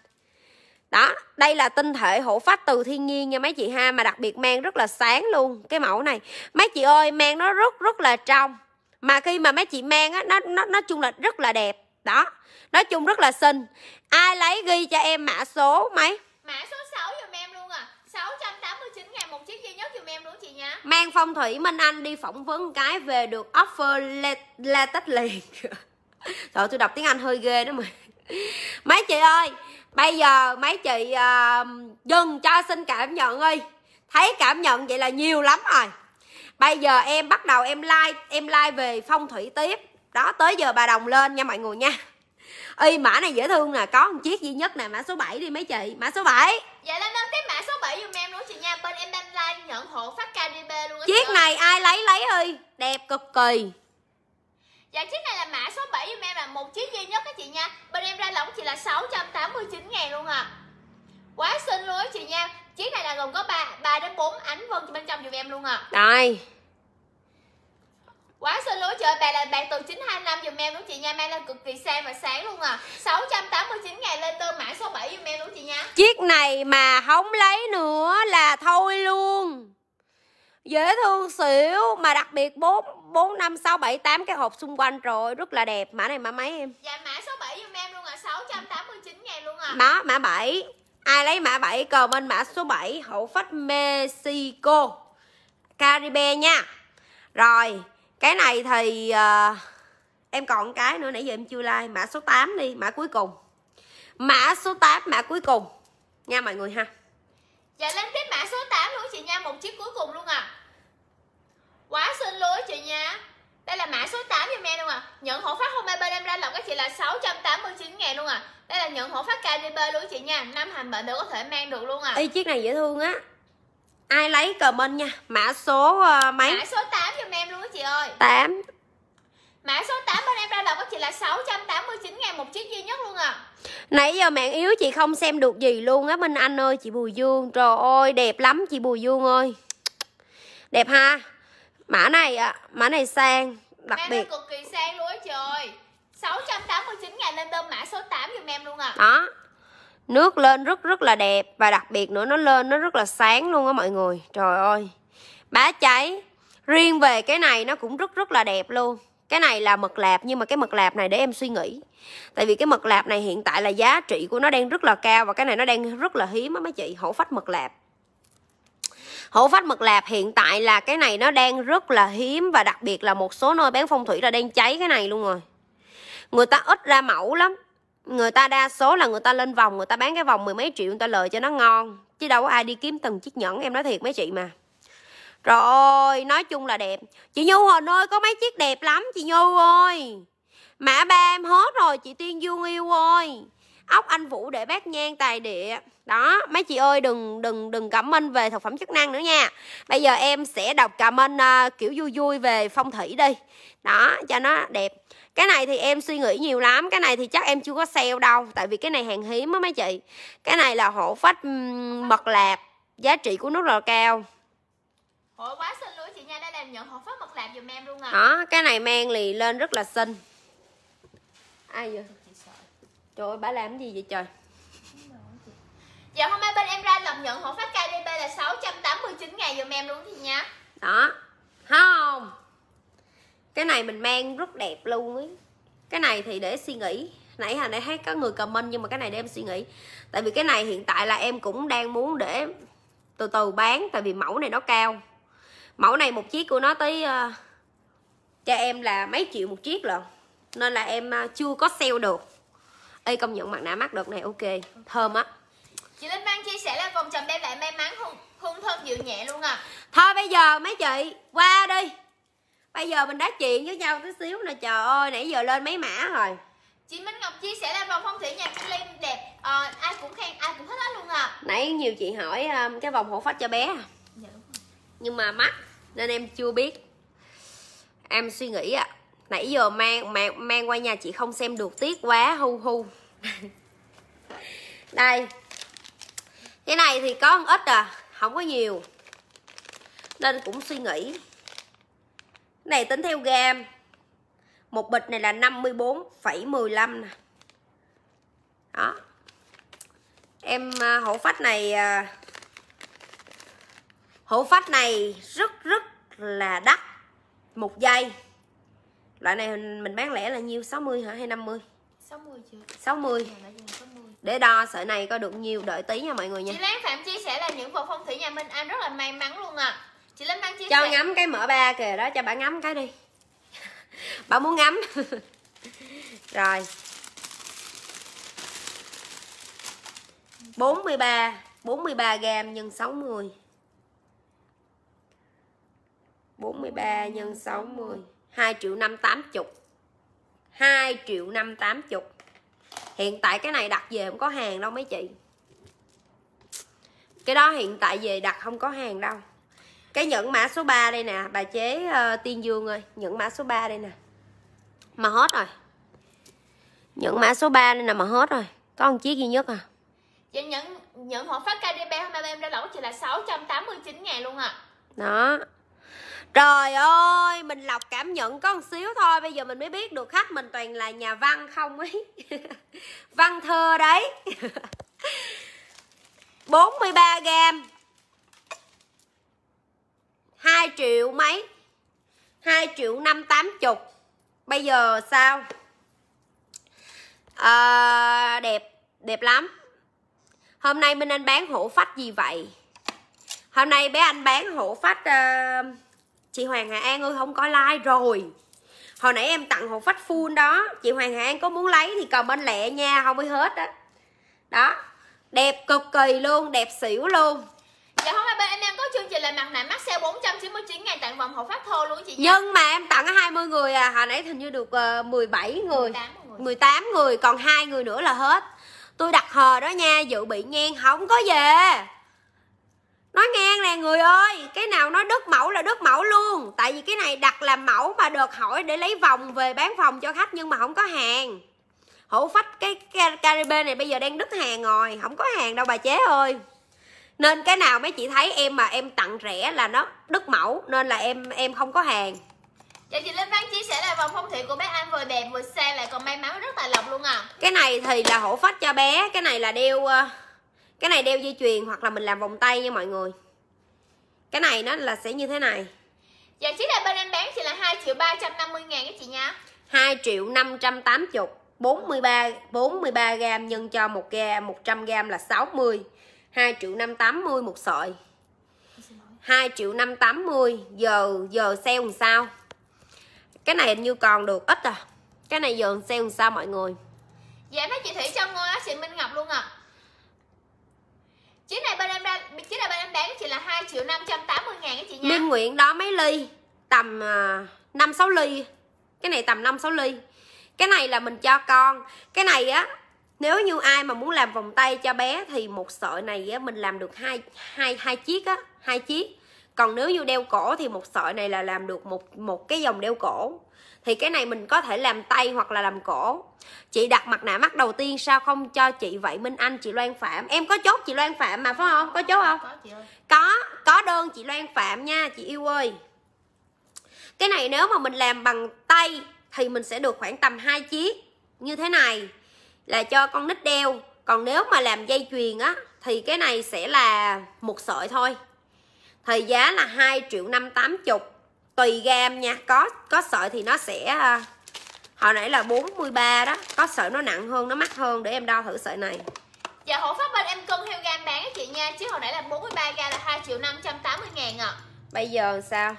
đó đây là tinh thể hổ phách từ thiên nhiên nha mấy chị ha mà đặc biệt mang rất là sáng luôn cái mẫu này mấy chị ơi mang nó rất rất là trong mà khi mà mấy chị mang á nó nó nói chung là rất là đẹp đó nói chung rất là xinh ai lấy ghi cho em mã số mấy mã số 6 giùm em luôn à 689 ngàn một chiếc duy nhất giùm em luôn chị nha mang phong thủy Minh Anh đi phỏng vấn cái về được offer la tách liền trời tôi đọc tiếng Anh hơi ghê đó mà mấy chị ơi bây giờ mấy chị uh, dừng cho xin cảm nhận ơi thấy cảm nhận vậy là nhiều lắm rồi bây giờ em bắt đầu em like em like về phong thủy tiếp đó tới giờ bà đồng lên nha mọi người nha y mã này dễ thương nè có một chiếc duy nhất nè mã số 7 đi mấy chị mã số 7 vậy dạ, lên nâng tiếp mã số 7 dùm em luôn chị nha bên em đang like nhận hộ phát KDB luôn chiếc này ai lấy lấy ơi đẹp cực kỳ Dạ chiếc này là mã số 7 giùm em là một chiếc duy nhất các chị nha Bên em ra lỏng chỉ là 689 ngàn luôn à Quá xinh luôn á chị nha Chiếc này là gồm có 3, 3 đến 4 ánh vân bên trong giùm em luôn à Rồi Quá xinh luôn trời bạn là bạn từ 925 dùm em đúng chị nha Mang lên cực kỳ sang và sáng luôn à 689 ngàn lên tơ mã số 7 dùm em đúng chị nha Chiếc này mà không lấy nữa là thôi luôn dễ thương xỉu mà đặc biệt bốn bốn năm sáu bảy tám cái hộp xung quanh rồi rất là đẹp mã này mã mấy em dạ mã số 7 giùm em luôn ạ à, 689 ngàn luôn à. mã mã 7 ai lấy mã 7 comment mã số 7 hậu phách Mexico Caribe nha rồi cái này thì uh, em còn cái nữa nãy giờ em chưa like mã số 8 đi mã cuối cùng mã số 8 mã cuối cùng nha mọi người ha Dạ lên tiếp mã số 8 luôn chị nha, một chiếc cuối cùng luôn à. Quá xin lỗi chị nha. Đây là mã số 8 giùm em luôn à. Nhận hộ phát hôm nay bên em ra lọc các chị là 689 ngàn luôn à. Đây là nhận hộ phát KDB luôn chị nha. năm hành bệnh đều có thể mang được luôn à. Ê chiếc này dễ thương á. Ai lấy comment nha, mã số uh, mấy? Mã số 8 giùm em luôn chị ơi. 8 Mã số 8 bên em ra đầu các chị là 689 ngàn một chiếc duy nhất luôn à Nãy giờ mạng yếu chị không xem được gì luôn á Minh Anh ơi chị Bùi Dương Trời ơi đẹp lắm chị Bùi Dương ơi Đẹp ha Mã này ạ, à, mã này sang Đặc em biệt cực kỳ sang luôn á trời 689 ngàn lên đơn mã số 8 dùm em luôn à Đó Nước lên rất rất là đẹp Và đặc biệt nữa nó lên nó rất là sáng luôn á mọi người Trời ơi Bá cháy Riêng về cái này nó cũng rất rất là đẹp luôn cái này là mật lạp nhưng mà cái mật lạp này để em suy nghĩ tại vì cái mật lạp này hiện tại là giá trị của nó đang rất là cao và cái này nó đang rất là hiếm á mấy chị hổ phách mật lạp hổ phách mật lạp hiện tại là cái này nó đang rất là hiếm và đặc biệt là một số nơi bán phong thủy là đang cháy cái này luôn rồi người ta ít ra mẫu lắm người ta đa số là người ta lên vòng người ta bán cái vòng mười mấy triệu người ta lời cho nó ngon chứ đâu có ai đi kiếm từng chiếc nhẫn em nói thiệt mấy chị mà rồi, nói chung là đẹp Chị Nhu hồi ơi, có mấy chiếc đẹp lắm chị Nhu ơi Mã ba em hết rồi, chị Tiên Dương yêu ơi Ốc Anh Vũ để bát nhang tài địa Đó, mấy chị ơi đừng đừng đừng cảm ơn về thực phẩm chức năng nữa nha Bây giờ em sẽ đọc comment uh, kiểu vui vui về phong thủy đi Đó, cho nó đẹp cái này thì em suy nghĩ nhiều lắm cái này thì chắc em chưa có sale đâu tại vì cái này hàng hiếm á mấy chị cái này là hổ phách mật lạp giá trị của nó rất là cao Hội quá xin lỗi chị nha Đã làm nhận hộ pháp mật lạp dùm em luôn à Đó cái này mang lì lên rất là xinh Ai vậy Trời ơi bà làm gì vậy trời Dạ hôm nay bên em ra lập nhận hộ phát KDB là 689 ngày dùm em luôn thì nha Đó Không Cái này mình mang rất đẹp luôn ấy Cái này thì để suy nghĩ Nãy hồi nãy thấy có người comment nhưng mà cái này để em suy nghĩ Tại vì cái này hiện tại là em cũng đang muốn để từ từ bán Tại vì mẫu này nó cao mẫu này một chiếc của nó tới uh, cho em là mấy triệu một chiếc lận nên là em uh, chưa có sale được Ê công nhận mặt nạ mắt đợt này ok thơm á chị Linh Mang chia sẻ là vòng trầm đem lại may mắn hương, hương thơm dịu nhẹ luôn à thôi bây giờ mấy chị qua đi bây giờ mình đã chuyện với nhau tí xíu nè trời ơi nãy giờ lên mấy mã rồi chị Minh Ngọc chia sẻ là vòng phong thủy nhà chị Linh đẹp à, ai cũng khen ai cũng thích hết luôn à nãy nhiều chị hỏi um, cái vòng hổ phách cho bé à nhưng mà mắc nên em chưa biết em suy nghĩ ạ à, nãy giờ mang mang mang qua nhà chị không xem được tiếc quá hu hu đây cái này thì có một ít à không có nhiều nên cũng suy nghĩ cái này tính theo gam một bịch này là 54,15 nè đó em à, hổ phách này à, Hữu phách này rất rất là đắt một giây Loại này mình bán lẻ là nhiêu? 60 hả? Hay 50? 60 chị 60 Để đo sợi này coi được nhiều Đợi tí nha mọi người nha Chị Lan Phạm chia sẻ là những vật phong thủy nhà Minh Anh rất là may mắn luôn ạ à. Chị Lan đang chia cho sẻ ngắm cái mở ba kìa đó Cho bà ngắm cái đi Bà muốn ngắm Rồi 43 43 gam nhân 60 43 nhân 60 2 triệu 580 2 triệu 580 Hiện tại cái này đặt về không có hàng đâu mấy chị Cái đó hiện tại về đặt không có hàng đâu Cái nhẫn mã số 3 đây nè Bà chế uh, Tiên Dương ơi Nhẫn mã số 3 đây nè Mà hết rồi Nhẫn mã số 3 đây nè mà hết rồi Có một chiếc duy nhất à Chị nhẫn, nhẫn hộ phát KDB hôm nay em đã lỗ chị là 689 ngàn luôn à Đó Trời ơi, mình lọc cảm nhận có một xíu thôi Bây giờ mình mới biết được khách mình toàn là nhà văn không ấy Văn thơ đấy 43 gam, 2 triệu mấy 2 triệu chục. Bây giờ sao à, Đẹp Đẹp lắm Hôm nay Minh Anh bán hổ phách gì vậy Hôm nay bé anh bán hổ phách uh, chị Hoàng Hà An ơi không có like rồi hồi nãy em tặng hộp phách full đó chị Hoàng Hà An có muốn lấy thì cầm bên lẹ nha không mới hết đó đó đẹp cực kỳ luôn đẹp xỉu luôn Dạ hôm nay bên anh em có chương trình là mặt nạ mắt xe 499 ngàn tặng vòng hộp phát thô luôn chị nha. Nhưng mà em tặng 20 người à, hồi nãy hình như được 17 ờ, người, 18 người, 18 người còn hai người nữa là hết. Tôi đặt hờ đó nha, dự bị ngang không có về nói ngang nè người ơi cái nào nói đứt mẫu là đứt mẫu luôn tại vì cái này đặt làm mẫu mà được hỏi để lấy vòng về bán phòng cho khách nhưng mà không có hàng hổ phách cái caribe này bây giờ đang đứt hàng rồi không có hàng đâu bà chế ơi nên cái nào mấy chị thấy em mà em tặng rẻ là nó đứt mẫu nên là em em không có hàng Dạ chị Linh Văn chia sẻ là vòng phong thủy của bé An vừa đẹp vừa sang lại còn may mắn rất là lộc luôn à Cái này thì là hổ phách cho bé Cái này là đeo ờ, cái này đeo dây chuyền hoặc là mình làm vòng tay nha mọi người cái này nó là sẽ như thế này Dạ chiếc này bên em bán chỉ là 2 triệu 350 ngàn các chị nha 2 triệu 580 43 43 gram nhân cho 1 gram 100 gram là 60 2 triệu 580 một sợi 2 triệu 580 giờ giờ sale làm sao cái này hình như còn được ít à cái này giờ sale làm sao mọi người dạ em thấy chị Thủy Trâm ngôi á chị Minh Ngọc luôn ạ à. Chiếc này bên em ra chiếc này bên em bán chỉ là 2 triệu 580 ngàn các chị nha. Minh Nguyễn đó mấy ly? Tầm uh, 5 6 ly. Cái này tầm 5 6 ly. Cái này là mình cho con. Cái này á nếu như ai mà muốn làm vòng tay cho bé thì một sợi này á, mình làm được hai hai hai chiếc á, hai chiếc. Còn nếu như đeo cổ thì một sợi này là làm được một một cái dòng đeo cổ thì cái này mình có thể làm tay hoặc là làm cổ chị đặt mặt nạ mắt đầu tiên sao không cho chị vậy Minh Anh chị Loan Phạm em có chốt chị Loan Phạm mà phải không có chốt không có chị ơi. có có đơn chị Loan Phạm nha chị yêu ơi cái này nếu mà mình làm bằng tay thì mình sẽ được khoảng tầm hai chiếc như thế này là cho con nít đeo còn nếu mà làm dây chuyền á thì cái này sẽ là một sợi thôi thì giá là 2 triệu năm tám chục tùy gam nha có có sợi thì nó sẽ à, hồi nãy là 43 đó có sợi nó nặng hơn nó mắc hơn để em đo thử sợi này dạ hộ pháp bên em cân theo gam bán á chị nha chứ hồi nãy là 43 gam là 2 triệu 580 ngàn ạ à. bây giờ sao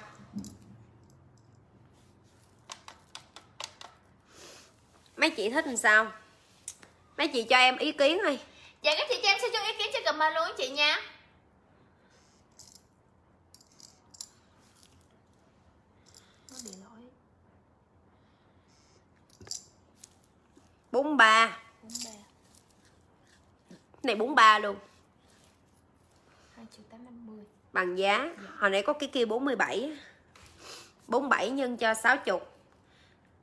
mấy chị thích làm sao mấy chị cho em ý kiến đi dạ các chị cho em sẽ cho ý kiến cho comment luôn chị nha 43 43 Này 43 luôn 2 850 Bằng giá dạ. Hồi nãy có cái kia 47 47 nhân cho 60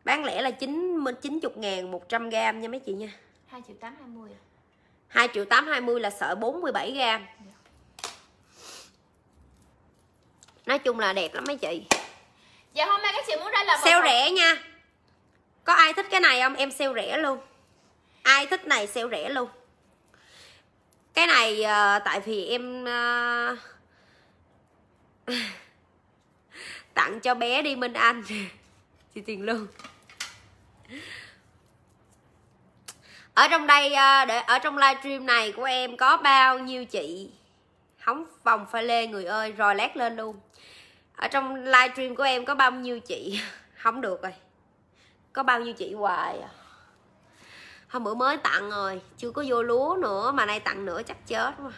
Bán lẻ là 9, 90 ngàn 100 gram nha mấy chị nha 2 triệu 820 à 2 triệu 820 là sợi 47 gram dạ. Nói chung là đẹp lắm mấy chị Dạ hôm nay các chị muốn ra là Sale rẻ nha có ai thích cái này không em sale rẻ luôn ai thích này sale rẻ luôn cái này uh, tại vì em uh, tặng cho bé đi minh anh chị tiền lương ở trong đây ờ, để ở trong livestream này của em có bao nhiêu chị hóng vòng pha lê người ơi rồi lát lên luôn ở trong livestream của em có bao nhiêu chị không được rồi có bao nhiêu chị hoài à hôm bữa mới tặng rồi chưa có vô lúa nữa mà nay tặng nữa chắc chết mà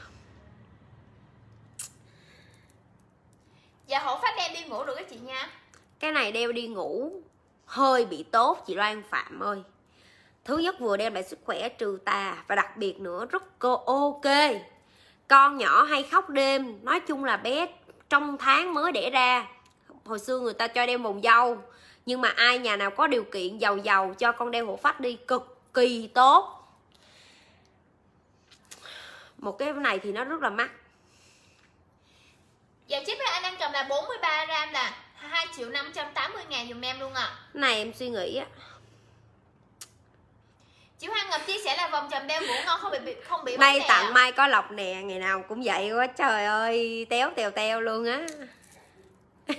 dạ hổ phát đem đi ngủ được cái chị nha cái này đeo đi ngủ hơi bị tốt chị loan phạm ơi thứ nhất vừa đem lại sức khỏe trừ tà và đặc biệt nữa rất cô ok con nhỏ hay khóc đêm nói chung là bé trong tháng mới đẻ ra hồi xưa người ta cho đeo vòng dâu nhưng mà ai nhà nào có điều kiện giàu giàu cho con đeo hộ phách đi cực kỳ tốt một cái này thì nó rất là mắc giờ chip anh đang cầm là 43 gram là 2 triệu 580 ngàn dùm em luôn ạ à. Này em suy nghĩ á Chị Hoa Ngọc chia sẻ là vòng chầm đeo ngủ ngon không bị không bị May tặng à. Mai có lọc nè Ngày nào cũng vậy quá trời ơi Téo tèo tèo luôn á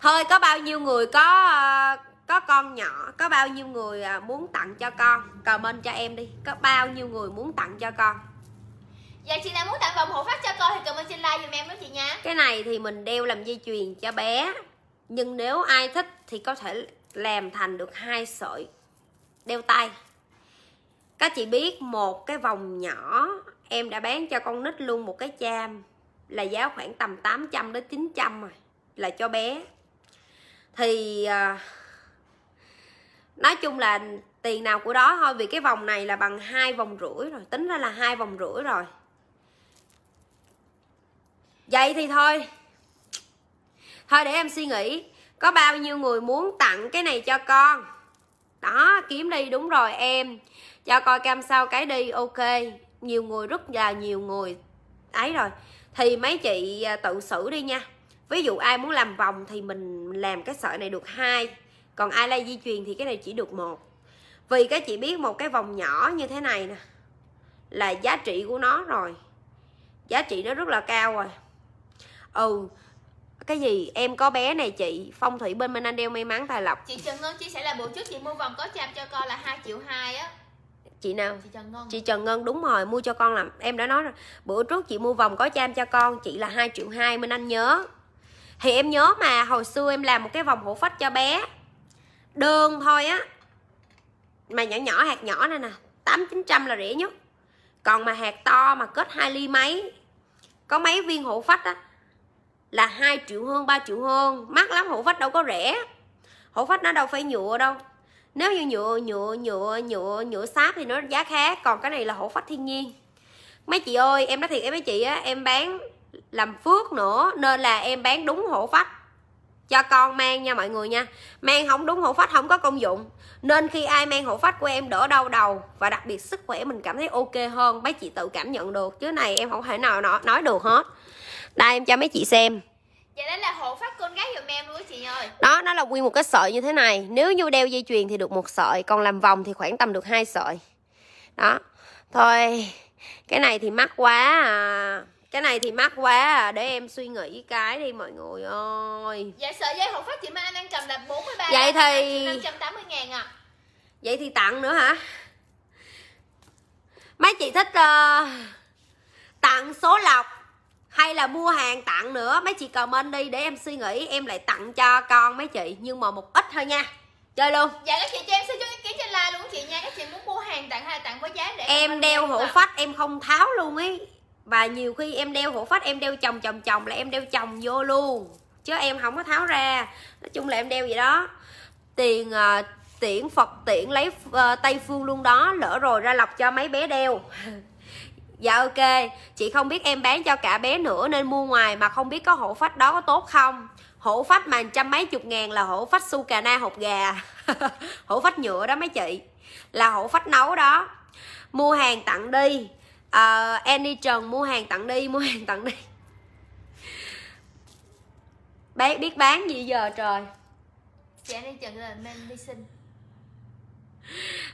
thôi có bao nhiêu người có ờ, có con nhỏ có bao nhiêu người ờ, muốn tặng cho con comment cho em đi có bao nhiêu người muốn tặng cho con Dạ chị nào muốn tặng vòng hộ phát cho con thì comment trên like giùm em đó chị nha Cái này thì mình đeo làm dây chuyền cho bé Nhưng nếu ai thích thì có thể làm thành được hai sợi đeo tay Các chị biết một cái vòng nhỏ em đã bán cho con nít luôn một cái cham Là giá khoảng tầm 800 đến 900 rồi Là cho bé thì à, nói chung là tiền nào của đó thôi vì cái vòng này là bằng hai vòng rưỡi rồi tính ra là hai vòng rưỡi rồi vậy thì thôi thôi để em suy nghĩ có bao nhiêu người muốn tặng cái này cho con đó kiếm đi đúng rồi em cho coi cam sao cái đi ok nhiều người rất là nhiều người ấy rồi thì mấy chị à, tự xử đi nha ví dụ ai muốn làm vòng thì mình làm cái sợi này được hai còn ai lay di truyền thì cái này chỉ được một vì các chị biết một cái vòng nhỏ như thế này nè là giá trị của nó rồi giá trị nó rất là cao rồi ừ cái gì em có bé này chị phong thủy bên bên anh đeo may mắn tài lộc chị trần ngân chia sẻ là bữa trước chị mua vòng có chạm cho con là hai triệu hai á chị nào chị trần ngân chị trần ngân đúng rồi mua cho con làm em đã nói rồi bữa trước chị mua vòng có cham cho con chị là hai triệu hai minh anh nhớ thì em nhớ mà hồi xưa em làm một cái vòng hổ phách cho bé đơn thôi á mà nhỏ nhỏ hạt nhỏ này nè tám chín trăm là rẻ nhất còn mà hạt to mà kết hai ly mấy có mấy viên hổ phách á là hai triệu hơn 3 triệu hơn mắc lắm hổ phách đâu có rẻ hổ phách nó đâu phải nhựa đâu nếu như nhựa nhựa nhựa nhựa nhựa sáp thì nó giá khác còn cái này là hổ phách thiên nhiên mấy chị ơi em nói thiệt em mấy chị á em bán làm phước nữa nên là em bán đúng hổ phách cho con mang nha mọi người nha mang không đúng hổ phách không có công dụng nên khi ai mang hổ phách của em đỡ đau đầu và đặc biệt sức khỏe mình cảm thấy ok hơn mấy chị tự cảm nhận được chứ này em không thể nào nói được hết đây em cho mấy chị xem Vậy dạ, đấy là hộ phát con gái giùm em luôn chị ơi Đó, nó là nguyên một cái sợi như thế này Nếu như đeo dây chuyền thì được một sợi Còn làm vòng thì khoảng tầm được hai sợi Đó Thôi Cái này thì mắc quá à cái này thì mắc quá à. để em suy nghĩ cái đi mọi người ơi dạ sợi dây hồng phát chị mai đang cầm là 43 vậy thì 580 ngàn à vậy thì tặng nữa hả mấy chị thích uh, tặng số lọc hay là mua hàng tặng nữa mấy chị comment đi để em suy nghĩ em lại tặng cho con mấy chị nhưng mà một ít thôi nha chơi luôn dạ các chị cho em xin chú ý kiến trên like luôn chị nha các chị muốn mua hàng tặng hay tặng với giá để em đeo hộ phách em không tháo luôn ấy và nhiều khi em đeo hổ phách em đeo chồng chồng chồng là em đeo chồng vô luôn chứ em không có tháo ra nói chung là em đeo vậy đó tiền uh, tiễn phật tiễn lấy uh, ờ, tây phương luôn đó lỡ rồi ra lọc cho mấy bé đeo dạ ok chị không biết em bán cho cả bé nữa nên mua ngoài mà không biết có hổ phách đó có tốt không hổ phách mà trăm mấy chục ngàn là hổ phách su cà na hột gà hổ phách nhựa đó mấy chị là hổ phách nấu đó mua hàng tặng đi à, Annie Trần mua hàng tặng đi mua hàng tặng đi Bé biết bán gì giờ trời chị Annie Trần là men đi xin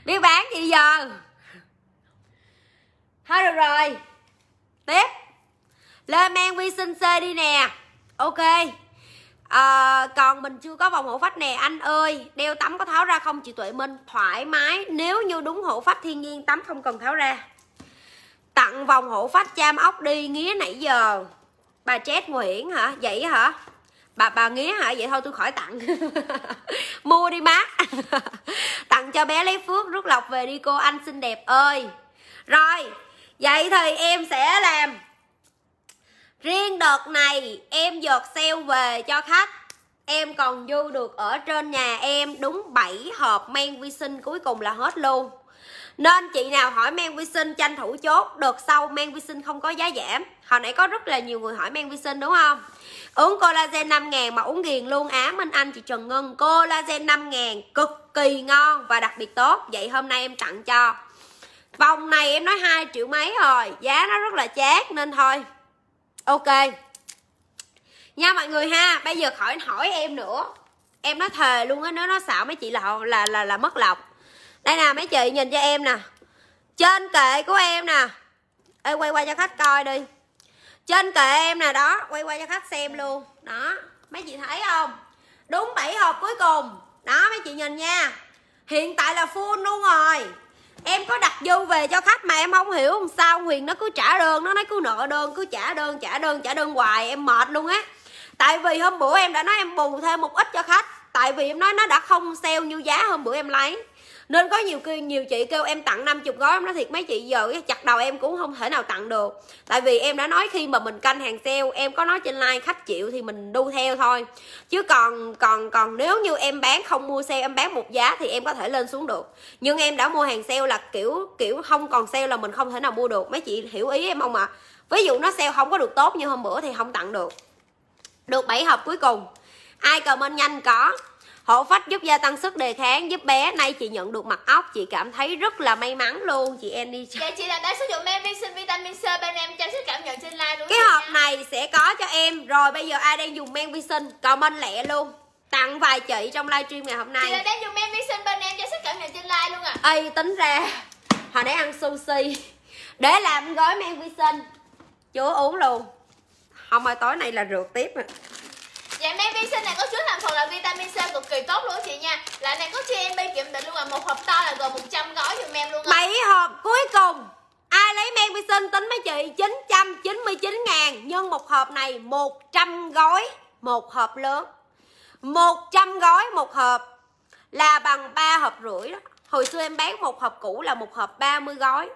biết bán gì giờ thôi được rồi tiếp lê Men vi sinh c đi nè ok à, còn mình chưa có vòng hổ phách nè anh ơi đeo tắm có tháo ra không chị tuệ minh thoải mái nếu như đúng hổ phách thiên nhiên tắm không cần tháo ra tặng vòng hộ phách cham ốc đi nghĩa nãy giờ bà chết nguyễn hả vậy hả bà bà nghĩa hả vậy thôi tôi khỏi tặng mua đi má tặng cho bé lấy phước rút lọc về đi cô anh xinh đẹp ơi rồi vậy thì em sẽ làm riêng đợt này em dọt sale về cho khách em còn dư được ở trên nhà em đúng 7 hộp men vi sinh cuối cùng là hết luôn nên chị nào hỏi men vi sinh tranh thủ chốt đợt sau men vi sinh không có giá giảm hồi nãy có rất là nhiều người hỏi men vi sinh đúng không uống collagen 5 ngàn mà uống ghiền luôn á Minh Anh chị Trần Ngân collagen 5 ngàn cực kỳ ngon và đặc biệt tốt vậy hôm nay em tặng cho vòng này em nói hai triệu mấy rồi giá nó rất là chát nên thôi ok nha mọi người ha bây giờ khỏi hỏi em nữa em nói thề luôn á nếu nó xạo mấy chị là là là, là mất lọc đây nè mấy chị nhìn cho em nè trên kệ của em nè Ê, quay qua cho khách coi đi trên kệ em nè đó quay qua cho khách xem luôn đó mấy chị thấy không đúng 7 hộp cuối cùng đó mấy chị nhìn nha hiện tại là full luôn rồi em có đặt dư về cho khách mà em không hiểu sao huyền nó cứ trả đơn nó nói cứ nợ đơn cứ trả đơn trả đơn trả đơn hoài em mệt luôn á tại vì hôm bữa em đã nói em bù thêm một ít cho khách tại vì em nói nó đã không sale như giá hôm bữa em lấy nên có nhiều khi nhiều chị kêu em tặng 50 gói em nói thiệt mấy chị giờ chặt đầu em cũng không thể nào tặng được tại vì em đã nói khi mà mình canh hàng sale em có nói trên like khách chịu thì mình đu theo thôi chứ còn còn còn nếu như em bán không mua sale em bán một giá thì em có thể lên xuống được nhưng em đã mua hàng sale là kiểu kiểu không còn sale là mình không thể nào mua được mấy chị hiểu ý em không ạ à? ví dụ nó sale không có được tốt như hôm bữa thì không tặng được được 7 hộp cuối cùng ai comment nhanh có hổ phách giúp gia tăng sức đề kháng giúp bé nay chị nhận được mặt ốc chị cảm thấy rất là may mắn luôn chị em đi dạ chị là đã sử dụng men vi sinh vitamin C bên em cho sức cảm nhận trên like đúng cái hộp nha. này sẽ có cho em rồi bây giờ ai đang dùng men vi sinh comment lẹ luôn tặng vài chị trong livestream ngày hôm nay chị là đang dùng men vi sinh bên em cho sức cảm nhận trên like luôn à ây tính ra hồi nãy ăn sushi để làm gói men vi sinh chú uống luôn không ơi tối nay là rượt tiếp rồi Dạ men vi sinh này có chứa thành phần là vitamin C cực kỳ tốt luôn chị nha Lại này có cho em bi kiểm định luôn à Một hộp to là gồm 100 gói dùm em luôn à. 7 hộp cuối cùng Ai lấy men vi sinh tính mấy chị 999 ngàn Nhân một hộp này 100 gói Một hộp lớn 100 gói một hộp Là bằng 3 hộp rưỡi đó Hồi xưa em bán một hộp cũ là một hộp 30 gói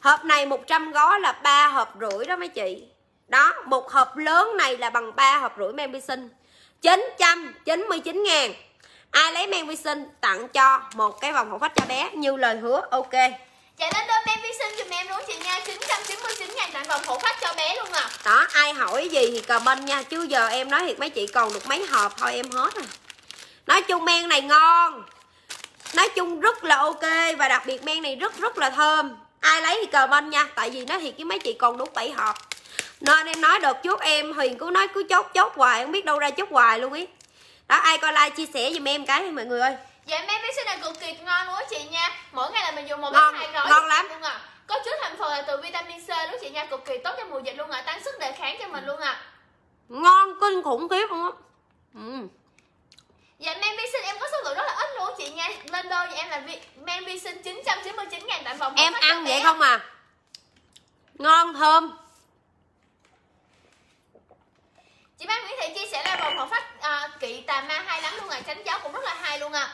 Hộp này 100 gói là 3 hộp rưỡi đó mấy chị đó một hộp lớn này là bằng 3 hộp rưỡi men vi sinh 999 ngàn ai lấy men vi sinh tặng cho một cái vòng hậu phách cho bé như lời hứa ok chạy lên đơn men vi sinh dùm em luôn chị nha 999 ngàn tặng vòng hổ phách cho bé luôn à Đó ai hỏi gì thì comment nha Chứ giờ em nói thiệt mấy chị còn được mấy hộp thôi em hết à Nói chung men này ngon Nói chung rất là ok Và đặc biệt men này rất rất là thơm Ai lấy thì comment nha Tại vì nói thiệt với mấy chị còn đúng 7 hộp nên em nói được chút em Huyền cứ nói cứ chốt chốt hoài không biết đâu ra chốt hoài luôn ý đó ai coi like chia sẻ giùm em cái mọi người ơi dạ mấy vaccine này cực kỳ ngon luôn chị nha mỗi ngày là mình dùng một ngon, hai gói ngon lắm luôn à. có chứa thành phần là từ vitamin C luôn chị nha cực kỳ tốt cho mùa dịch luôn ạ à. tăng sức đề kháng cho mình luôn ạ à. ngon kinh khủng khiếp luôn á ừ. Dạ men vi sinh em có số lượng rất là ít luôn chị nha Lên đôi thì em là vi, men vi sinh 999 ngàn tại vòng Em ăn vậy không à Ngon thơm chị Mai Nguyễn Thị chia sẻ là vòng hợp phách à, kỵ tà ma hay lắm luôn ạ à. tránh giáo cũng rất là hay luôn ạ à.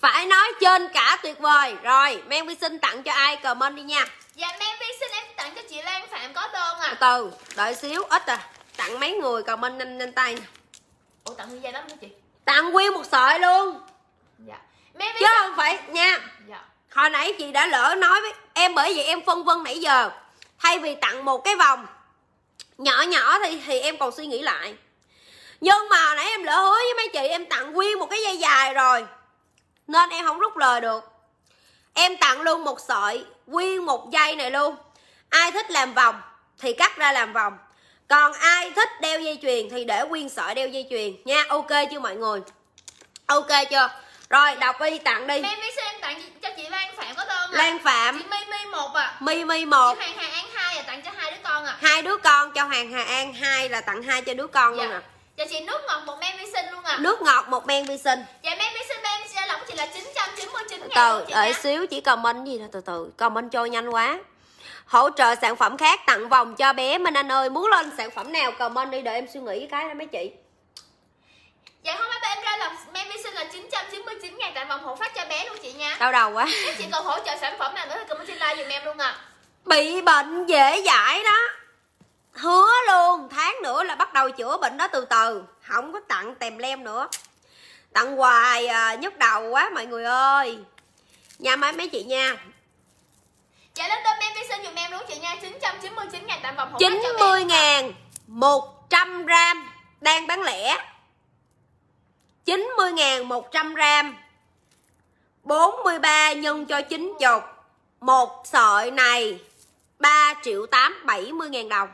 phải nói trên cả tuyệt vời rồi men vi sinh tặng cho ai comment đi nha dạ men vi sinh em tặng cho chị Lan Phạm có đơn à từ từ đợi xíu ít à tặng mấy người comment nhanh nhanh tay nè ủa tặng nguyên dây lắm hả chị tặng nguyên một sợi luôn dạ men chứ không phải nha dạ hồi nãy chị đã lỡ nói với em bởi vì em phân vân nãy giờ thay vì tặng một cái vòng nhỏ nhỏ thì thì em còn suy nghĩ lại nhưng mà nãy em lỡ hứa với mấy chị em tặng nguyên một cái dây dài rồi nên em không rút lời được em tặng luôn một sợi nguyên một dây này luôn ai thích làm vòng thì cắt ra làm vòng còn ai thích đeo dây chuyền thì để nguyên sợi đeo dây chuyền nha ok chưa mọi người ok chưa rồi đọc đi tặng đi em biết xem tặng cho chị Lan Phạm có đơn à? Lan Phạm chị Mi Mi một à Mi Mi một hàng hàng con ạ. À. Hai đứa con cho Hoàng Hà An, hai là tặng hai cho đứa con dạ. luôn ạ. À. Dạ chị nước ngọt một men vi sinh luôn ạ. À. Nước ngọt một men vi sinh. Dạ men vi sinh men vi sinh lỏng chị là 999 000 Từ đợi xíu chỉ comment gì thôi từ từ, comment trôi nhanh quá. Hỗ trợ sản phẩm khác tặng vòng cho bé Minh Anh ơi, muốn lên sản phẩm nào comment đi đợi em suy nghĩ cái đó mấy chị. Dạ không phải em ra là men vi sinh là 999 000 tặng vòng hộ phát cho bé luôn chị nha. Đau đầu quá. Nếu chị cần hỗ trợ sản phẩm nào nữa thì comment trên like giùm em luôn ạ. À bị bệnh dễ dãi đó hứa luôn tháng nữa là bắt đầu chữa bệnh đó từ từ không có tặng tèm lem nữa tặng hoài à, nhức đầu quá mọi người ơi nha mấy mấy chị nha trả dạ, lên tôm em đi xin dùm em luôn chị nha 999 ngàn tặng vòng 90 ngàn 100 gram đang bán lẻ 90 ngàn 100 gram 43 nhân cho 9 chục một sợi này 3 triệu 8 70 ngàn đồng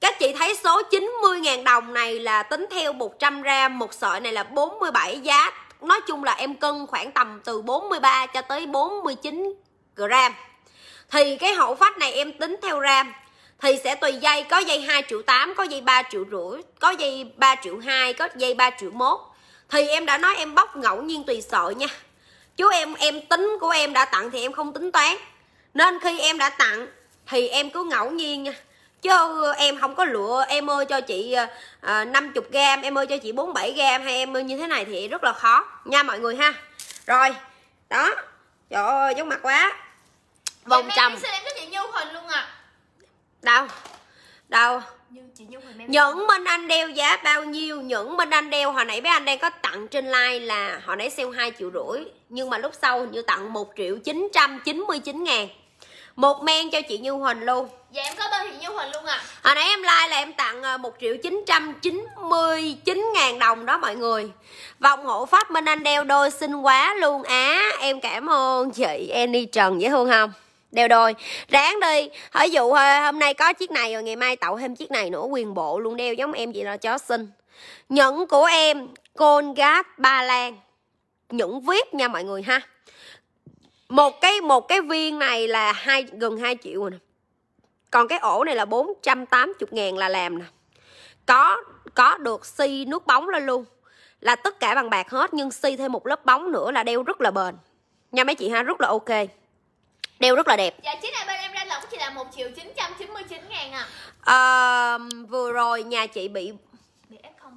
các chị thấy số 90 ngàn đồng này là tính theo 100 gram một sợi này là 47 giá nói chung là em cân khoảng tầm từ 43 cho tới 49 gram thì cái hậu phách này em tính theo gram thì sẽ tùy dây có dây 2 triệu 8 có dây 3 triệu rưỡi có dây 3 triệu 2 có dây 3 triệu 1 thì em đã nói em bóc ngẫu nhiên tùy sợi nha chú em em tính của em đã tặng thì em không tính toán nên khi em đã tặng thì em cứ ngẫu nhiên nha chứ ờ, em không có lựa em ơi cho chị ờ, ờ, năm chục gram em ơi cho chị 47 gram hay em ơi như thế này thì rất là khó nha mọi người ha rồi đó trời ơi giống mặt quá vòng trầm đâu đâu những bên anh đeo giá bao nhiêu những bên anh đeo hồi nãy với anh đang có tặng trên like là hồi nãy sale hai triệu rưỡi nhưng mà lúc sau hình như tặng một triệu chín trăm chín mươi chín ngàn một men cho chị Như Huỳnh luôn Dạ em có tên chị Như Huỳnh luôn à Hồi nãy em like là em tặng 1 à, triệu 999 ngàn đồng đó mọi người Vòng hộ pháp Minh Anh đeo đôi xinh quá luôn á à, Em cảm ơn chị Annie Trần dễ thương không đeo đôi ráng đi hỏi dụ hôm nay có chiếc này rồi ngày mai tạo thêm chiếc này nữa quyền bộ luôn đeo giống em vậy là chó xinh nhẫn của em côn gác ba lan nhẫn viết nha mọi người ha một cái một cái viên này là hai gần 2 triệu rồi nè còn cái ổ này là 480 ngàn là làm nè có có được si nước bóng lên luôn là tất cả bằng bạc hết nhưng si thêm một lớp bóng nữa là đeo rất là bền nha mấy chị ha rất là ok đeo rất là đẹp dạ chiếc này bên em ra lỏng chỉ là một triệu chín trăm chín mươi chín ngàn à. à vừa rồi nhà chị bị,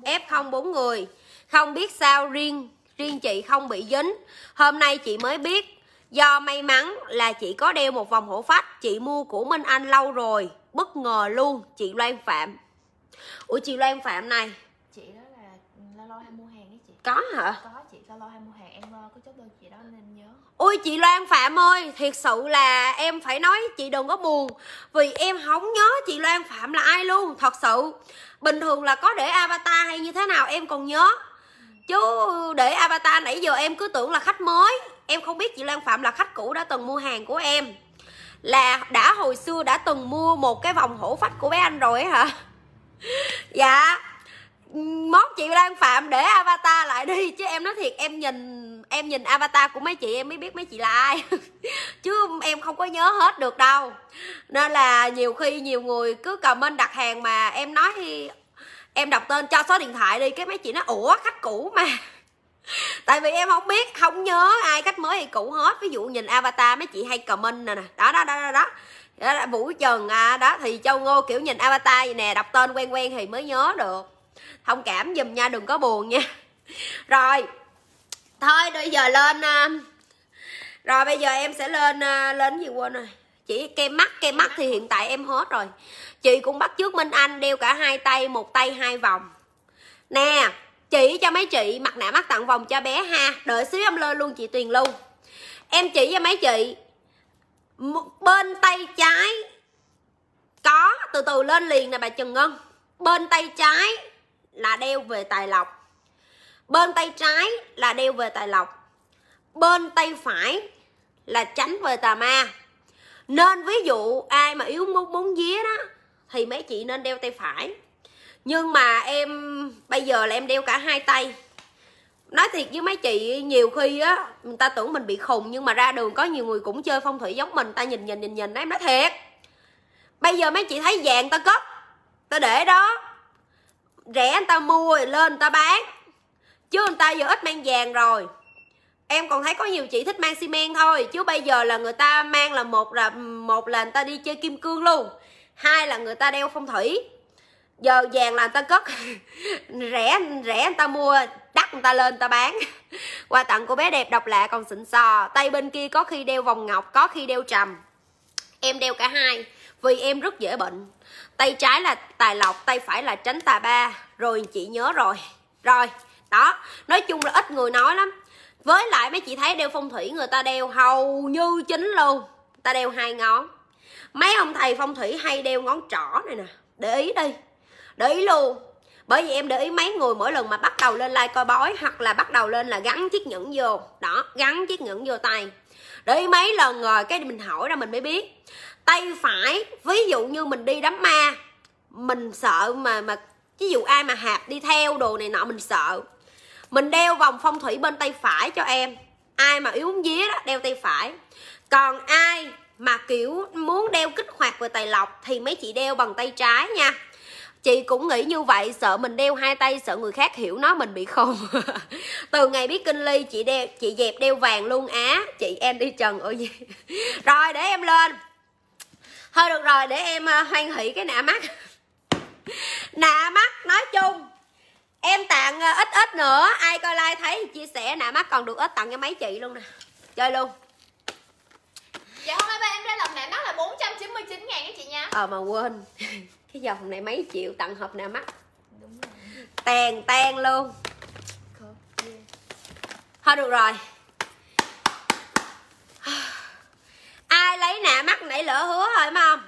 f không bốn người không biết sao riêng riêng chị không bị dính hôm nay chị mới biết do may mắn là chị có đeo một vòng hổ phách chị mua của minh anh lâu rồi bất ngờ luôn chị loan phạm ủa chị loan phạm này chị đó là lo lo hay mua hàng ấy chị có hả có chị lo lo hay mua hàng em lo ờ, có chút đơn chị đó nên nhớ ôi chị loan phạm ơi thiệt sự là em phải nói chị đừng có buồn vì em không nhớ chị loan phạm là ai luôn thật sự bình thường là có để avatar hay như thế nào em còn nhớ chứ để avatar nãy giờ em cứ tưởng là khách mới em không biết chị Lan Phạm là khách cũ đã từng mua hàng của em là đã hồi xưa đã từng mua một cái vòng hổ phách của bé anh rồi ấy hả dạ mốt chị Lan Phạm để avatar lại đi chứ em nói thiệt em nhìn em nhìn avatar của mấy chị em mới biết mấy chị là ai chứ em không có nhớ hết được đâu nên là nhiều khi nhiều người cứ comment đặt hàng mà em nói thì em đọc tên cho số điện thoại đi cái mấy chị nó ủa khách cũ mà tại vì em không biết không nhớ ai khách mới hay cũ hết ví dụ nhìn avatar mấy chị hay comment nè nè đó đó đó đó, đó. vũ trần à, đó thì châu ngô kiểu nhìn avatar vậy nè đọc tên quen quen thì mới nhớ được thông cảm giùm nha đừng có buồn nha rồi thôi bây giờ lên à, rồi bây giờ em sẽ lên à, lên gì quên rồi chỉ kem mắt kem mắt thì hiện tại em hết rồi chị cũng bắt trước minh anh đeo cả hai tay một tay hai vòng nè chỉ cho mấy chị mặt nạ mắt tặng vòng cho bé ha đợi xíu em lên luôn chị tuyền luôn em chỉ cho mấy chị bên tay trái có từ từ lên liền nè bà trần ngân bên tay trái là đeo về tài lộc bên tay trái là đeo về tài lộc bên tay phải là tránh về tà ma nên ví dụ ai mà yếu muốn muốn vía đó thì mấy chị nên đeo tay phải nhưng mà em bây giờ là em đeo cả hai tay nói thiệt với mấy chị nhiều khi á người ta tưởng mình bị khùng nhưng mà ra đường có nhiều người cũng chơi phong thủy giống mình ta nhìn nhìn nhìn nhìn đấy em nói thiệt bây giờ mấy chị thấy vàng ta cất ta để đó rẻ người ta mua lên người ta bán chứ người ta giờ ít mang vàng rồi em còn thấy có nhiều chị thích mang xi măng thôi chứ bây giờ là người ta mang là một là một là người ta đi chơi kim cương luôn hai là người ta đeo phong thủy giờ vàng là người ta cất rẻ rẻ người ta mua đắt người ta lên người ta bán quà tặng của bé đẹp độc lạ còn xịn sò tay bên kia có khi đeo vòng ngọc có khi đeo trầm em đeo cả hai vì em rất dễ bệnh tay trái là tài lộc tay phải là tránh tà ba rồi chị nhớ rồi rồi đó nói chung là ít người nói lắm với lại mấy chị thấy đeo phong thủy người ta đeo hầu như chính luôn ta đeo hai ngón mấy ông thầy phong thủy hay đeo ngón trỏ này nè để ý đi để ý luôn bởi vì em để ý mấy người mỗi lần mà bắt đầu lên like coi bói hoặc là bắt đầu lên là gắn chiếc nhẫn vô đó gắn chiếc nhẫn vô tay để ý mấy lần rồi cái mình hỏi ra mình mới biết tay phải ví dụ như mình đi đám ma mình sợ mà mà ví dụ ai mà hạp đi theo đồ này nọ mình sợ mình đeo vòng phong thủy bên tay phải cho em ai mà yếu vía đó đeo tay phải còn ai mà kiểu muốn đeo kích hoạt về tài lộc thì mấy chị đeo bằng tay trái nha chị cũng nghĩ như vậy sợ mình đeo hai tay sợ người khác hiểu nó mình bị khùng từ ngày biết kinh ly chị đeo chị dẹp đeo vàng luôn á chị em đi trần ở gì rồi để em lên thôi được rồi để em ờ, hoan hỷ cái nạ mắt nạ mắt nói chung em tặng ờ, ít ít nữa ai coi like thấy chia sẻ nạ mắt còn được ít tặng cho mấy chị luôn nè chơi luôn dạ hôm nay ba em ra làm nạ mắt là 499 trăm chín ngàn đó chị nha ờ mà quên cái dòng này mấy triệu tặng hộp nào mắc Đúng rồi. tèn luôn thôi được rồi ai lấy nạ mắt nãy lỡ hứa rồi mà không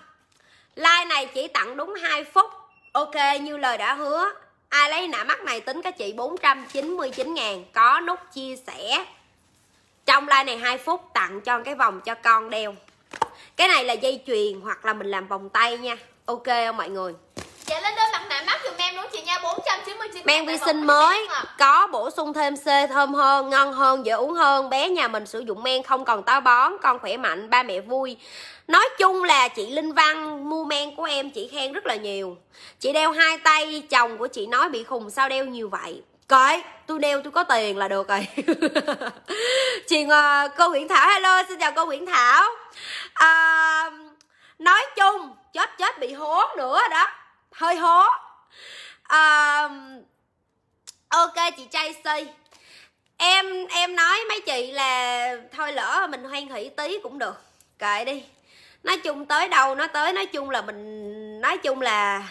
like này chỉ tặng đúng 2 phút ok như lời đã hứa ai lấy nạ mắt này tính các chị 499 ngàn có nút chia sẻ trong like này 2 phút tặng cho cái vòng cho con đeo cái này là dây chuyền hoặc là mình làm vòng tay nha ok không mọi người Dạ lên đơn mặt nạ mắt dùm em đúng chị nha 499 men vi sinh mới à. Có bổ sung thêm C thơm hơn Ngon hơn, dễ uống hơn Bé nhà mình sử dụng men không còn táo bón Con khỏe mạnh, ba mẹ vui Nói chung là chị Linh Văn mua men của em chị khen rất là nhiều Chị đeo hai tay Chồng của chị nói bị khùng sao đeo nhiều vậy Cởi, tôi đeo tôi có tiền là được rồi Chị uh, cô Nguyễn Thảo Hello, xin chào cô Nguyễn Thảo uh, nói chung chết chết bị hố nữa đó hơi hố à, ok chị si em em nói mấy chị là thôi lỡ mình hoan hỷ tí cũng được kệ đi nói chung tới đâu nó tới nói chung là mình nói chung là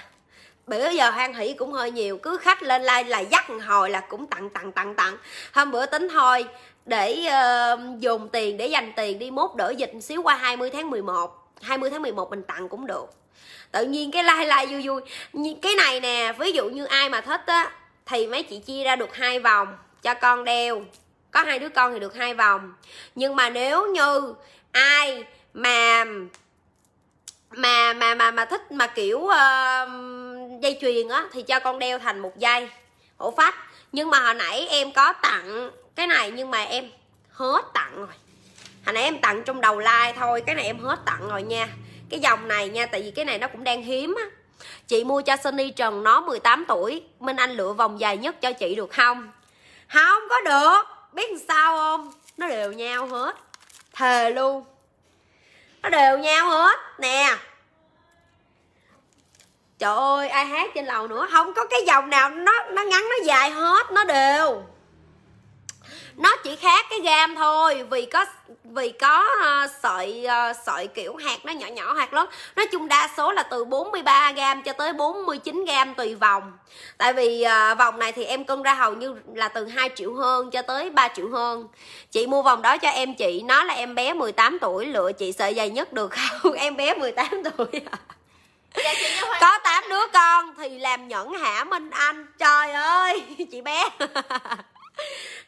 bữa giờ hoan hỷ cũng hơi nhiều cứ khách lên like là dắt hồi là cũng tặng tặng tặng tặng hôm bữa tính thôi để uh, dùng tiền để dành tiền đi mốt đỡ dịch xíu qua 20 tháng 11 20 tháng 11 mình tặng cũng được tự nhiên cái like like vui vui cái này nè ví dụ như ai mà thích á thì mấy chị chia ra được hai vòng cho con đeo có hai đứa con thì được hai vòng nhưng mà nếu như ai mà mà mà mà mà thích mà kiểu uh, dây chuyền á thì cho con đeo thành một dây hổ phách nhưng mà hồi nãy em có tặng cái này nhưng mà em hết tặng rồi hồi nãy em tặng trong đầu like thôi cái này em hết tặng rồi nha cái dòng này nha tại vì cái này nó cũng đang hiếm á chị mua cho Sunny Trần nó 18 tuổi Minh Anh lựa vòng dài nhất cho chị được không không có được biết sao không nó đều nhau hết thề luôn nó đều nhau hết nè trời ơi ai hát trên lầu nữa không có cái dòng nào nó nó ngắn nó dài hết nó đều nó chỉ khác cái gam thôi vì có vì có uh, sợi uh, sợi kiểu hạt nó nhỏ nhỏ hạt lớn nói chung đa số là từ 43 gam cho tới 49 gam tùy vòng tại vì uh, vòng này thì em cân ra hầu như là từ 2 triệu hơn cho tới 3 triệu hơn chị mua vòng đó cho em chị nó là em bé 18 tuổi lựa chị sợi dày nhất được không em bé 18 tuổi dạ, có 8 đứa con thì làm nhẫn hả minh anh trời ơi chị bé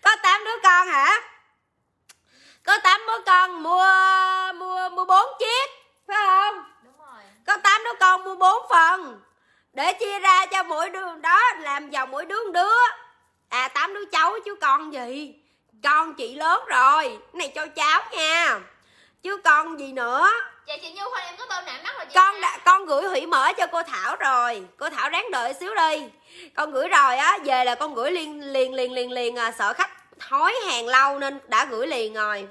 có tám đứa con hả có tám đứa con mua mua mua bốn chiếc phải không Đúng rồi. có tám đứa con mua bốn phần để chia ra cho mỗi đứa đó làm vào mỗi đứa đứa à tám đứa cháu chứ con gì con chị lớn rồi này cho cháu nha chứ con gì nữa dạ chị như khoan em có bao nặng đất rồi chị con đã, con gửi hủy mở cho cô thảo rồi cô thảo ráng đợi xíu đi con gửi rồi á về là con gửi liền liền liền liền liền à, sợ khách thói hàng lâu nên đã gửi liền rồi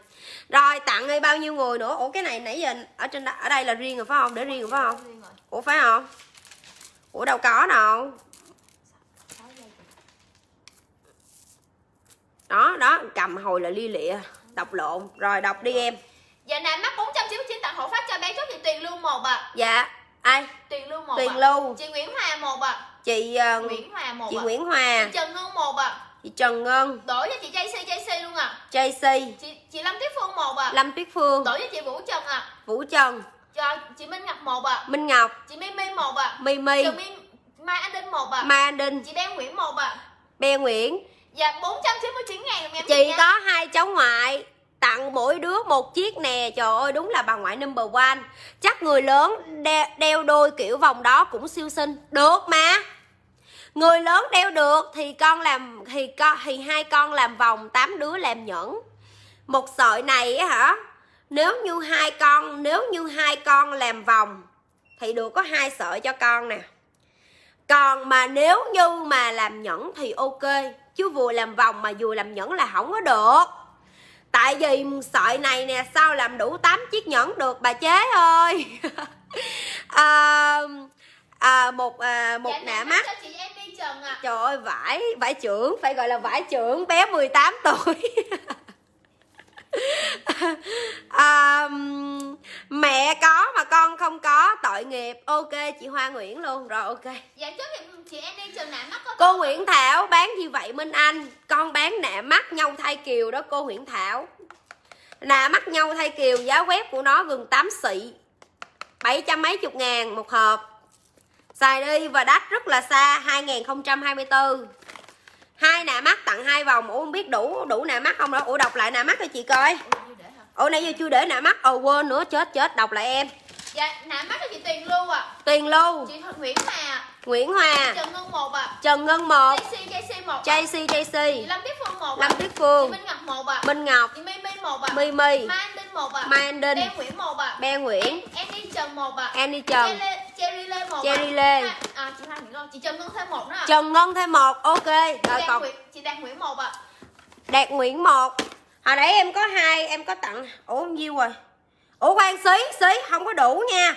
rồi tặng đi bao nhiêu người nữa ủa cái này nãy giờ ở trên ở đây là riêng rồi phải không để riêng rồi phải không ủa phải không ủa đâu có đâu đó đó cầm hồi là lia lịa đọc lộn rồi đọc đi em giờ này mắc 499 tặng hộ phát cho bé chút thì tiền luôn một à dạ ai tiền lưu một tiền à? lưu chị nguyễn hòa một à chị uh, nguyễn hòa một chị à. nguyễn hòa chị trần ngân một à chị trần ngân đổi cho chị jc jc luôn à jc chị chị lâm tuyết phương một à lâm tuyết phương đổi cho chị vũ trần à vũ trần cho chị minh ngọc một à minh ngọc chị mimi một à mimi chị Mi... mai anh đinh một à mai anh đinh chị đen nguyễn một à be nguyễn dạ bốn trăm chín mươi chín ngàn Chị có hai cháu ngoại tặng mỗi đứa một chiếc nè trời ơi đúng là bà ngoại number one chắc người lớn đeo, đeo đôi kiểu vòng đó cũng siêu xinh được mà người lớn đeo được thì con làm thì con thì hai con làm vòng tám đứa làm nhẫn một sợi này á hả nếu như hai con nếu như hai con làm vòng thì được có hai sợi cho con nè còn mà nếu như mà làm nhẫn thì ok chứ vừa làm vòng mà vừa làm nhẫn là không có được tại vì sợi này nè sao làm đủ 8 chiếc nhẫn được bà chế ơi à, à, một à, một dạ, nạ mắt à. trời ơi vải vải trưởng phải gọi là vải trưởng bé 18 tuổi à, mẹ có mà con không có tội nghiệp ok chị hoa nguyễn luôn rồi ok dạ trước thì chị em đi trường nạ mắt cô nguyễn thảo bán như vậy minh anh con bán nạ mắt nhau thay kiều đó cô nguyễn thảo nạ mắt nhau thay kiều giá web của nó gần 8 xị bảy trăm mấy chục ngàn một hộp xài đi và đắt rất là xa 2024 hai nà mắt tặng hai vòng ủa không biết đủ đủ nà mắt không đó ủa đọc lại nà mắt cho chị coi ủa nãy giờ chưa để nà mắt ồ ờ, quên nữa chết chết đọc lại em dạ nà mắt cho chị tiền lưu à tiền lưu chị nguyễn mà Nguyễn Hòa, Trần Ngân 1 ạ à. Trần Ngân 1 JC JC 1 JC JC Lâm Tuyết Phương 1 Lâm Tuyết Phương Minh Ngọc 1 ạ Minh Ngọc Mimi 1 ạ Mimi Mai Anh Đinh 1 ạ Mai Anh Đinh Bé Nguyễn 1 ạ Bé Nguyễn Annie Trần 1 ạ Annie Trần Cherry Lê 1 Cherry Lê À chị Hoa Chị Trần Ngân thêm 1 nữa ạ Trần Ngân thêm 1 Ok Rồi còn Chị Đạt Nguyễn 1 ạ Đạt Nguyễn 1 Hồi nãy em có hai em có tặng Ủa nhiêu rồi Ủa quan xí xí không có đủ nha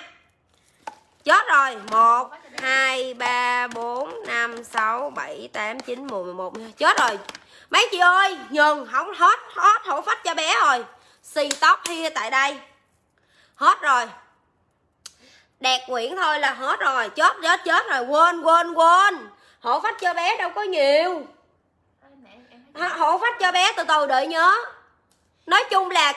Chết rồi một 2 3 4 5 6 7 8 9 10 11 chết rồi. Mấy chị ơi, nhường không hết hết hổ phách cho bé rồi. Xì tóc here tại đây. Hết rồi. Đẹp Nguyễn thôi là hết rồi, chết chết chết rồi, quên quên quên. Hổ phách cho bé đâu có nhiều. Hổ phách cho bé từ từ đợi nhớ. Nói chung là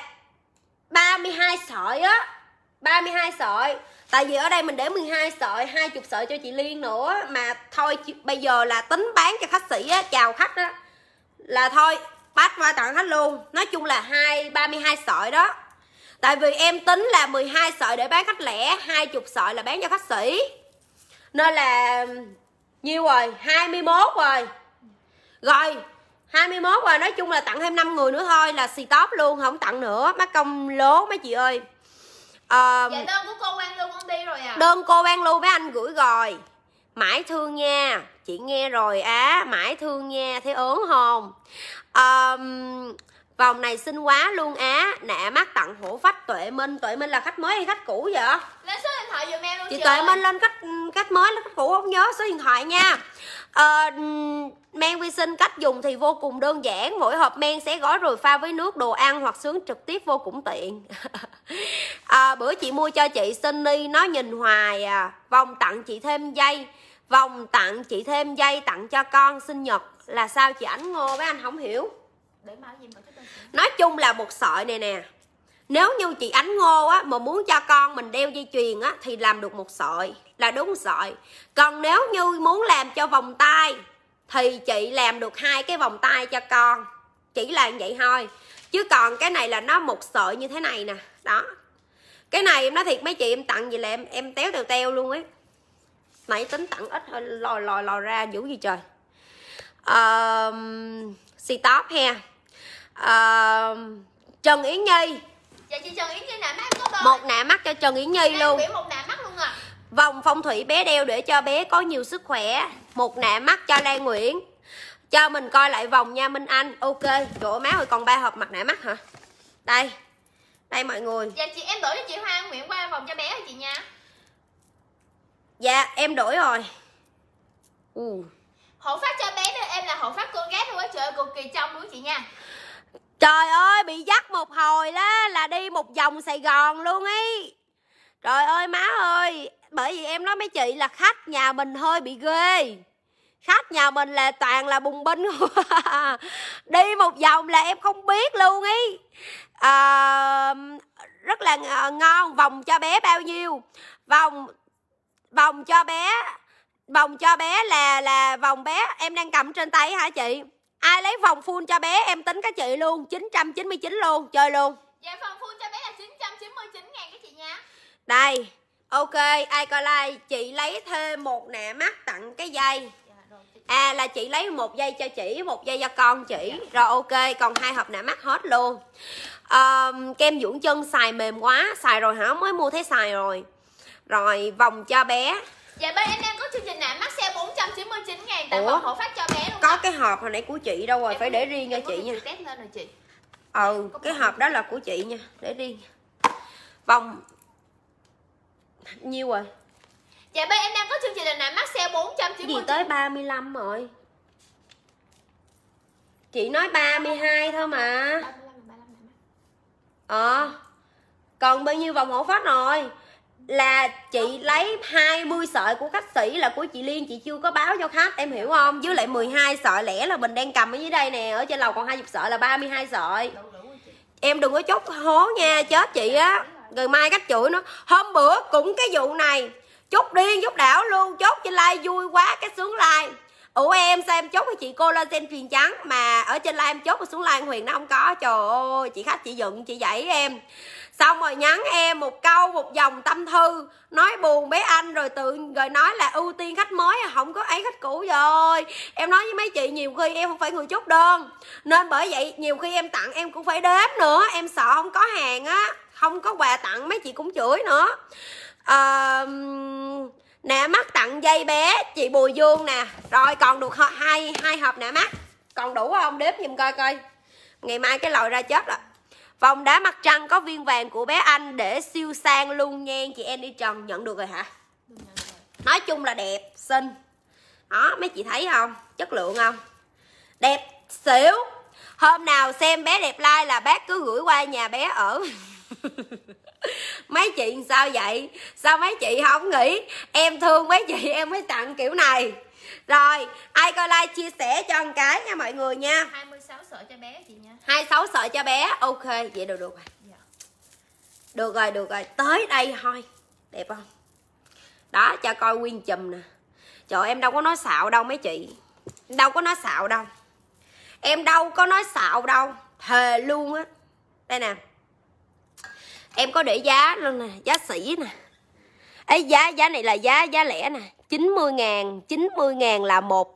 32 sợi á 32 sợi Tại vì ở đây mình để 12 sợi 20 sợi cho chị Liên nữa Mà thôi bây giờ là tính bán cho khách sĩ á, Chào khách đó Là thôi bắt qua tặng khách luôn Nói chung là hai 32 sợi đó Tại vì em tính là 12 sợi để bán khách lẻ 20 sợi là bán cho khách sĩ Nên là Nhiêu rồi 21 rồi Rồi 21 rồi nói chung là tặng thêm 5 người nữa thôi là stop luôn không tặng nữa mắc công lố mấy chị ơi um, dạ đơn của cô Quang Lưu con đi rồi à đơn cô Quang Lưu với anh gửi rồi mãi thương nha chị nghe rồi á à, mãi thương nha thấy ớn hồn um, vòng này xinh quá luôn á nạ mắt tặng hổ phách tuệ minh tuệ minh là khách mới hay khách cũ vậy lên số điện thoại giùm em luôn chị trời. tuệ minh lên khách khách mới lên khách cũ không nhớ số điện thoại nha à, men vi sinh cách dùng thì vô cùng đơn giản mỗi hộp men sẽ gói rồi pha với nước đồ ăn hoặc sướng trực tiếp vô cùng tiện à, bữa chị mua cho chị sunny nó nhìn hoài à vòng tặng chị thêm dây vòng tặng chị thêm dây tặng cho con sinh nhật là sao chị ảnh ngô với anh không hiểu nói chung là một sợi này nè nếu như chị ánh ngô á mà muốn cho con mình đeo dây chuyền á thì làm được một sợi là đúng sợi còn nếu như muốn làm cho vòng tay thì chị làm được hai cái vòng tay cho con chỉ là vậy thôi chứ còn cái này là nó một sợi như thế này nè đó cái này em nói thiệt mấy chị em tặng gì là em em téo tèo teo luôn ấy nãy tính tặng ít thôi lòi lòi lòi ra dữ gì trời Si top he uh, trần yến nhi dạ chị trần yến nhi nạ mắt có một nạ mắt cho trần yến nhi em luôn một nạ mắt vòng phong thủy bé đeo để cho bé có nhiều sức khỏe một nạ mắt cho Lan Nguyễn cho mình coi lại vòng nha Minh Anh ok chỗ má ơi còn ba hộp mặt nạ mắt hả đây đây mọi người dạ chị em đổi cho chị Hoa Nguyễn qua vòng cho bé rồi chị nha dạ em đổi rồi ừ. hộ phát cho bé nữa em là hộ phát con gái á trời ơi cực kỳ trong luôn chị nha Trời ơi bị dắt một hồi đó là đi một vòng Sài Gòn luôn ý Trời ơi má ơi bởi vì em nói mấy chị là khách nhà mình hơi bị ghê khách nhà mình là toàn là bùng binh đi một vòng là em không biết luôn ý à, rất là ngon vòng cho bé bao nhiêu vòng vòng cho bé vòng cho bé là là vòng bé em đang cầm trên tay hả chị ai lấy vòng full cho bé em tính cái chị luôn 999 luôn chơi luôn dạ vòng full cho bé là 999 ngàn các chị nha đây ok ai coi like chị lấy thêm một nè mắt tặng cái dây dạ, à là chị lấy một dây cho chị một dây cho con chị dạ. rồi ok còn hai hộp nạ mắt hết luôn à, kem dưỡng chân xài mềm quá xài rồi hả mới mua thấy xài rồi rồi vòng cho bé Dạ bên em đang có chương trình nạm mắc xe 499 ngàn tặng Ủa? hộ phát cho bé luôn Có đó. cái hộp hồi nãy của chị đâu rồi, em dạ, phải để riêng cho chị nha test lên rồi chị Ừ, có cái hộp đó là của chị nha, để riêng Vòng nhiêu rồi à? dạ bên em đang có chương trình lần này mắc sale 490 gì tới 35 rồi chị nói 32 thôi mà ờ à, còn bao nhiêu vòng hổ phát rồi là chị lấy 20 sợi của khách sĩ là của chị Liên chị chưa có báo cho khách em hiểu không với lại 12 sợi lẻ là mình đang cầm ở dưới đây nè ở trên lầu còn 20 sợi là 32 sợi em đừng có chốt hố nha chết chị á người mai cách chửi nó hôm bữa cũng cái vụ này chốt điên chốt đảo luôn chốt trên like vui quá cái xuống like ủa em sao em chốt với chị cô lên sen phiền trắng mà ở trên like em chốt xuống like huyền nó không có trời ơi chị khách chị dựng chị dạy em xong rồi nhắn em một câu một dòng tâm thư nói buồn bé anh rồi tự rồi nói là ưu tiên khách mới à, không có ấy khách cũ rồi em nói với mấy chị nhiều khi em không phải người chốt đơn nên bởi vậy nhiều khi em tặng em cũng phải đếm nữa em sợ không có hàng á không có quà tặng mấy chị cũng chửi nữa à, nè mắt tặng dây bé chị bùi dương nè rồi còn được hai hai hộp nè mắt còn đủ không đếm giùm coi coi ngày mai cái lòi ra chết rồi vòng đá mặt trăng có viên vàng của bé anh để siêu sang luôn nha chị em đi trần nhận được rồi hả nói chung là đẹp xinh đó mấy chị thấy không chất lượng không đẹp xỉu hôm nào xem bé đẹp like là bác cứ gửi qua nhà bé ở mấy chị sao vậy sao mấy chị không nghĩ em thương mấy chị em mới tặng kiểu này rồi ai coi like chia sẻ cho một cái nha mọi người nha 26 sợi cho bé chị nha 26 sợi cho bé ok vậy được được rồi dạ. được rồi được rồi tới đây thôi đẹp không đó cho coi nguyên chùm nè trời em đâu có nói xạo đâu mấy chị đâu có nói xạo đâu em đâu có nói xạo đâu thề luôn á đây nè em có để giá luôn nè giá sỉ nè ấy giá giá này là giá giá lẻ nè 90 ngàn 90 ngàn là ờ, một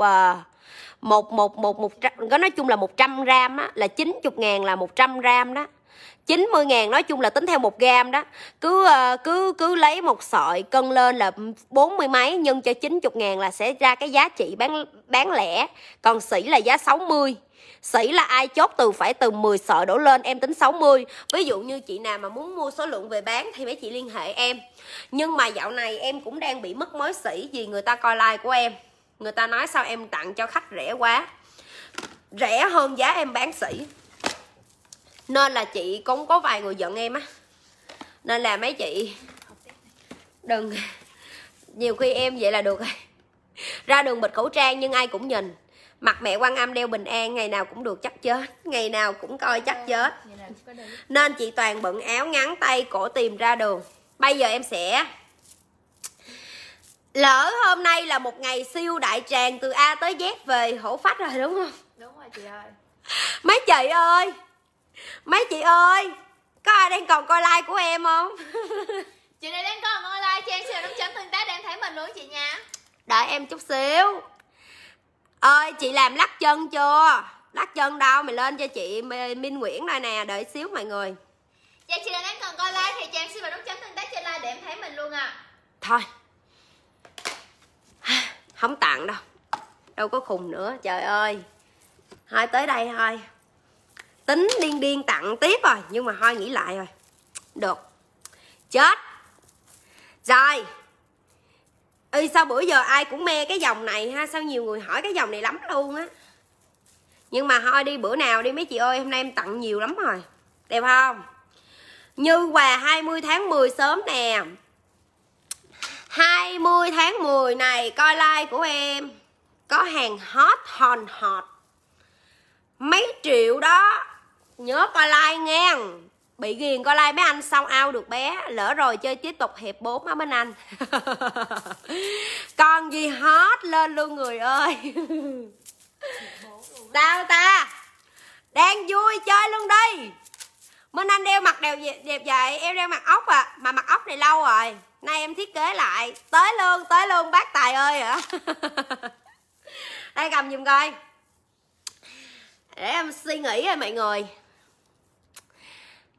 một một một một có nói chung là 100 gram á là 90 ngàn là 100 gram đó 90 ngàn nói chung là tính theo một gram đó cứ ờ, cứ cứ lấy một sợi cân lên là 40 mấy nhân cho 90 ngàn là sẽ ra cái giá trị bán bán lẻ còn sỉ là giá 60 Sỉ là ai chốt từ phải từ 10 sợi đổ lên em tính 60 Ví dụ như chị nào mà muốn mua số lượng về bán thì mấy chị liên hệ em Nhưng mà dạo này em cũng đang bị mất mối sỉ vì người ta coi like của em Người ta nói sao em tặng cho khách rẻ quá Rẻ hơn giá em bán sỉ Nên là chị cũng có vài người giận em á Nên là mấy chị Đừng Nhiều khi em vậy là được rồi ra đường bịt khẩu trang nhưng ai cũng nhìn mặt mẹ quan âm đeo bình an ngày nào cũng được chắc chết ngày nào cũng coi chắc dạ, chết nên chị toàn bận áo ngắn tay cổ tìm ra đường bây giờ em sẽ lỡ hôm nay là một ngày siêu đại tràng từ a tới z về hổ phách rồi đúng không đúng rồi chị ơi mấy chị ơi mấy chị ơi có ai đang còn coi like của em không chị này đang còn coi like cho em sẽ đóng chấm tương tác đang thấy mình luôn chị nha đợi em chút xíu ơi chị làm lắc chân chưa lắc chân đâu mày lên cho chị minh nguyễn đây nè đợi xíu mọi người dạ chị đang cần coi like thì chị em xin vào nút chấm tương tác trên like để em thấy mình luôn à thôi không tặng đâu đâu có khùng nữa trời ơi thôi tới đây thôi tính điên điên tặng tiếp rồi nhưng mà thôi nghĩ lại rồi được chết rồi Ê, sao bữa giờ ai cũng mê cái dòng này ha sao nhiều người hỏi cái dòng này lắm luôn á nhưng mà thôi đi bữa nào đi mấy chị ơi hôm nay em tặng nhiều lắm rồi đẹp không như quà 20 tháng 10 sớm nè 20 tháng 10 này coi like của em có hàng hot hòn hot mấy triệu đó nhớ coi like nghe bị ghiền coi like mấy anh sau ao được bé lỡ rồi chơi tiếp tục hiệp 4 á bên anh còn gì hết lên luôn người ơi tao ta đang vui chơi luôn đi Minh Anh đeo mặt đẹp, đẹp vậy Em đeo mặt ốc à Mà mặt ốc này lâu rồi Nay em thiết kế lại Tới luôn, tới luôn bác Tài ơi ạ Đây cầm dùm coi Để em suy nghĩ rồi mọi người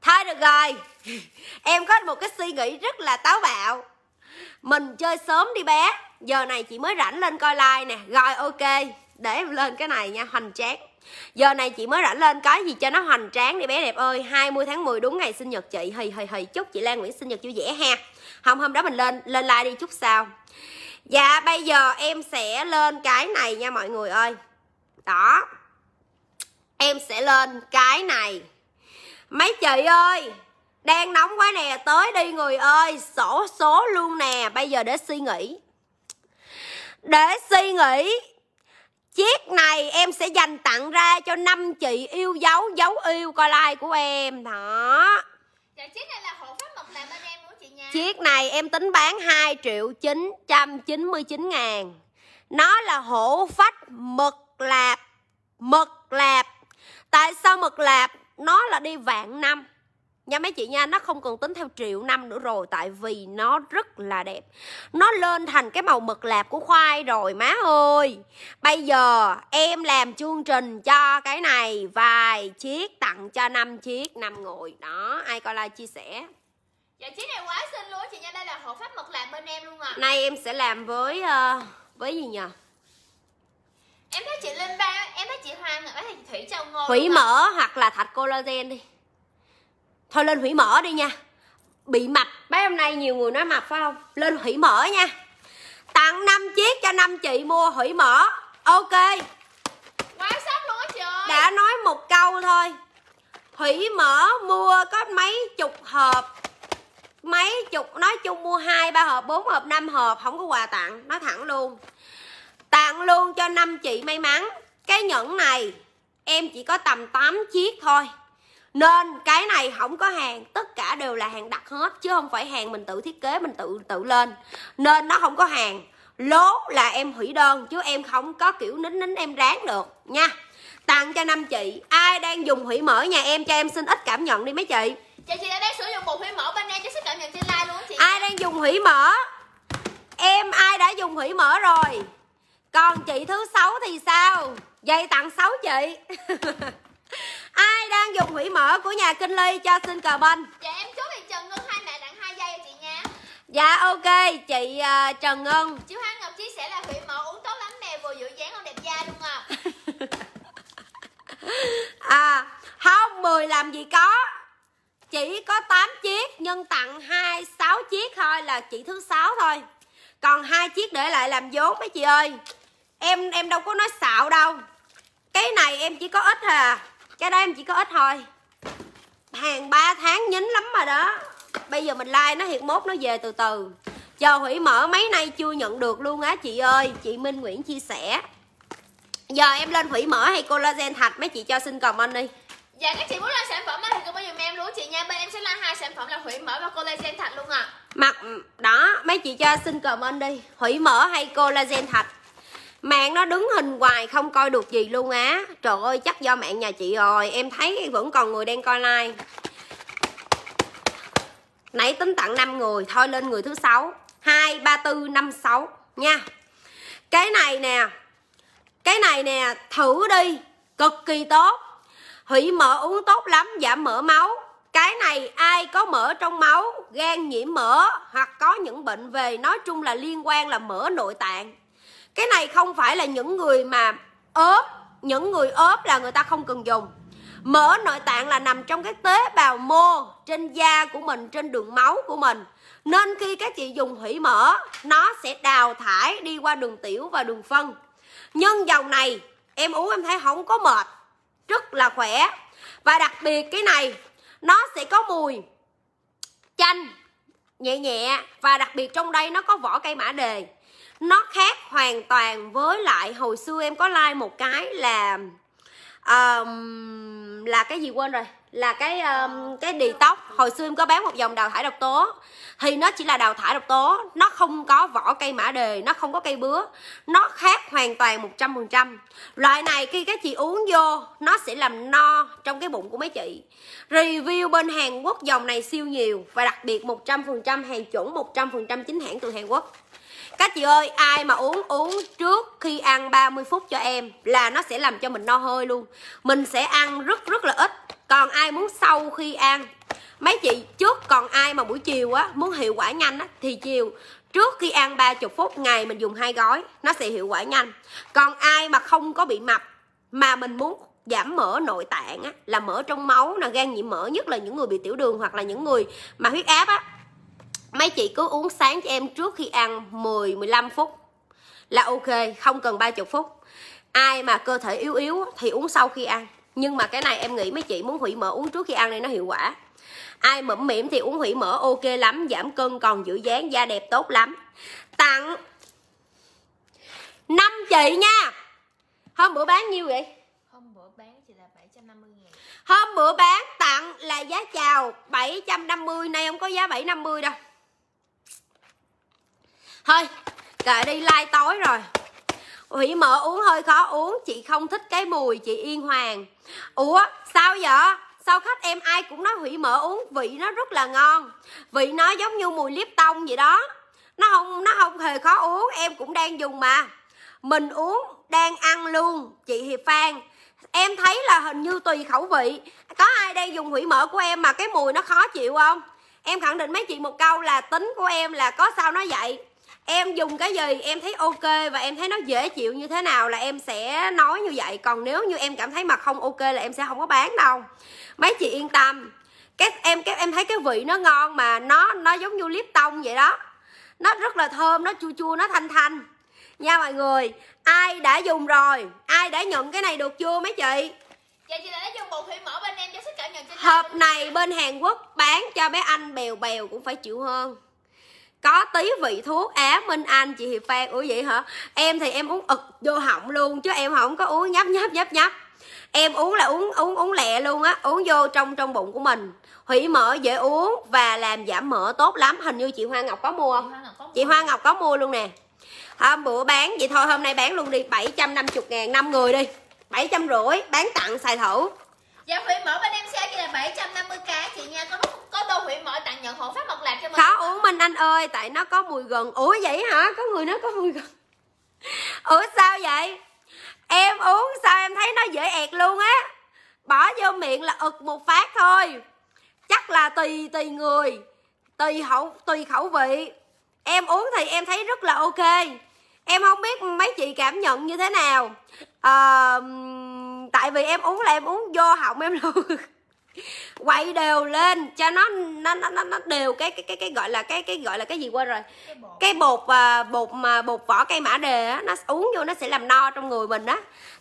Thôi được rồi Em có một cái suy nghĩ rất là táo bạo Mình chơi sớm đi bé Giờ này chị mới rảnh lên coi like nè Rồi ok Để em lên cái này nha Hoành tráng Giờ này chị mới rảnh lên cái gì cho nó hoành tráng đi bé đẹp ơi 20 tháng 10 đúng ngày sinh nhật chị Hì hì hì chúc chị Lan Nguyễn sinh nhật vui vẻ ha hôm hôm đó mình lên lên like đi chút sao Dạ bây giờ em sẽ lên cái này nha mọi người ơi Đó Em sẽ lên cái này mấy chị ơi đang nóng quá nè tới đi người ơi sổ số luôn nè bây giờ để suy nghĩ để suy nghĩ Chiếc này em sẽ dành tặng ra cho năm chị yêu dấu Dấu yêu coi like của em Đó dạ, chiếc này là hộ pháp mộc bên em của chị nha Chiếc này em tính bán 2 triệu 999 ngàn Nó là hổ phách mực lạp Mực lạp Tại sao mực lạp nó là đi vạn năm nha mấy chị nha nó không cần tính theo triệu năm nữa rồi tại vì nó rất là đẹp nó lên thành cái màu mực lạp của khoai rồi má ơi bây giờ em làm chương trình cho cái này vài chiếc tặng cho năm chiếc năm ngồi đó ai coi like chia sẻ dạ chiếc này quá xinh luôn chị nha đây là hộ pháp mực lạp bên em luôn à nay em sẽ làm với uh, với gì nhờ em thấy chị linh ba em thấy chị hoàng em thấy chị thủy châu ngô hủy mỡ hoặc là thạch collagen đi thôi lên hủy mỡ đi nha bị mập mấy hôm nay nhiều người nói mập phải không lên hủy mỡ nha tặng 5 chiếc cho năm chị mua hủy mỡ ok quá sốc luôn á chị ơi đã nói một câu thôi hủy mỡ mua có mấy chục hộp mấy chục nói chung mua hai ba hộp bốn hộp năm hộp không có quà tặng nói thẳng luôn tặng luôn cho năm chị may mắn cái nhẫn này em chỉ có tầm 8 chiếc thôi nên cái này không có hàng tất cả đều là hàng đặt hết chứ không phải hàng mình tự thiết kế mình tự tự lên nên nó không có hàng lố là em hủy đơn chứ em không có kiểu nín nín em ráng được nha tặng cho năm chị ai đang dùng hủy mở nhà em cho em xin ít cảm nhận đi mấy chị chị chị đang sử dụng bột hủy mở bên em cho xin cảm nhận trên like luôn chị ai đang dùng hủy mở em ai đã dùng hủy mở rồi còn chị thứ sáu thì sao dây tặng sáu chị ai đang dùng hủy mở của nhà kinh ly cho xin cờ bên dạ em chú thì trần ngân hai mẹ tặng hai dây chị nha dạ ok chị uh, trần ngân chị hoa ngọc chia sẻ là hủy mở uống tốt lắm mè vừa dưỡng dáng không đẹp da luôn à à không mười làm gì có chỉ có 8 chiếc nhân tặng hai sáu chiếc thôi là chị thứ sáu thôi còn hai chiếc để lại làm vốn mấy chị ơi em em đâu có nói xạo đâu cái này em chỉ có ít à cái đó em chỉ có ít thôi hàng 3 tháng nhín lắm mà đó bây giờ mình like nó hiện mốt nó về từ từ chờ hủy mở mấy nay chưa nhận được luôn á chị ơi chị minh nguyễn chia sẻ giờ em lên hủy mở hay collagen thạch mấy chị cho xin comment đi dạ các chị muốn làm sản phẩm thì comment giùm em luôn chị nha bên em sẽ làm hai sản phẩm là hủy mở và collagen thạch luôn ạ à. mặt đó mấy chị cho xin comment đi hủy mở hay collagen thạch mạng nó đứng hình hoài không coi được gì luôn á trời ơi chắc do mạng nhà chị rồi em thấy vẫn còn người đang coi like nãy tính tặng 5 người thôi lên người thứ sáu hai ba tư năm sáu nha cái này nè cái này nè thử đi cực kỳ tốt hủy mỡ uống tốt lắm giảm mỡ máu cái này ai có mỡ trong máu gan nhiễm mỡ hoặc có những bệnh về nói chung là liên quan là mỡ nội tạng cái này không phải là những người mà ốp những người ốp là người ta không cần dùng mỡ nội tạng là nằm trong cái tế bào mô trên da của mình trên đường máu của mình nên khi các chị dùng hủy mỡ nó sẽ đào thải đi qua đường tiểu và đường phân nhân dầu này em uống em thấy không có mệt rất là khỏe và đặc biệt cái này nó sẽ có mùi chanh nhẹ nhẹ và đặc biệt trong đây nó có vỏ cây mã đề nó khác hoàn toàn với lại hồi xưa em có like một cái là um, là cái gì quên rồi là cái um, cái đi tóc hồi xưa em có bán một dòng đào thải độc tố thì nó chỉ là đào thải độc tố nó không có vỏ cây mã đề nó không có cây bứa nó khác hoàn toàn 100% loại này khi các chị uống vô nó sẽ làm no trong cái bụng của mấy chị review bên Hàn Quốc dòng này siêu nhiều và đặc biệt 100% hàng chuẩn 100% chính hãng từ Hàn Quốc các chị ơi ai mà uống uống trước khi ăn 30 phút cho em là nó sẽ làm cho mình no hơi luôn mình sẽ ăn rất rất là ít còn ai muốn sau khi ăn mấy chị trước còn ai mà buổi chiều á muốn hiệu quả nhanh á thì chiều trước khi ăn 30 phút ngày mình dùng hai gói nó sẽ hiệu quả nhanh còn ai mà không có bị mập mà mình muốn giảm mỡ nội tạng á là mỡ trong máu là gan nhiễm mỡ nhất là những người bị tiểu đường hoặc là những người mà huyết áp á mấy chị cứ uống sáng cho em trước khi ăn 10 15 phút là ok không cần 30 phút ai mà cơ thể yếu yếu thì uống sau khi ăn nhưng mà cái này em nghĩ mấy chị muốn hủy mỡ uống trước khi ăn này nó hiệu quả ai mẩm mỉm thì uống hủy mỡ ok lắm giảm cân còn giữ dáng da đẹp tốt lắm tặng năm chị nha hôm bữa bán nhiêu vậy hôm bữa bán chỉ là 750 ngàn hôm bữa bán tặng là giá chào 750 nay không có giá 750 đâu thôi kệ đi lai tối rồi Hủy mở uống hơi khó uống Chị không thích cái mùi chị Yên Hoàng Ủa sao vậy Sao khách em ai cũng nói hủy mở uống Vị nó rất là ngon Vị nó giống như mùi liếp tông vậy đó Nó không nó không hề khó uống Em cũng đang dùng mà Mình uống đang ăn luôn Chị Hiệp Phan Em thấy là hình như tùy khẩu vị Có ai đang dùng hủy mỡ của em mà cái mùi nó khó chịu không Em khẳng định mấy chị một câu là tính của em là có sao nó vậy em dùng cái gì em thấy ok và em thấy nó dễ chịu như thế nào là em sẽ nói như vậy còn nếu như em cảm thấy mà không ok là em sẽ không có bán đâu mấy chị yên tâm cái em cái em thấy cái vị nó ngon mà nó nó giống như liếp tông vậy đó nó rất là thơm nó chua chua nó thanh thanh nha mọi người ai đã dùng rồi ai đã nhận cái này được chưa mấy chị dạ, hộp này bên Hàn Quốc bán cho bé anh bèo bèo cũng phải chịu hơn có tí vị thuốc á minh anh chị hiệp phan ủa vậy hả em thì em uống ực vô họng luôn chứ em không có uống nhấp nhấp nhấp nhấp em uống là uống uống uống lẹ luôn á uống vô trong trong bụng của mình hủy mỡ dễ uống và làm giảm mỡ tốt lắm hình như chị hoa ngọc có mua không chị hoa ngọc có mua luôn nè hôm bữa bán vậy thôi hôm nay bán luôn đi 750 ngàn năm người đi bảy trăm rưỡi bán tặng xài thử Dạ hủy mỡ bên em sale chỉ là 750k chị nha Có có tô hủy mỡ tặng nhận hộ pháp mộc lạc cho mình Khó uống Minh Anh ơi Tại nó có mùi gần Ủa vậy hả Có người nó có mùi gần Ủa sao vậy Em uống sao em thấy nó dễ ẹt luôn á Bỏ vô miệng là ực một phát thôi Chắc là tùy tùy người Tùy khẩu, tùy khẩu vị Em uống thì em thấy rất là ok Em không biết mấy chị cảm nhận như thế nào à, tại vì em uống là em uống vô họng em luôn quay đều lên cho nó nó nó nó, nó đều cái cái cái cái gọi là cái cái gọi là cái gì quên rồi cái bột cái bột, à, bột mà bột vỏ cây mã đề á nó uống vô nó sẽ làm no trong người mình á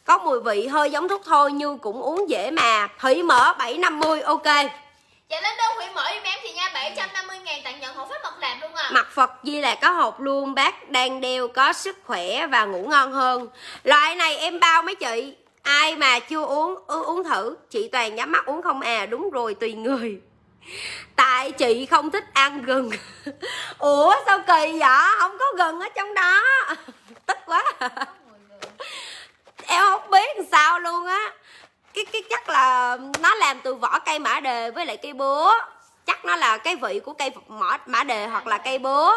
có mùi vị hơi giống thuốc thôi nhưng cũng uống dễ mà thủy mỡ 750 ok Dạ lên đâu hủy mở giùm em thì nha 750 ngàn tặng nhận hộp pháp mật đạp luôn à Mặt Phật Di là có hộp luôn Bác đang đeo có sức khỏe và ngủ ngon hơn Loại này em bao mấy chị ai mà chưa uống ừ, uống thử chị toàn nhắm mắt uống không à đúng rồi tùy người tại chị không thích ăn gừng ủa sao kỳ vậy không có gừng ở trong đó tức quá em không biết sao luôn á cái cái chắc là nó làm từ vỏ cây mã đề với lại cây búa chắc nó là cái vị của cây mỏ mã đề hoặc là cây búa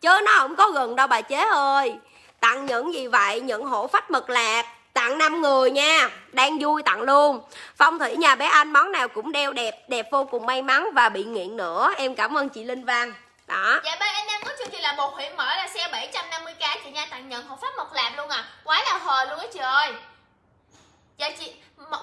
chứ nó không có gừng đâu bà chế ơi tặng những gì vậy những hổ phách mực lạc tặng 5 người nha đang vui tặng luôn phong thủy nhà bé anh món nào cũng đeo đẹp đẹp vô cùng may mắn và bị nghiện nữa em cảm ơn chị linh văn đó dạ bên anh em có chương trình là một hủy mở là xe 750k chị nha tặng nhận hộp pháp một lạp luôn à quá là hời luôn á chị ơi dạ chị một,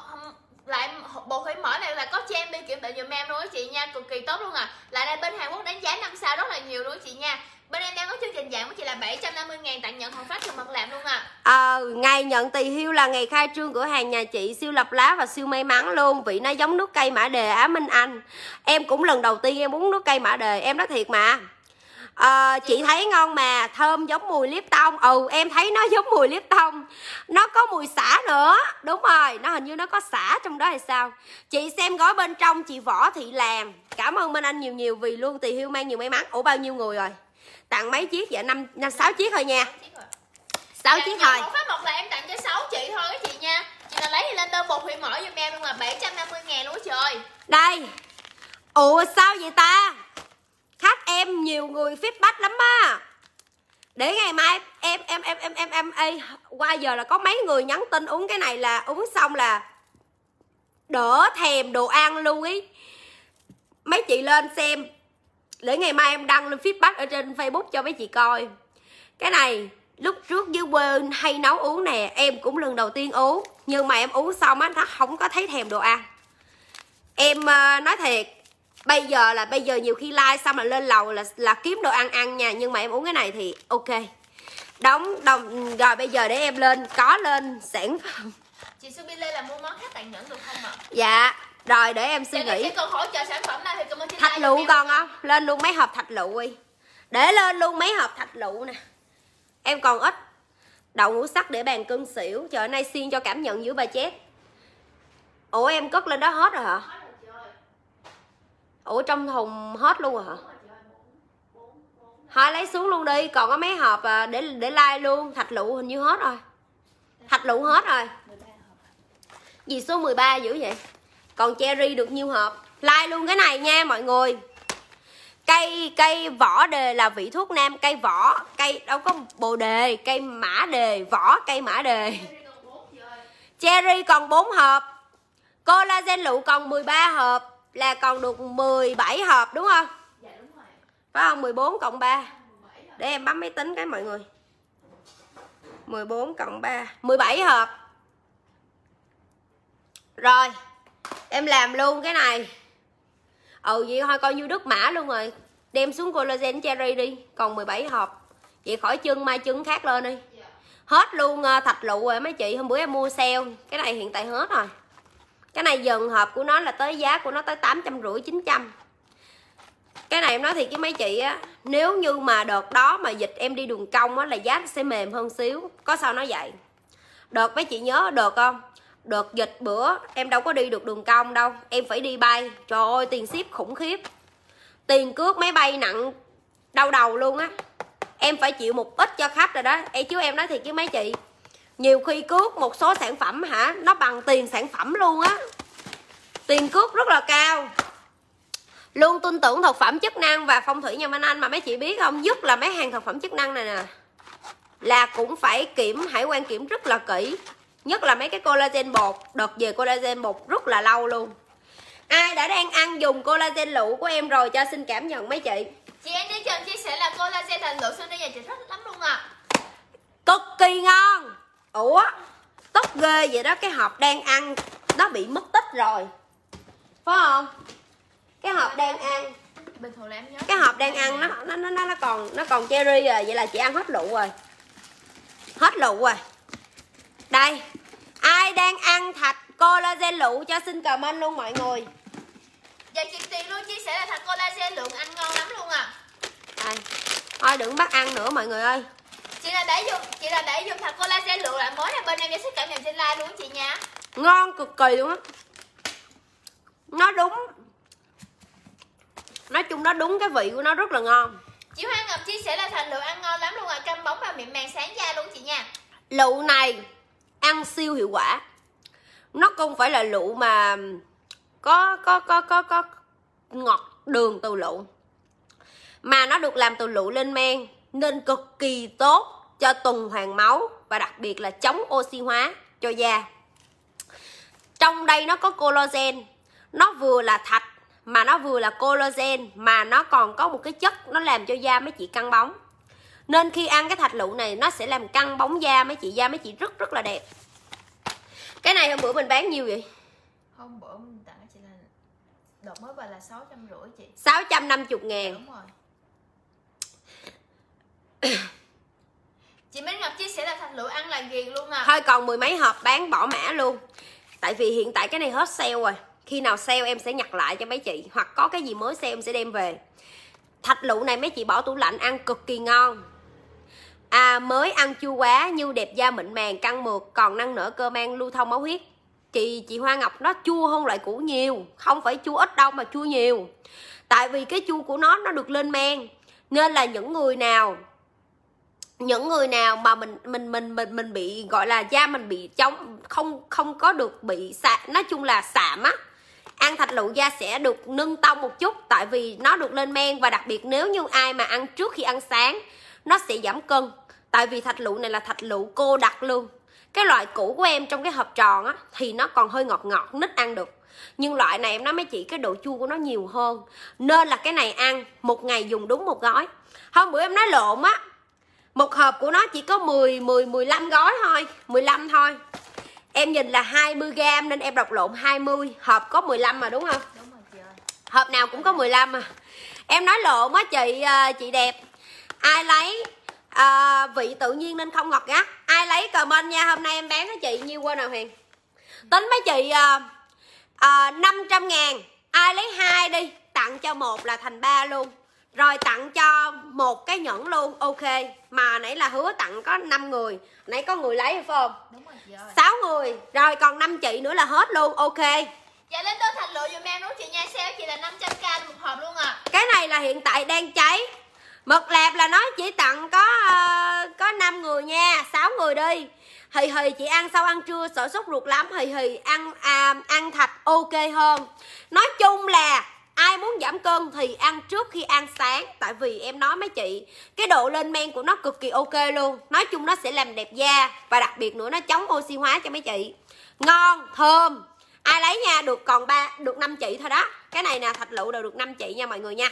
lại bộ hủy mở này là có cho em đi kiểm định giùm em luôn á chị nha cực kỳ tốt luôn à lại đây bên hàn quốc đánh giá năm sao rất là nhiều luôn á chị nha bên em đang có chương trình giảm của chị là 750 ngàn tặng nhận hộp phát thường mặt làm luôn à ờ ngày nhận tỳ hưu là ngày khai trương cửa hàng nhà chị siêu lập lá và siêu may mắn luôn vị nó giống nước cây mã đề á minh anh em cũng lần đầu tiên em uống nước cây mã đề em nói thiệt mà à, chị thấy ngon mà thơm giống mùi liếp tông ừ em thấy nó giống mùi liếp tông nó có mùi xả nữa đúng rồi nó hình như nó có xả trong đó hay sao chị xem gói bên trong chị võ thị làm cảm ơn bên anh nhiều nhiều vì luôn tỳ hưu mang nhiều may mắn ủa bao nhiêu người rồi tặng mấy chiếc vậy dạ, năm năm sáu chiếc thôi nha sáu chiếc dạ, thôi một phát một là em tặng cho sáu chị thôi các chị nha chị nào lấy thì lên đơn một hủy mỏ giùm em luôn là 750 ngàn luôn trời đây ủa sao vậy ta khách em nhiều người feedback lắm á để ngày mai em em em em em em ê, qua giờ là có mấy người nhắn tin uống cái này là uống xong là đỡ thèm đồ ăn luôn ý mấy chị lên xem để ngày mai em đăng lên feedback ở trên facebook cho mấy chị coi cái này lúc trước dưới quê hay nấu uống nè em cũng lần đầu tiên uống nhưng mà em uống xong á nó không có thấy thèm đồ ăn em ờ, nói thiệt bây giờ là bây giờ nhiều khi like xong là lên lầu là là kiếm đồ ăn ăn nha nhưng mà em uống cái này thì ok đóng đồng rồi bây giờ để em lên có lên sản phẩm chị Subi Lê là mua món khách tàn nhẫn được không ạ dạ rồi để em suy nghĩ thạch lựu còn không lên luôn mấy hộp thạch lựu đi để lên luôn mấy hộp thạch lựu nè em còn ít đậu ngũ sắc để bàn cưng xỉu trời nay xiên cho cảm nhận giữa bà chết. ủa em cất lên đó hết rồi hả ủa trong thùng hết luôn rồi hả thôi lấy xuống luôn đi còn có mấy hộp à, để để like luôn thạch lựu hình như hết rồi thạch lựu hết rồi gì số 13 dữ vậy còn cherry được nhiêu hộp like luôn cái này nha mọi người cây cây vỏ đề là vị thuốc nam cây vỏ cây đâu có bồ đề cây mã đề vỏ cây mã đề cherry còn 4 hộp collagen lụ còn 13 hộp là còn được 17 hộp đúng không dạ, phải không 14 cộng 3 để em bấm máy tính cái mọi người 14 cộng 3 17 hộp rồi em làm luôn cái này ừ vậy thôi coi như đứt mã luôn rồi đem xuống collagen cherry đi còn 17 hộp vậy khỏi chân mai chân khác lên đi hết luôn ờ, thạch lụ rồi mấy chị hôm bữa em mua sale cái này hiện tại hết rồi cái này dần hộp của nó là tới giá của nó tới tám trăm rưỡi chín trăm cái này em nói thì cái mấy chị á nếu như mà đợt đó mà dịch em đi đường cong á là giá sẽ mềm hơn xíu có sao nói vậy đợt mấy chị nhớ được không đợt dịch bữa em đâu có đi được đường cong đâu em phải đi bay trời ơi tiền ship khủng khiếp tiền cước máy bay nặng đau đầu luôn á em phải chịu một ít cho khách rồi đó em chứ em nói thiệt với mấy chị nhiều khi cước một số sản phẩm hả nó bằng tiền sản phẩm luôn á tiền cước rất là cao luôn tin tưởng thực phẩm chức năng và phong thủy nhà Minh Anh mà mấy chị biết không nhất là mấy hàng thực phẩm chức năng này nè là cũng phải kiểm hải quan kiểm rất là kỹ nhất là mấy cái collagen bột đợt về collagen bột rất là lâu luôn ai đã đang ăn dùng collagen lũ của em rồi cho xin cảm nhận mấy chị chị em đến trường chia sẻ là collagen thành lũ xưa đây nhà chị thích lắm luôn ạ à. cực kỳ ngon ủa tóc ghê vậy đó cái hộp đang ăn nó bị mất tích rồi phải không cái hộp đang ăn bình thường là em nhớ cái hộp đang ăn nó nó nó nó nó còn nó còn cherry rồi vậy là chị ăn hết lũ rồi hết lũ rồi đây ai đang ăn thạch collagen lụ cho xin comment luôn mọi người Dạ chị Tiền luôn chia sẻ là thạch collagen lượng ăn ngon lắm luôn à Đây. Thôi đừng bắt ăn nữa mọi người ơi Chị là để dùng chị là để dùng thạch collagen lượng lại mới là bên em sẽ xích cảm nhận trên like luôn chị nha Ngon cực kỳ luôn á Nó đúng Nói chung nó đúng cái vị của nó rất là ngon Chị Hoa Ngọc chia sẻ là thạch lượng ăn ngon lắm luôn à Cam bóng và mịn màng sáng da luôn chị nha Lụ này ăn siêu hiệu quả nó không phải là lựu mà có có có có có ngọt đường từ lựu mà nó được làm từ lựu lên men nên cực kỳ tốt cho tuần hoàn máu và đặc biệt là chống oxy hóa cho da trong đây nó có collagen nó vừa là thạch mà nó vừa là collagen mà nó còn có một cái chất nó làm cho da mấy chị căng bóng nên khi ăn cái thạch lựu này nó sẽ làm căng bóng da mấy chị da mấy chị rất rất là đẹp cái này hôm bữa mình bán nhiêu vậy hôm bữa mình tặng chị là đợt mới về là sáu trăm rưỡi chị sáu trăm năm chục ngàn đúng rồi chị Minh Ngọc chia sẻ là thạch lựu ăn là ghiền luôn à thôi còn mười mấy hộp bán bỏ mã luôn tại vì hiện tại cái này hết sale rồi khi nào sale em sẽ nhặt lại cho mấy chị hoặc có cái gì mới sale em sẽ đem về thạch lựu này mấy chị bỏ tủ lạnh ăn cực kỳ ngon à, mới ăn chua quá như đẹp da mịn màng căng mượt còn năng nở cơ mang lưu thông máu huyết chị chị Hoa Ngọc nó chua hơn loại củ nhiều không phải chua ít đâu mà chua nhiều tại vì cái chua của nó nó được lên men nên là những người nào những người nào mà mình mình mình mình mình bị gọi là da mình bị chống không không có được bị xạ nói chung là sạm á ăn thạch lựu da sẽ được nâng tông một chút tại vì nó được lên men và đặc biệt nếu như ai mà ăn trước khi ăn sáng nó sẽ giảm cân tại vì thạch lựu này là thạch lựu cô đặc luôn cái loại cũ của em trong cái hộp tròn á thì nó còn hơi ngọt ngọt nít ăn được nhưng loại này em nói mấy chị cái độ chua của nó nhiều hơn nên là cái này ăn một ngày dùng đúng một gói hôm bữa em nói lộn á một hộp của nó chỉ có 10 10 15 gói thôi 15 thôi em nhìn là 20 g nên em đọc lộn 20 hộp có 15 mà đúng không đúng rồi chị ơi. hộp nào cũng có 15 mà em nói lộn á chị ờ, chị đẹp ai lấy à, vị tự nhiên nên không ngọt gắt ai lấy comment nha hôm nay em bán với chị nhiêu quên nào huyền. tính mấy chị ờ, ờ, năm trăm ngàn ai lấy hai đi tặng cho một là thành ba luôn rồi tặng cho một cái nhẫn luôn ok mà nãy là hứa tặng có 5 người nãy có người lấy phải không Đúng rồi, chị ơi. 6 người rồi còn 5 chị nữa là hết luôn ok Dạ lên tôi thành lựa dùm em đúng chị nha Sao chị là 500k một hộp luôn à Cái này là hiện tại đang cháy mực lẹp là nó chỉ tặng có ờ, có 5 người nha 6 người đi hì hì chị ăn sau ăn trưa sợ sốt ruột lắm hì hì ăn à, ăn thạch ok hơn nói chung là ai muốn giảm cân thì ăn trước khi ăn sáng tại vì em nói mấy chị cái độ lên men của nó cực kỳ ok luôn nói chung nó sẽ làm đẹp da và đặc biệt nữa nó chống oxy hóa cho mấy chị ngon thơm ai lấy nha được còn ba được năm chị thôi đó cái này nè thạch lựu đều được năm chị nha mọi người nha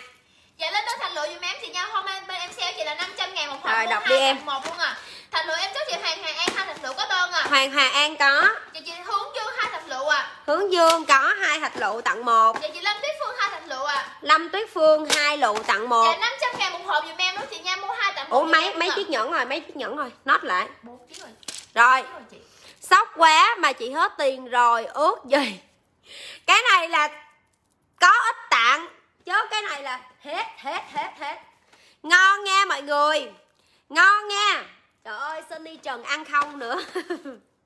Dạ lên tới thành lụa dùm em chị nha Hôm nay bên em sale chị là 500 ngàn một hộp Rồi đọc đi em một luôn à Thành lụa em có chị Hoàng Hà An hai thạch lụa có đơn à Hoàng Hà An có Chị dạ, chị Hướng Dương hai thạch lụa à Hướng Dương có hai thạch lụa tặng một Dạ chị Lâm Tuyết Phương hai thạch lụa à Lâm Tuyết Phương hai lụ tặng một Dạ 500 ngàn một hộp dùm em đó chị nha Mua hai tặng một Ủa mấy, mấy chiếc nhẫn rồi mấy chiếc nhẫn rồi Nốt lại rồi Rồi, Sốc quá mà chị hết tiền rồi ước gì Cái này là có ít tặng chứ cái này là hết hết hết hết ngon nha mọi người ngon nha trời ơi sunny trần ăn không nữa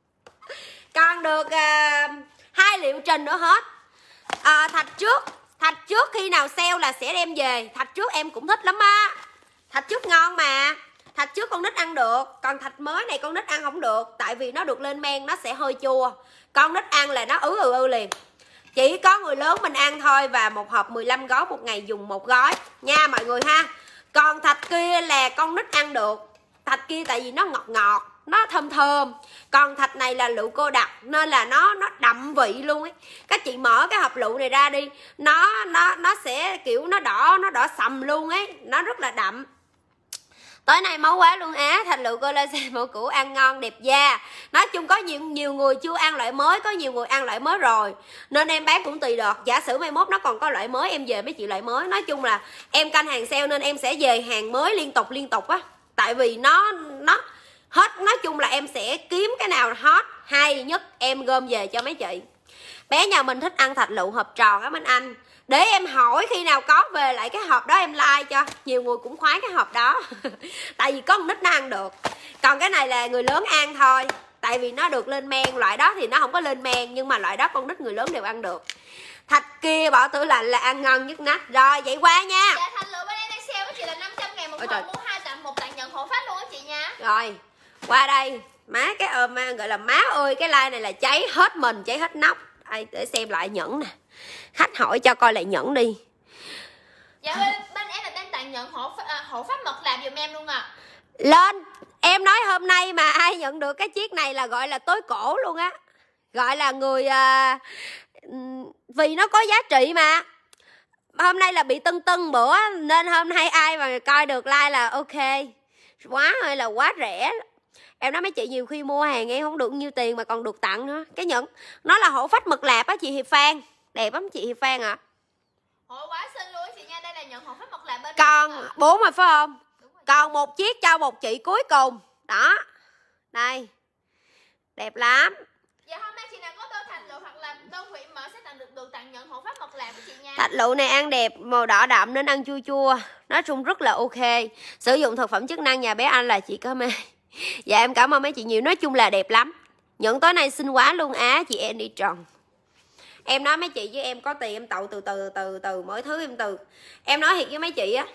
còn được à, hai liệu trình nữa hết à, thạch trước thạch trước khi nào sale là sẽ đem về thạch trước em cũng thích lắm á thạch trước ngon mà thạch trước con nít ăn được còn thạch mới này con nít ăn không được tại vì nó được lên men nó sẽ hơi chua con nít ăn là nó ứ ừ ư ừ liền chỉ có người lớn mình ăn thôi và một hộp 15 gói một ngày dùng một gói nha mọi người ha còn thạch kia là con nít ăn được thạch kia tại vì nó ngọt ngọt nó thơm thơm còn thạch này là lựu cô đặc nên là nó nó đậm vị luôn ấy các chị mở cái hộp lựu này ra đi nó nó nó sẽ kiểu nó đỏ nó đỏ sầm luôn ấy nó rất là đậm tối nay máu quá luôn á thành lựu collagen mẫu cũ ăn ngon đẹp da nói chung có nhiều nhiều người chưa ăn loại mới có nhiều người ăn loại mới rồi nên em bán cũng tùy đợt giả sử mai mốt nó còn có loại mới em về mới chịu loại mới nói chung là em canh hàng sale nên em sẽ về hàng mới liên tục liên tục á tại vì nó nó hết nói chung là em sẽ kiếm cái nào hot hay nhất em gom về cho mấy chị bé nhà mình thích ăn thạch lựu hộp tròn á minh anh để em hỏi khi nào có về lại cái hộp đó em like cho nhiều người cũng khoái cái hộp đó tại vì có con nít nó ăn được còn cái này là người lớn ăn thôi tại vì nó được lên men loại đó thì nó không có lên men nhưng mà loại đó con nít người lớn đều ăn được thạch kia bỏ tủ lạnh là ăn ngon nhất nách rồi vậy qua nha dạ thành lựa bên em sale với chị là 500 ngàn một hộp mua hai tặng một tặng nhận hộ phát luôn á chị nha rồi qua đây má cái ôm ờ, gọi là má ơi cái like này là cháy hết mình cháy hết nóc ai để xem lại nhẫn nè khách hỏi cho coi lại nhẫn đi dạ bên, bên em là đang tặng nhận hộ à, hộ pháp mật làm giùm em luôn à lên em nói hôm nay mà ai nhận được cái chiếc này là gọi là tối cổ luôn á gọi là người à, vì nó có giá trị mà hôm nay là bị tưng tưng bữa nên hôm nay ai mà coi được like là ok quá hay là quá rẻ em nói mấy chị nhiều khi mua hàng em không được nhiêu tiền mà còn được tặng nữa cái nhẫn nó là hổ phách mực lạp á chị hiệp phan đẹp lắm chị Phan ạ à. Ôi quá xinh luôn chị nha đây là nhận hộp phép mộc lạ bên còn bốn rồi phải không rồi. còn một chiếc cho một chị cuối cùng đó đây đẹp lắm dạ hôm nay chị nào có tô thạch lựu hoặc là tô thủy mỡ sẽ tặng được được tặng nhận hộ pháp mộc lạc của chị nha thạch lựu này ăn đẹp màu đỏ đậm nên ăn chua chua nói chung rất là ok sử dụng thực phẩm chức năng nhà bé anh là chị có mê dạ em cảm ơn mấy chị nhiều nói chung là đẹp lắm nhận tối nay xinh quá luôn á chị em đi tròn em nói mấy chị với em có tiền em tậu từ từ từ từ mỗi thứ em từ em nói thiệt với mấy chị á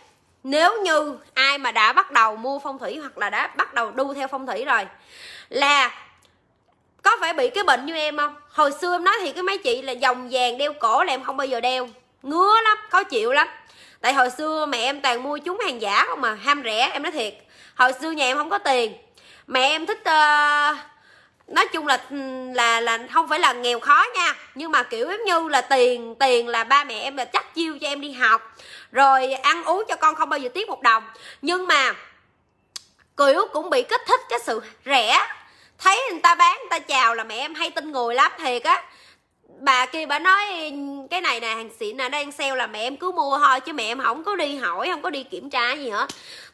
nếu như ai mà đã bắt đầu mua phong thủy hoặc là đã bắt đầu đu theo phong thủy rồi là có phải bị cái bệnh như em không hồi xưa em nói thì cái mấy chị là dòng vàng đeo cổ là em không bao giờ đeo ngứa lắm khó chịu lắm tại hồi xưa mẹ em toàn mua chúng hàng giả không mà ham rẻ em nói thiệt hồi xưa nhà em không có tiền mẹ em thích uh, nói chung là ừ, là là không phải là nghèo khó nha nhưng mà kiểu giống như là tiền tiền là ba mẹ em là chắc chiêu cho em đi học rồi ăn uống cho con không bao giờ tiếc một đồng nhưng mà kiểu cũng bị kích thích cái sự rẻ thấy người ta bán người ta chào là mẹ em hay tin người lắm thiệt á bà kia bà nói cái này nè hàng xịn nè đang sale là mẹ em cứ mua thôi chứ mẹ em không có đi hỏi không có đi kiểm tra gì hết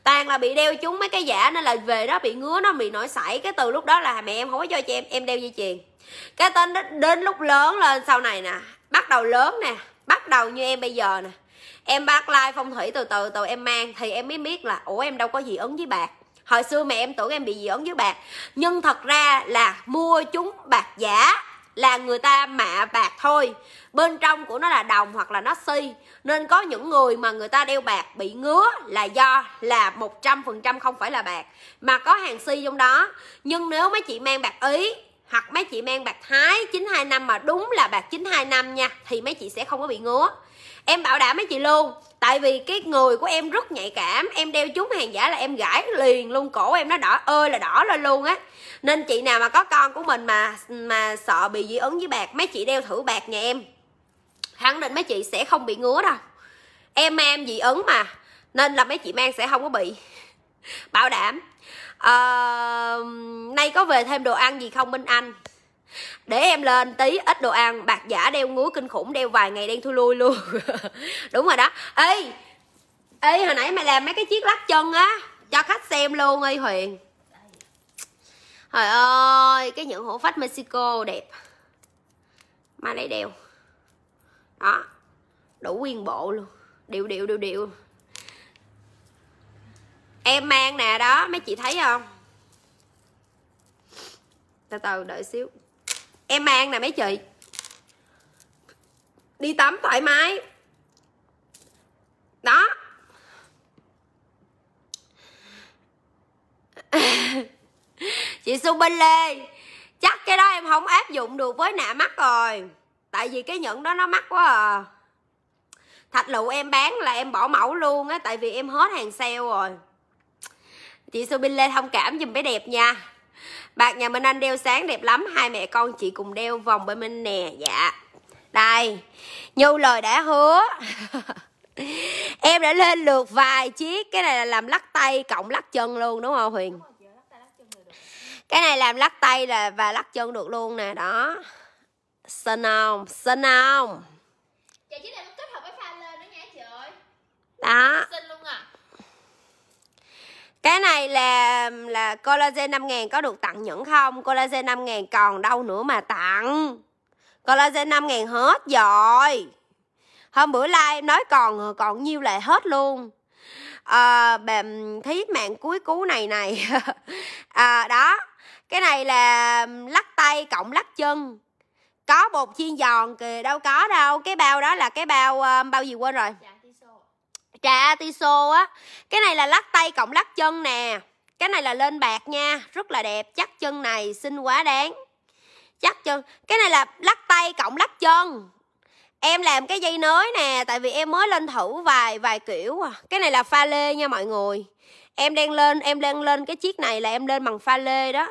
toàn là bị đeo chúng mấy cái giả nên là về đó bị ngứa nó bị nổi sảy cái từ lúc đó là mẹ em không có cho chị em em đeo dây chuyền cái tên đó đến lúc lớn lên sau này nè bắt đầu lớn nè bắt đầu như em bây giờ nè em bắt like phong thủy từ từ từ em mang thì em mới biết là ủa em đâu có gì ấn với bạc hồi xưa mẹ em tưởng em bị dị ứng với bạc nhưng thật ra là mua chúng bạc giả là người ta mạ bạc thôi bên trong của nó là đồng hoặc là nó si nên có những người mà người ta đeo bạc bị ngứa là do là một trăm phần trăm không phải là bạc mà có hàng si trong đó nhưng nếu mấy chị mang bạc ý hoặc mấy chị mang bạc thái 925 mà đúng là bạc 925 nha thì mấy chị sẽ không có bị ngứa em bảo đảm mấy chị luôn tại vì cái người của em rất nhạy cảm em đeo chúng hàng giả là em gãi liền luôn cổ em nó đỏ ơi là đỏ lên luôn á nên chị nào mà có con của mình mà mà sợ bị dị ứng với bạc mấy chị đeo thử bạc nhà em khẳng định mấy chị sẽ không bị ngứa đâu em em dị ứng mà nên là mấy chị mang sẽ không có bị bảo đảm à, nay có về thêm đồ ăn gì không minh anh để em lên tí ít đồ ăn bạc giả đeo ngứa kinh khủng đeo vài ngày đen thui lui luôn đúng rồi đó ê ê hồi nãy mày làm mấy cái chiếc lắc chân á cho khách xem luôn ơi huyền trời ơi cái những hổ phách mexico đẹp mai lấy đeo đó đủ nguyên bộ luôn điệu điệu điệu điệu em mang nè đó mấy chị thấy không từ từ đợi xíu em mang nè mấy chị đi tắm thoải mái chị su bên lê chắc cái đó em không áp dụng được với nạ mắt rồi tại vì cái nhẫn đó nó mắc quá à thạch lựu em bán là em bỏ mẫu luôn á tại vì em hết hàng sale rồi chị su bên lê thông cảm giùm bé đẹp nha bạc nhà minh anh đeo sáng đẹp lắm hai mẹ con chị cùng đeo vòng bên minh nè dạ đây như lời đã hứa em đã lên lượt vài chiếc cái này là làm lắc tay cộng lắc chân luôn đúng không huyền cái này làm lắc tay là và lắc chân được luôn nè đó xinh không xinh không đó à. cái này là là collagen 5000 có được tặng nhẫn không? Collagen 5000 còn đâu nữa mà tặng. Collagen 5000 hết rồi. Hôm bữa live nói còn còn nhiêu lại hết luôn. À, ờ, bà mạng cuối cú này này. à, đó, cái này là lắc tay cộng lắc chân có bột chiên giòn kìa đâu có đâu cái bao đó là cái bao ờ, bao gì quên rồi trà tiso á cái này là lắc tay cộng lắc chân nè cái này là lên bạc nha rất là đẹp chắc chân này xinh quá đáng chắc chân cái này là lắc tay cộng lắc chân em làm cái dây nới nè tại vì em mới lên thử vài vài kiểu à cái này là pha lê nha mọi người em đang lên em đang lên cái chiếc này là em lên bằng pha lê đó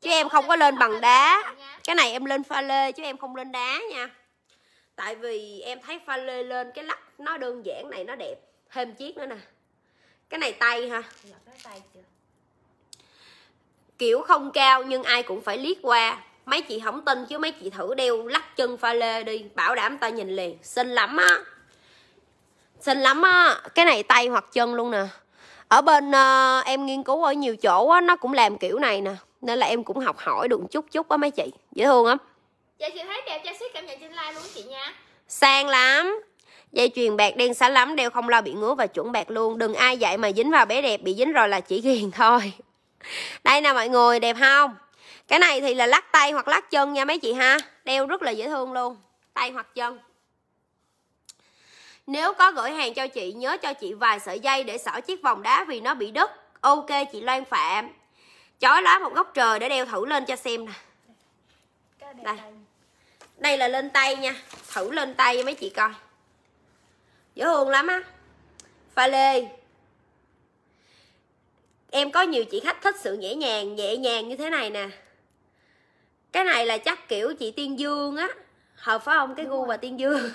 chứ em không có lên bằng đá cái này em lên pha lê chứ em không lên đá nha tại vì em thấy pha lê lên cái lắc nó đơn giản này nó đẹp thêm chiếc nữa nè cái này tay ha kiểu không cao nhưng ai cũng phải liếc qua mấy chị không tin chứ mấy chị thử đeo lắc chân pha lê đi bảo đảm ta nhìn liền xinh lắm á xinh lắm á cái này tay hoặc chân luôn nè ở bên uh, em nghiên cứu ở nhiều chỗ á nó cũng làm kiểu này nè nên là em cũng học hỏi được chút chút á mấy chị dễ thương lắm dạ chị thấy đẹp cho dạ, siết cảm nhận trên like luôn chị nha sang lắm dây chuyền bạc đen xá lắm đeo không lo bị ngứa và chuẩn bạc luôn đừng ai dạy mà dính vào bé đẹp bị dính rồi là chỉ ghiền thôi đây nè mọi người đẹp không cái này thì là lắc tay hoặc lắc chân nha mấy chị ha đeo rất là dễ thương luôn tay hoặc chân nếu có gửi hàng cho chị nhớ cho chị vài sợi dây để xỏ chiếc vòng đá vì nó bị đứt ok chị loan phạm chói lá một góc trời để đeo thử lên cho xem nè đây đây là lên tay nha thử lên tay cho mấy chị coi dễ thương lắm á pha lê em có nhiều chị khách thích sự nhẹ nhàng nhẹ nhàng như thế này nè cái này là chắc kiểu chị tiên dương á hợp phải không cái gu và tiên dương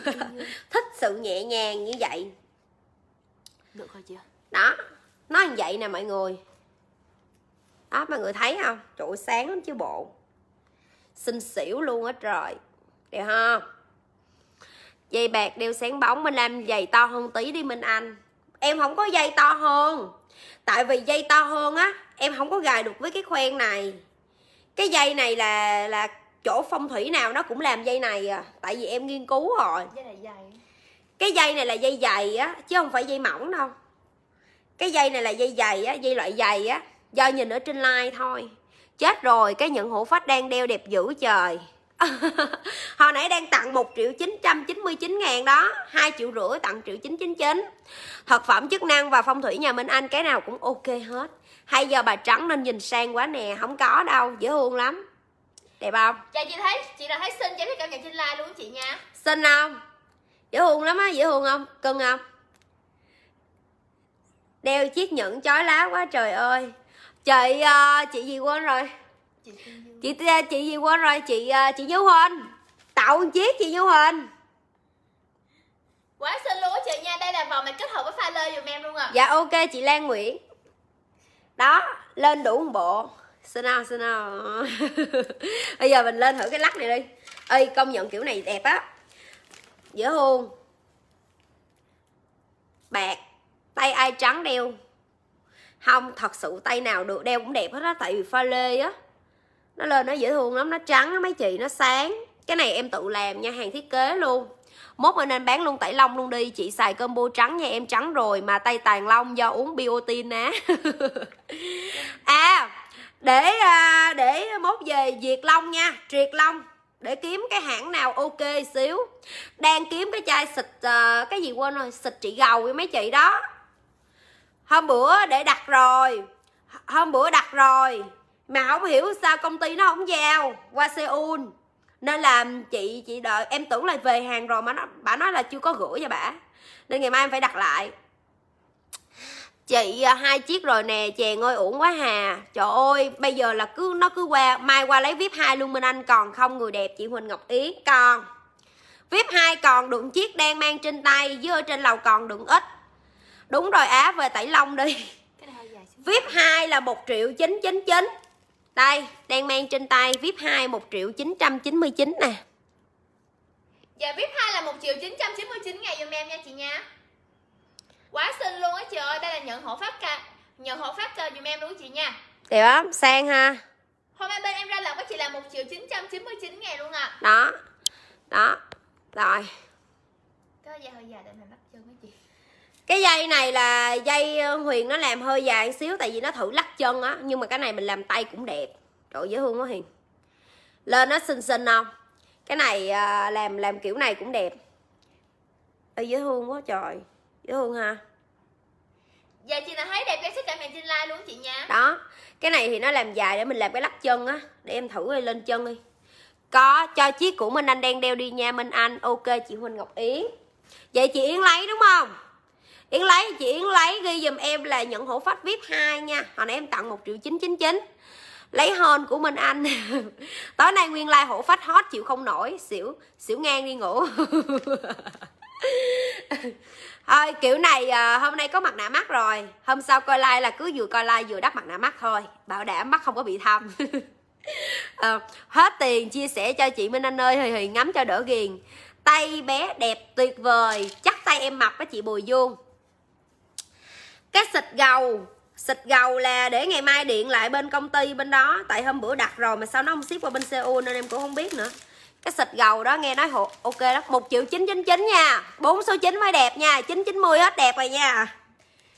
thích sự nhẹ nhàng như vậy được rồi chị đó nó như vậy nè mọi người đó mọi người thấy không chỗ sáng lắm chứ bộ xinh xỉu luôn á trời đẹp không dây bạc đeo sáng bóng mình làm giày to hơn tí đi minh anh em không có dây to hơn tại vì dây to hơn á em không có gài được với cái khoen này cái dây này là là chỗ phong thủy nào nó cũng làm dây này à tại vì em nghiên cứu rồi cái dây này là dây dày á chứ không phải dây mỏng đâu cái dây này là dây dày á dây loại dày á do nhìn ở trên like thôi chết rồi cái nhận hổ phách đang đeo đẹp dữ trời hồi nãy đang tặng 1 triệu 999 ngàn đó 2 triệu rưỡi tặng triệu 999 thực phẩm chức năng và phong thủy nhà Minh Anh cái nào cũng ok hết hay giờ bà trắng nên nhìn sang quá nè không có đâu dễ thương lắm đẹp không dạ chị thấy chị là thấy xinh cho biết cảm nhận trên like luôn chị nha xinh không dễ thương lắm á dễ thương không cưng không đeo chiếc nhẫn chói lá quá trời ơi chị uh, chị gì quên rồi chị chị, ờ, chị gì quên rồi chị uh, chị như huỳnh tạo một chiếc chị như huỳnh quá xin lỗi chị nha đây là vòng mình kết hợp với pha lê dùm em luôn à dạ ok chị lan nguyễn đó lên đủ một bộ xin nào xin nào bây giờ mình lên thử cái lắc này đi ơi công nhận kiểu này đẹp á dễ hôn bạc tay ai trắng đeo không thật sự tay nào được đeo cũng đẹp hết á tại vì pha lê á nó lên nó dễ thương lắm nó trắng mấy chị nó sáng cái này em tự làm nha hàng thiết kế luôn mốt anh nên bán luôn tẩy lông luôn đi chị xài combo trắng nha em trắng rồi mà tay tàn lông do uống biotin á à để à, để mốt về diệt long nha triệt long để kiếm cái hãng nào ok xíu đang kiếm cái chai xịt ờ, cái gì quên rồi xịt chị gầu với mấy chị đó hôm bữa để đặt rồi hôm bữa đặt rồi mà không hiểu sao công ty nó không giao qua Seoul nên là chị chị đợi em tưởng là về hàng rồi mà nó bà nói là chưa có gửi cho bà nên ngày mai em phải đặt lại chị à, hai chiếc rồi nè chàng ơi uổng quá hà trời ơi bây giờ là cứ nó cứ qua mai qua lấy vip hai luôn minh anh còn không người đẹp chị huỳnh ngọc yến còn vip hai còn đựng chiếc đang mang trên tay dưới trên lầu còn đựng ít đúng rồi á về tẩy long đi vip 2 là 1 triệu 999 đây đang mang trên tay vip 2 1 triệu 999 nè Dạ VIP 2 là 1 triệu 999 ngày dùm em nha chị nha Quá xinh luôn á chị ơi Đây là nhận hộ pháp ca Nhận hộ pháp ca dùm em luôn chị nha Đẹp lắm, sang ha Hôm nay bên em ra lần có chị là 1 triệu 999 ngày luôn à Đó Đó Rồi cái da hơi dài để mình bắt chân với chị cái dây này là dây ờ, huyền nó làm hơi dài xíu tại vì nó thử lắc chân á nhưng mà cái này mình làm tay cũng đẹp trời dễ thương quá hiền lên nó xinh xinh không cái này ờ, làm làm kiểu này cũng đẹp Ê, dễ thương quá trời dễ thương ha dạ chị nào thấy đẹp cái sức cảm ơn trên like luôn chị nha đó cái này thì nó làm dài để mình làm cái lắc chân á để em thử lên chân đi có cho chiếc của minh anh đang đeo đi nha minh anh ok chị huỳnh ngọc yến vậy chị yến lấy đúng không Yến lấy chị Yến lấy ghi dùm em là nhận hổ phách VIP 2 nha Hồi nãy em tặng 1 triệu 999 Lấy hôn của mình Anh Tối nay nguyên lai like hổ phách hot chịu không nổi Xỉu xỉu ngang đi ngủ Thôi kiểu này à, hôm nay có mặt nạ mắt rồi Hôm sau coi like là cứ vừa coi like vừa đắp mặt nạ mắt thôi Bảo đảm mắt không có bị thâm à, Hết tiền chia sẻ cho chị Minh Anh ơi Hì hì ngắm cho đỡ ghiền Tay bé đẹp tuyệt vời Chắc tay em mập với chị Bùi Dung cái xịt gầu xịt gầu là để ngày mai điện lại bên công ty bên đó tại hôm bữa đặt rồi mà sao nó không ship qua bên Seoul nên em cũng không biết nữa cái xịt gầu đó nghe nói hộ ok đó một triệu chín chín chín nha bốn số chín mới đẹp nha chín chín mươi hết đẹp rồi nha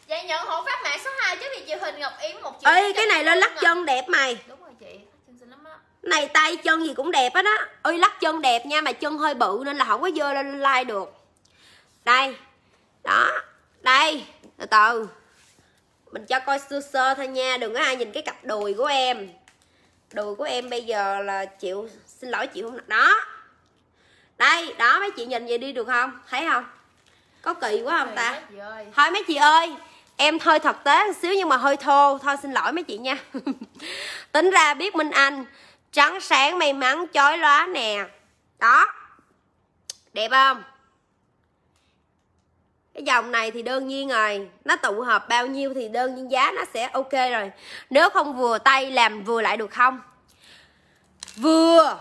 vậy nhận hộ phát mạng số 2 chứ vì chị hình ngọc yến một triệu ê cái này lên lắc chân đẹp mày đúng rồi chị xinh lắm á này tay chân gì cũng đẹp hết á ơi lắc chân đẹp nha mà chân hơi bự nên là không có dơ lên like được đây đó đây từ từ mình cho coi sơ sơ thôi nha đừng có ai nhìn cái cặp đùi của em đùi của em bây giờ là chịu xin lỗi chịu không đó đây đó mấy chị nhìn vậy đi được không thấy không có kỳ quá không ta thôi mấy chị ơi em hơi thực tế một xíu nhưng mà hơi thô thôi xin lỗi mấy chị nha tính ra biết minh anh trắng sáng may mắn chói lóa nè đó đẹp không cái dòng này thì đương nhiên rồi nó tụ hợp bao nhiêu thì đơn nhiên giá nó sẽ ok rồi nếu không vừa tay làm vừa lại được không vừa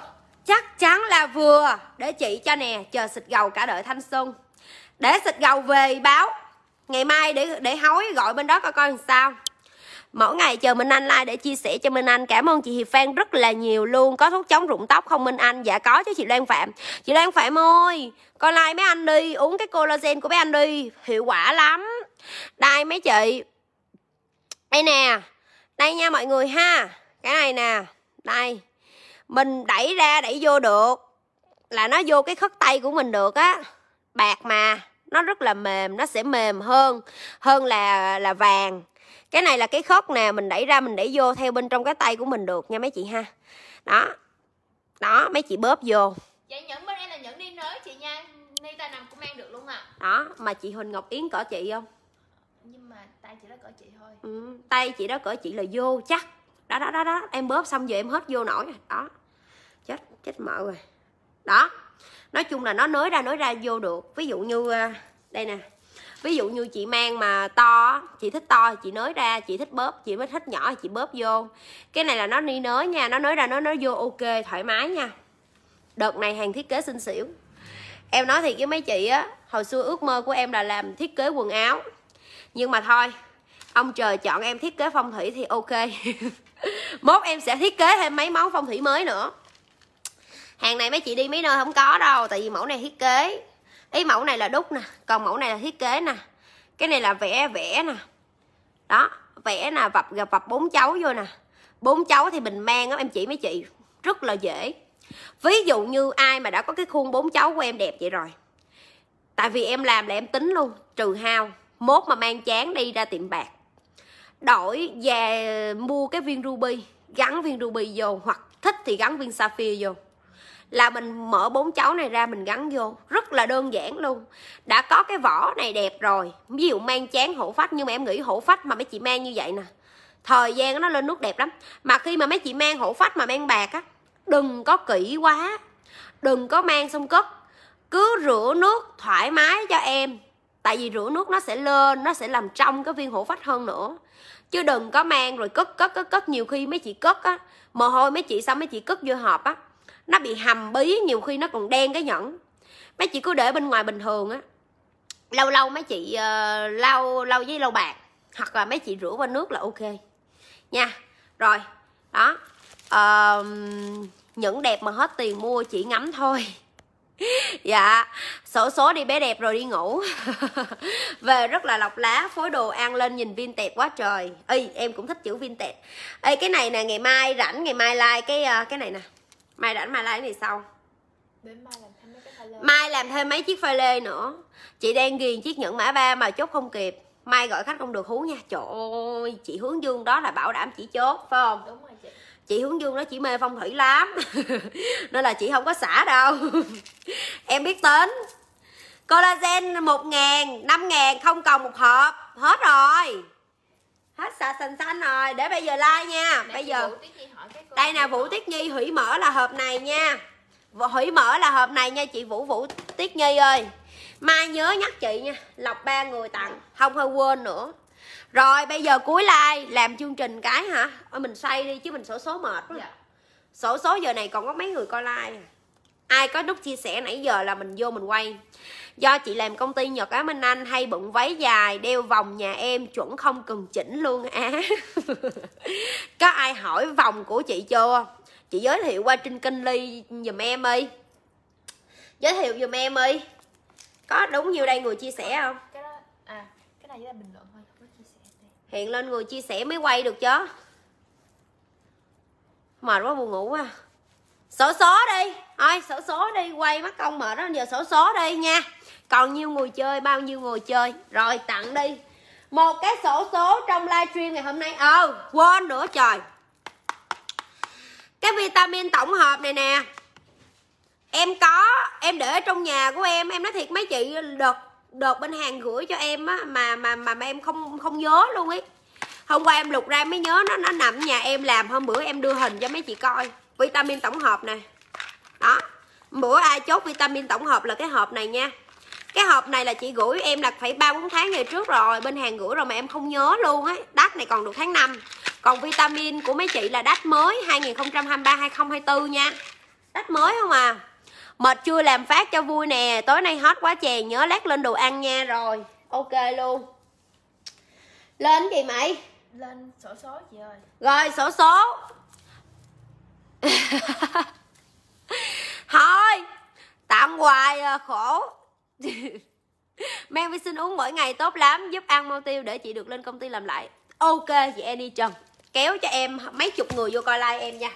chắc chắn là vừa để chị cho nè chờ xịt gầu cả đợi thanh xuân để xịt gầu về báo ngày mai để để hối gọi bên đó coi coi làm sao mỗi ngày chờ Minh Anh like để chia sẻ cho Minh Anh cảm ơn chị Hiệp Phan rất là nhiều luôn có thuốc chống rụng tóc không Minh Anh dạ có chứ chị Loan Phạm chị Loan Phạm ơi coi like mấy anh đi uống cái collagen của mấy anh đi hiệu quả lắm đây mấy chị đây nè đây nha mọi người ha cái này nè đây mình đẩy ra đẩy vô được là nó vô cái khất tay của mình được á bạc mà nó rất là mềm nó sẽ mềm hơn hơn là là vàng cái này là cái khớp nè mình đẩy ra mình đẩy vô theo bên trong cái tay của mình được nha mấy chị ha đó đó mấy chị bóp vô vậy nhẫn bên em là nhẫn đi nới chị nha ni tay nằm cũng mang được luôn à đó mà chị huỳnh ngọc yến cỡ chị không nhưng mà tay chị đó cỡ chị thôi ừ, tay chị đó cỡ chị là vô chắc đó đó đó đó em bóp xong giờ em hết vô nổi rồi đó chết chết mợ rồi đó nói chung là nó nới ra nới ra vô được ví dụ như à, đây nè ví dụ như chị mang mà to chị thích to chị nới ra chị thích bóp chị mới thích nhỏ chị bóp vô cái này là nó đi nới nha nó nới ra nó nới vô ok thoải mái nha đợt này hàng thiết kế xinh xỉu em nói thiệt với mấy chị á hồi xưa ước mơ của em là làm thiết kế quần áo nhưng mà thôi ông trời chọn em thiết kế phong thủy thì ok mốt em sẽ thiết kế thêm mấy món phong thủy mới nữa hàng này mấy chị đi mấy nơi không có đâu tại vì mẫu này thiết kế ý mẫu này là đúc nè còn mẫu này là thiết kế nè cái này là vẽ vẽ nè đó vẽ nè vập gặp vập bốn cháu vô nè bốn cháu thì mình mang á em chỉ mấy chị rất là dễ ví dụ như ai mà đã có cái khuôn bốn cháu của em đẹp vậy rồi tại vì em làm là em tính luôn trừ hao mốt mà mang chán đi ra tiệm bạc đổi về mua cái viên ruby gắn viên ruby vô hoặc thích thì gắn viên sapphire vô là mình mở bốn cháu này ra mình gắn vô rất là đơn giản luôn đã có cái vỏ này đẹp rồi ví dụ mang chán hổ phách nhưng mà em nghĩ hổ phách mà mấy chị mang như vậy nè thời gian nó lên nút đẹp lắm mà khi mà mấy chị mang hổ phách mà mang bạc á đừng có kỹ quá đừng có mang xong cất cứ rửa nước thoải mái cho em tại vì rửa nước nó sẽ lên nó sẽ làm trong cái viên hổ phách hơn nữa chứ đừng có mang rồi cất cất cất cất nhiều khi mấy chị cất á mồ hôi mấy chị xong mấy chị cất vô hộp á nó bị hầm bí nhiều khi nó còn đen cái nhẫn mấy chị cứ để bên ngoài bình thường á lâu lâu mấy chị uh, lau lau với lau bạc hoặc là mấy chị rửa qua nước là ok nha rồi đó uh, những đẹp mà hết tiền mua chỉ ngắm thôi dạ sổ số đi bé đẹp rồi đi ngủ về rất là lọc lá phối đồ ăn lên nhìn viên tẹt quá trời y em cũng thích chữ viên tẹt Ê, cái này nè ngày mai rảnh ngày mai like cái ờ, cái này nè mai rảnh mày lấy này xong mai làm thêm mấy chiếc pha lê nữa chị đang ghiền chiếc nhẫn mã ba mà chốt không kịp mai gọi khách không được hú nha trời ơi chị hướng dương đó là bảo đảm chỉ chốt phải không đúng rồi chị chị hướng dương đó chỉ mê phong thủy lắm nên là chị không có xả đâu em biết tính collagen một ngàn năm ngàn không còn một hộp hết rồi hết sạch xanh xanh rồi để bây giờ like nha để bây giờ đây nè vũ tiết nhi hủy mở là hộp này nha hủy mở là hộp này nha chị vũ vũ tiết nhi ơi mai nhớ nhắc chị nha lọc ba người tặng không hơi quên nữa rồi bây giờ cuối like làm chương trình cái hả Ôi, ờ, mình xoay đi chứ mình sổ số mệt quá dạ. sổ số giờ này còn có mấy người coi like à. ai có nút chia sẻ nãy giờ là mình vô mình quay do chị làm công ty nhật á minh anh hay bận váy dài đeo vòng nhà em chuẩn không cần chỉnh luôn á à. có ai hỏi vòng của chị chưa chị giới thiệu qua trên kênh ly giùm em đi giới thiệu giùm em đi có đúng nhiêu đây người chia sẻ không cái đó, à cái này là bình luận thôi không có chia sẻ đây. hiện lên người chia sẻ mới quay được chứ mệt quá buồn ngủ quá sổ số đi thôi sổ số đi quay mắt công mệt đó giờ sổ số đi nha còn nhiêu người chơi bao nhiêu người chơi rồi tặng đi một cái sổ số trong livestream ngày hôm nay ờ à, quên nữa trời cái vitamin tổng hợp này nè em có em để ở trong nhà của em em nói thiệt mấy chị đợt đợt bên hàng gửi cho em á mà mà mà, mà em không không nhớ luôn ấy hôm qua em lục ra mới nhớ nó nó nằm nhà em làm hôm bữa em đưa hình cho mấy chị coi vitamin tổng hợp nè đó bữa ai chốt vitamin tổng hợp là cái hộp này nha cái hộp này là chị gửi em là phải ba bốn tháng về trước rồi bên hàng gửi rồi mà em không nhớ luôn á đắt này còn được tháng 5 còn vitamin của mấy chị là đắt mới 2023 2024 nha đắt mới không à mệt chưa làm phát cho vui nè tối nay hot quá chè nhớ lát lên đồ ăn nha rồi ok luôn lên gì mày lên sổ số chị ơi rồi sổ số thôi tạm hoài à, khổ mang vi sinh uống mỗi ngày tốt lắm giúp ăn mau tiêu để chị được lên công ty làm lại ok chị Annie Trần kéo cho em mấy chục người vô coi like em nha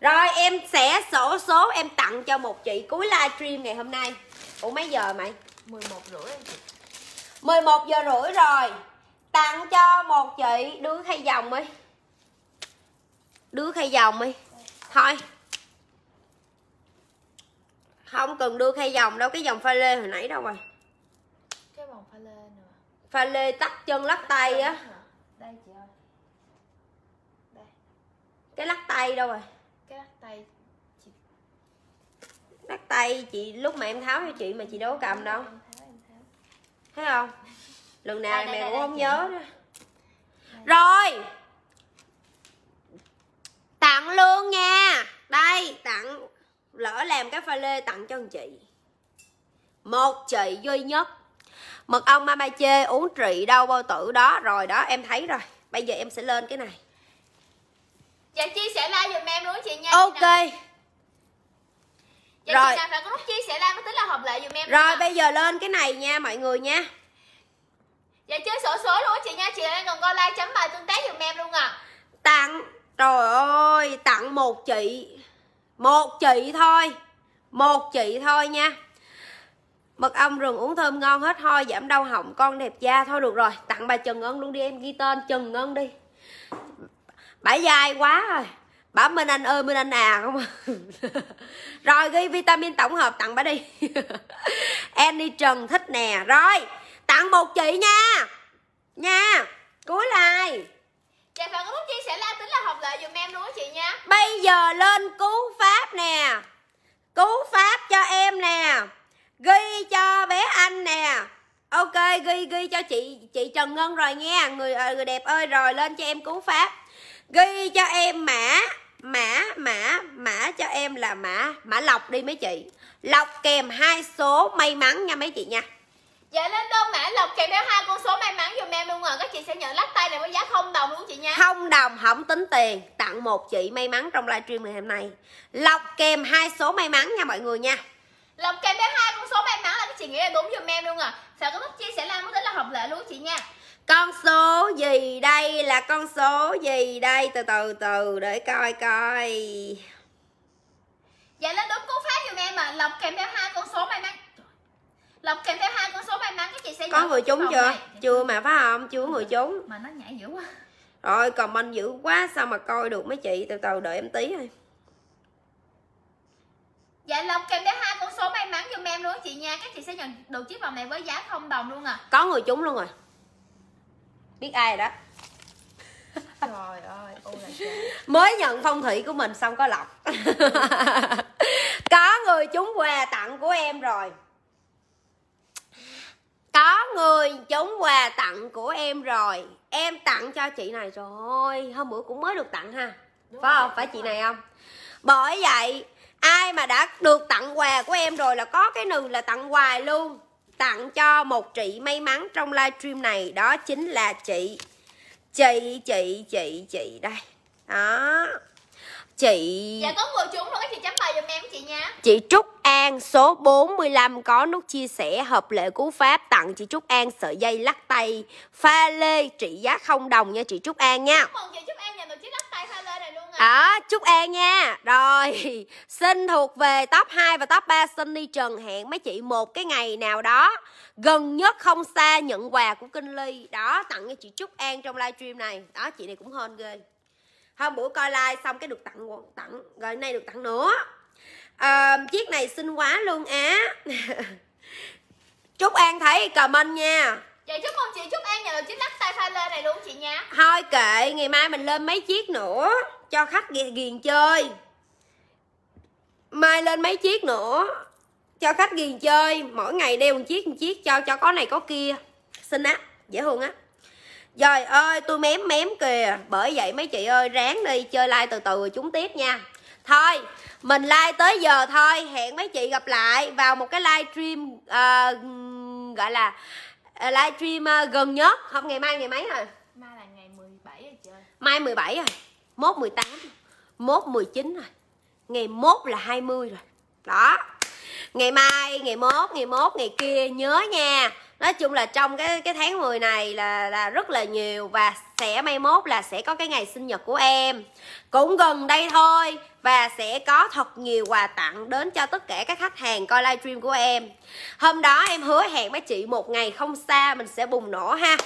rồi em sẽ sổ số em tặng cho một chị cuối livestream ngày hôm nay Ủa mấy giờ mày? 11 rưỡi 11 giờ rưỡi rồi Tặng cho một chị đứa khay dòng đi Đứa khay dòng đi Thôi không cần đưa khay dòng đâu cái dòng pha lê hồi nãy đâu rồi cái vòng pha lê nữa pha lê tắt chân lắc tay á đây chị ơi đây cái lắc tay đâu rồi cái lắc tay chị lắc tay chị lúc mà em tháo cho chị mà chị đâu có cầm đâu thấy không lần nào mẹ cũng không nhớ nữa rồi tặng luôn nha đây tặng lỡ làm cái pha lê tặng cho anh chị một chị duy nhất mật ong mama chê uống trị đau bao tử đó rồi đó em thấy rồi bây giờ em sẽ lên cái này dạ chia sẻ like giùm em luôn chị nha ok nào... dạ, rồi chị nào phải có nút chia sẻ like mới tính là hợp lệ giùm em rồi bây giờ lên cái này nha mọi người nha dạ chơi sổ số luôn chị nha chị đang còn coi like chấm bài tương tác giùm em luôn à tặng trời ơi tặng một chị một chị thôi một chị thôi nha mật ong rừng uống thơm ngon hết thôi giảm đau họng con đẹp da thôi được rồi tặng bà trần ngân luôn đi em ghi tên trần ngân đi bả dài quá rồi bả minh anh ơi minh anh à không à. rồi ghi vitamin tổng hợp tặng bả đi annie trần thích nè rồi tặng một chị nha nha cuối like Dạ phải vâng, có chia sẻ là tính là học lợi dùm em luôn á chị nha Bây giờ lên cứu pháp nè Cứu pháp cho em nè Ghi cho bé anh nè Ok ghi ghi cho chị chị Trần Ngân rồi nha Người ờ, người đẹp ơi rồi lên cho em cứu pháp Ghi cho em mã Mã mã mã cho em là mã Mã lọc đi mấy chị Lọc kèm hai số may mắn nha mấy chị nha Dạ lên đơn mã lộc kèm theo hai con số may mắn dùm em luôn rồi Các chị sẽ nhận lắc tay này với giá không đồng luôn chị nha Không đồng không tính tiền Tặng một chị may mắn trong livestream ngày hôm nay Lộc kèm hai số may mắn nha mọi người nha Lộc kèm theo hai con số may mắn là các chị nghĩ là đúng dùm em luôn rồi Sẽ có mức chia sẻ lan có tính là hợp lệ luôn chị nha con số gì đây là con số gì đây từ từ từ để coi coi dạ lên đúng cú pháp dùm em ạ à. lộc kèm theo hai con số may mắn lộc kèm theo hai con số may mắn các chị sẽ có người trúng chưa này. chưa mà phải không chưa có người trúng mà nó nhảy dữ quá rồi còn mình dữ quá sao mà coi được mấy chị từ từ đợi em tí thôi Dạ Lộc kèm theo hai con số may mắn giùm em luôn chị nha. Các chị sẽ nhận được chiếc vòng này với giá không đồng luôn à. Có người trúng luôn rồi. Biết ai rồi đó. Trời ơi, ô Mới nhận phong thủy của mình xong có Lộc. có người chúng quà tặng của em rồi có người trúng quà tặng của em rồi em tặng cho chị này rồi hôm bữa cũng mới được tặng ha Đúng phải rồi, không phải chị rồi. này không bởi vậy ai mà đã được tặng quà của em rồi là có cái nừ là tặng hoài luôn tặng cho một chị may mắn trong livestream này đó chính là chị chị chị chị chị đây đó chị Dạ có người trúng rồi chị chấm bài giùm em chị nha Chị Trúc An số 45 có nút chia sẻ hợp lệ cú pháp tặng chị Trúc An sợi dây lắc tay pha lê trị giá không đồng nha chị Trúc An nha Cảm ơn chị Trúc An nhận được chiếc lắc tay pha lê này luôn ạ à. đó Trúc An nha Rồi xin thuộc về top 2 và top 3 Sunny Trần hẹn mấy chị một cái ngày nào đó gần nhất không xa nhận quà của Kinh Ly đó tặng cho chị Trúc An trong livestream này đó chị này cũng hên ghê hôm bữa coi like xong cái được tặng tặng rồi nay được tặng nữa à, chiếc này xinh quá luôn á chúc an thấy comment nha Dạ chúc mừng chị chúc An nhận được chiếc lắc tay pha lê này luôn chị nha Thôi kệ, ngày mai mình lên mấy chiếc nữa Cho khách ghiền chơi Mai lên mấy chiếc nữa Cho khách ghiền chơi Mỗi ngày đeo một chiếc một chiếc cho cho có này có kia Xinh á, dễ thương á rồi ơi tôi mém mém kìa Bởi vậy mấy chị ơi ráng đi Chơi like từ từ rồi chúng tiếp nha Thôi mình like tới giờ thôi Hẹn mấy chị gặp lại Vào một cái live stream uh, Gọi là ờ, live stream uh, gần nhất Không ngày mai ngày mấy rồi Mai là ngày 17 rồi chị ơi Mai 17 rồi Mốt 18 Mốt 19 rồi Ngày mốt là 20 rồi Đó Ngày mai, ngày mốt, ngày mốt, ngày kia Nhớ nha nói chung là trong cái cái tháng 10 này là là rất là nhiều và sẽ may mốt là sẽ có cái ngày sinh nhật của em cũng gần đây thôi và sẽ có thật nhiều quà tặng đến cho tất cả các khách hàng coi livestream của em hôm đó em hứa hẹn với chị một ngày không xa mình sẽ bùng nổ ha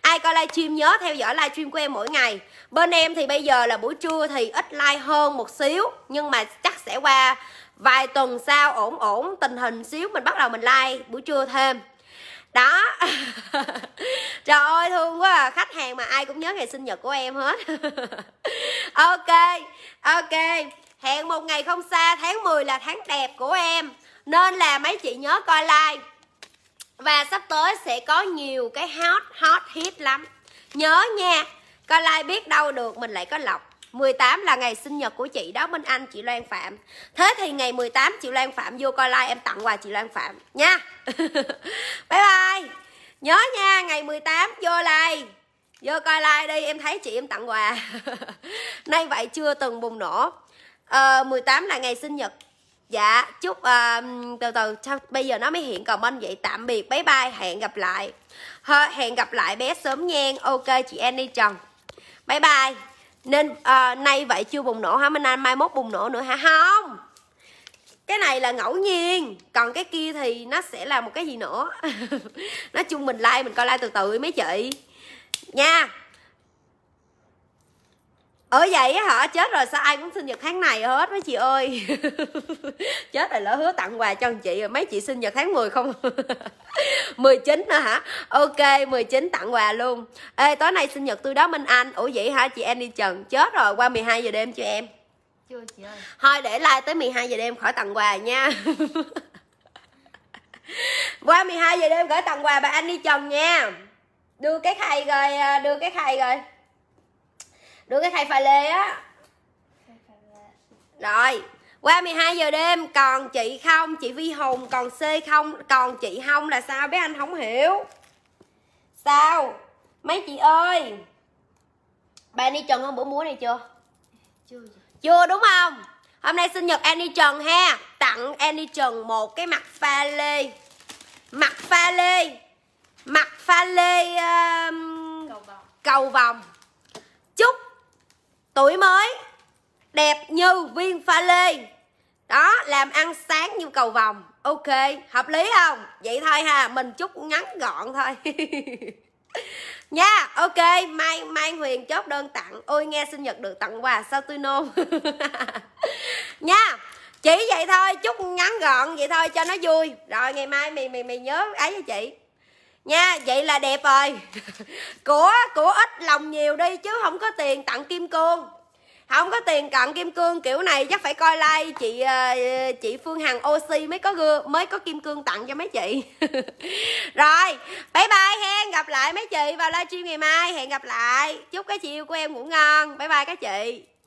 ai coi livestream nhớ theo dõi livestream của em mỗi ngày bên em thì bây giờ là buổi trưa thì ít like hơn một xíu nhưng mà chắc sẽ qua vài tuần sau ổn ổn tình hình xíu mình bắt đầu mình like buổi trưa thêm đó trời ơi thương quá à. khách hàng mà ai cũng nhớ ngày sinh nhật của em hết ok ok hẹn một ngày không xa tháng 10 là tháng đẹp của em nên là mấy chị nhớ coi like và sắp tới sẽ có nhiều cái hot hot hit lắm nhớ nha coi like biết đâu được mình lại có lọc 18 là ngày sinh nhật của chị đó Minh Anh chị Loan Phạm Thế thì ngày 18 chị Loan Phạm vô coi like em tặng quà chị Loan Phạm nha Bye bye Nhớ nha ngày 18 vô like Vô coi like đi em thấy chị em tặng quà Nay vậy chưa từng bùng nổ à, ờ, 18 là ngày sinh nhật Dạ chúc uh, từ từ sao bây giờ nó mới hiện comment vậy Tạm biệt bye bye hẹn gặp lại Hẹn gặp lại bé sớm nhen Ok chị Annie Trần Bye bye nên à, nay vậy chưa bùng nổ hả mai mai mốt bùng nổ nữa hả không cái này là ngẫu nhiên còn cái kia thì nó sẽ là một cái gì nữa nói chung mình like mình coi like từ từ mấy chị nha ở vậy hả chết rồi sao ai cũng sinh nhật tháng này hết mấy chị ơi chết rồi lỡ hứa tặng quà cho anh chị rồi mấy chị sinh nhật tháng 10 không 19 nữa hả ok 19 tặng quà luôn ê tối nay sinh nhật tôi đó minh anh ủa vậy hả chị Annie trần chết rồi qua 12 giờ đêm cho em chưa chị ơi thôi để like tới 12 giờ đêm khỏi tặng quà nha qua 12 giờ đêm gửi tặng quà bà Annie Trần nha đưa cái khay rồi à, đưa cái khay rồi đưa cái khay pha lê á rồi qua 12 giờ đêm còn chị không chị Vi Hùng còn C không còn chị không là sao bé anh không hiểu sao mấy chị ơi bạn đi Trần hôm bữa múa này chưa chưa chưa đúng không hôm nay sinh nhật Annie Trần ha tặng Annie Trần một cái mặt pha lê mặt pha lê mặt pha lê um, cầu vòng, cầu vòng. chúc tuổi mới đẹp như viên pha lê đó làm ăn sáng như cầu vòng ok hợp lý không vậy thôi ha mình chút ngắn gọn thôi nha ok mai mai huyền chốt đơn tặng ôi nghe sinh nhật được tặng quà sao tôi nôn nha chỉ vậy thôi chút ngắn gọn vậy thôi cho nó vui rồi ngày mai mày mày mày nhớ ấy cho chị nha vậy là đẹp rồi của của ít lòng nhiều đi chứ không có tiền tặng kim cương không có tiền cận kim cương kiểu này chắc phải coi like chị ờ, chị phương hằng oxy mới có gương mới có kim cương tặng cho mấy chị rồi bye bye hen gặp lại mấy chị vào livestream ngày mai hẹn gặp lại chúc cái chiều của em ngủ ngon bye bye các chị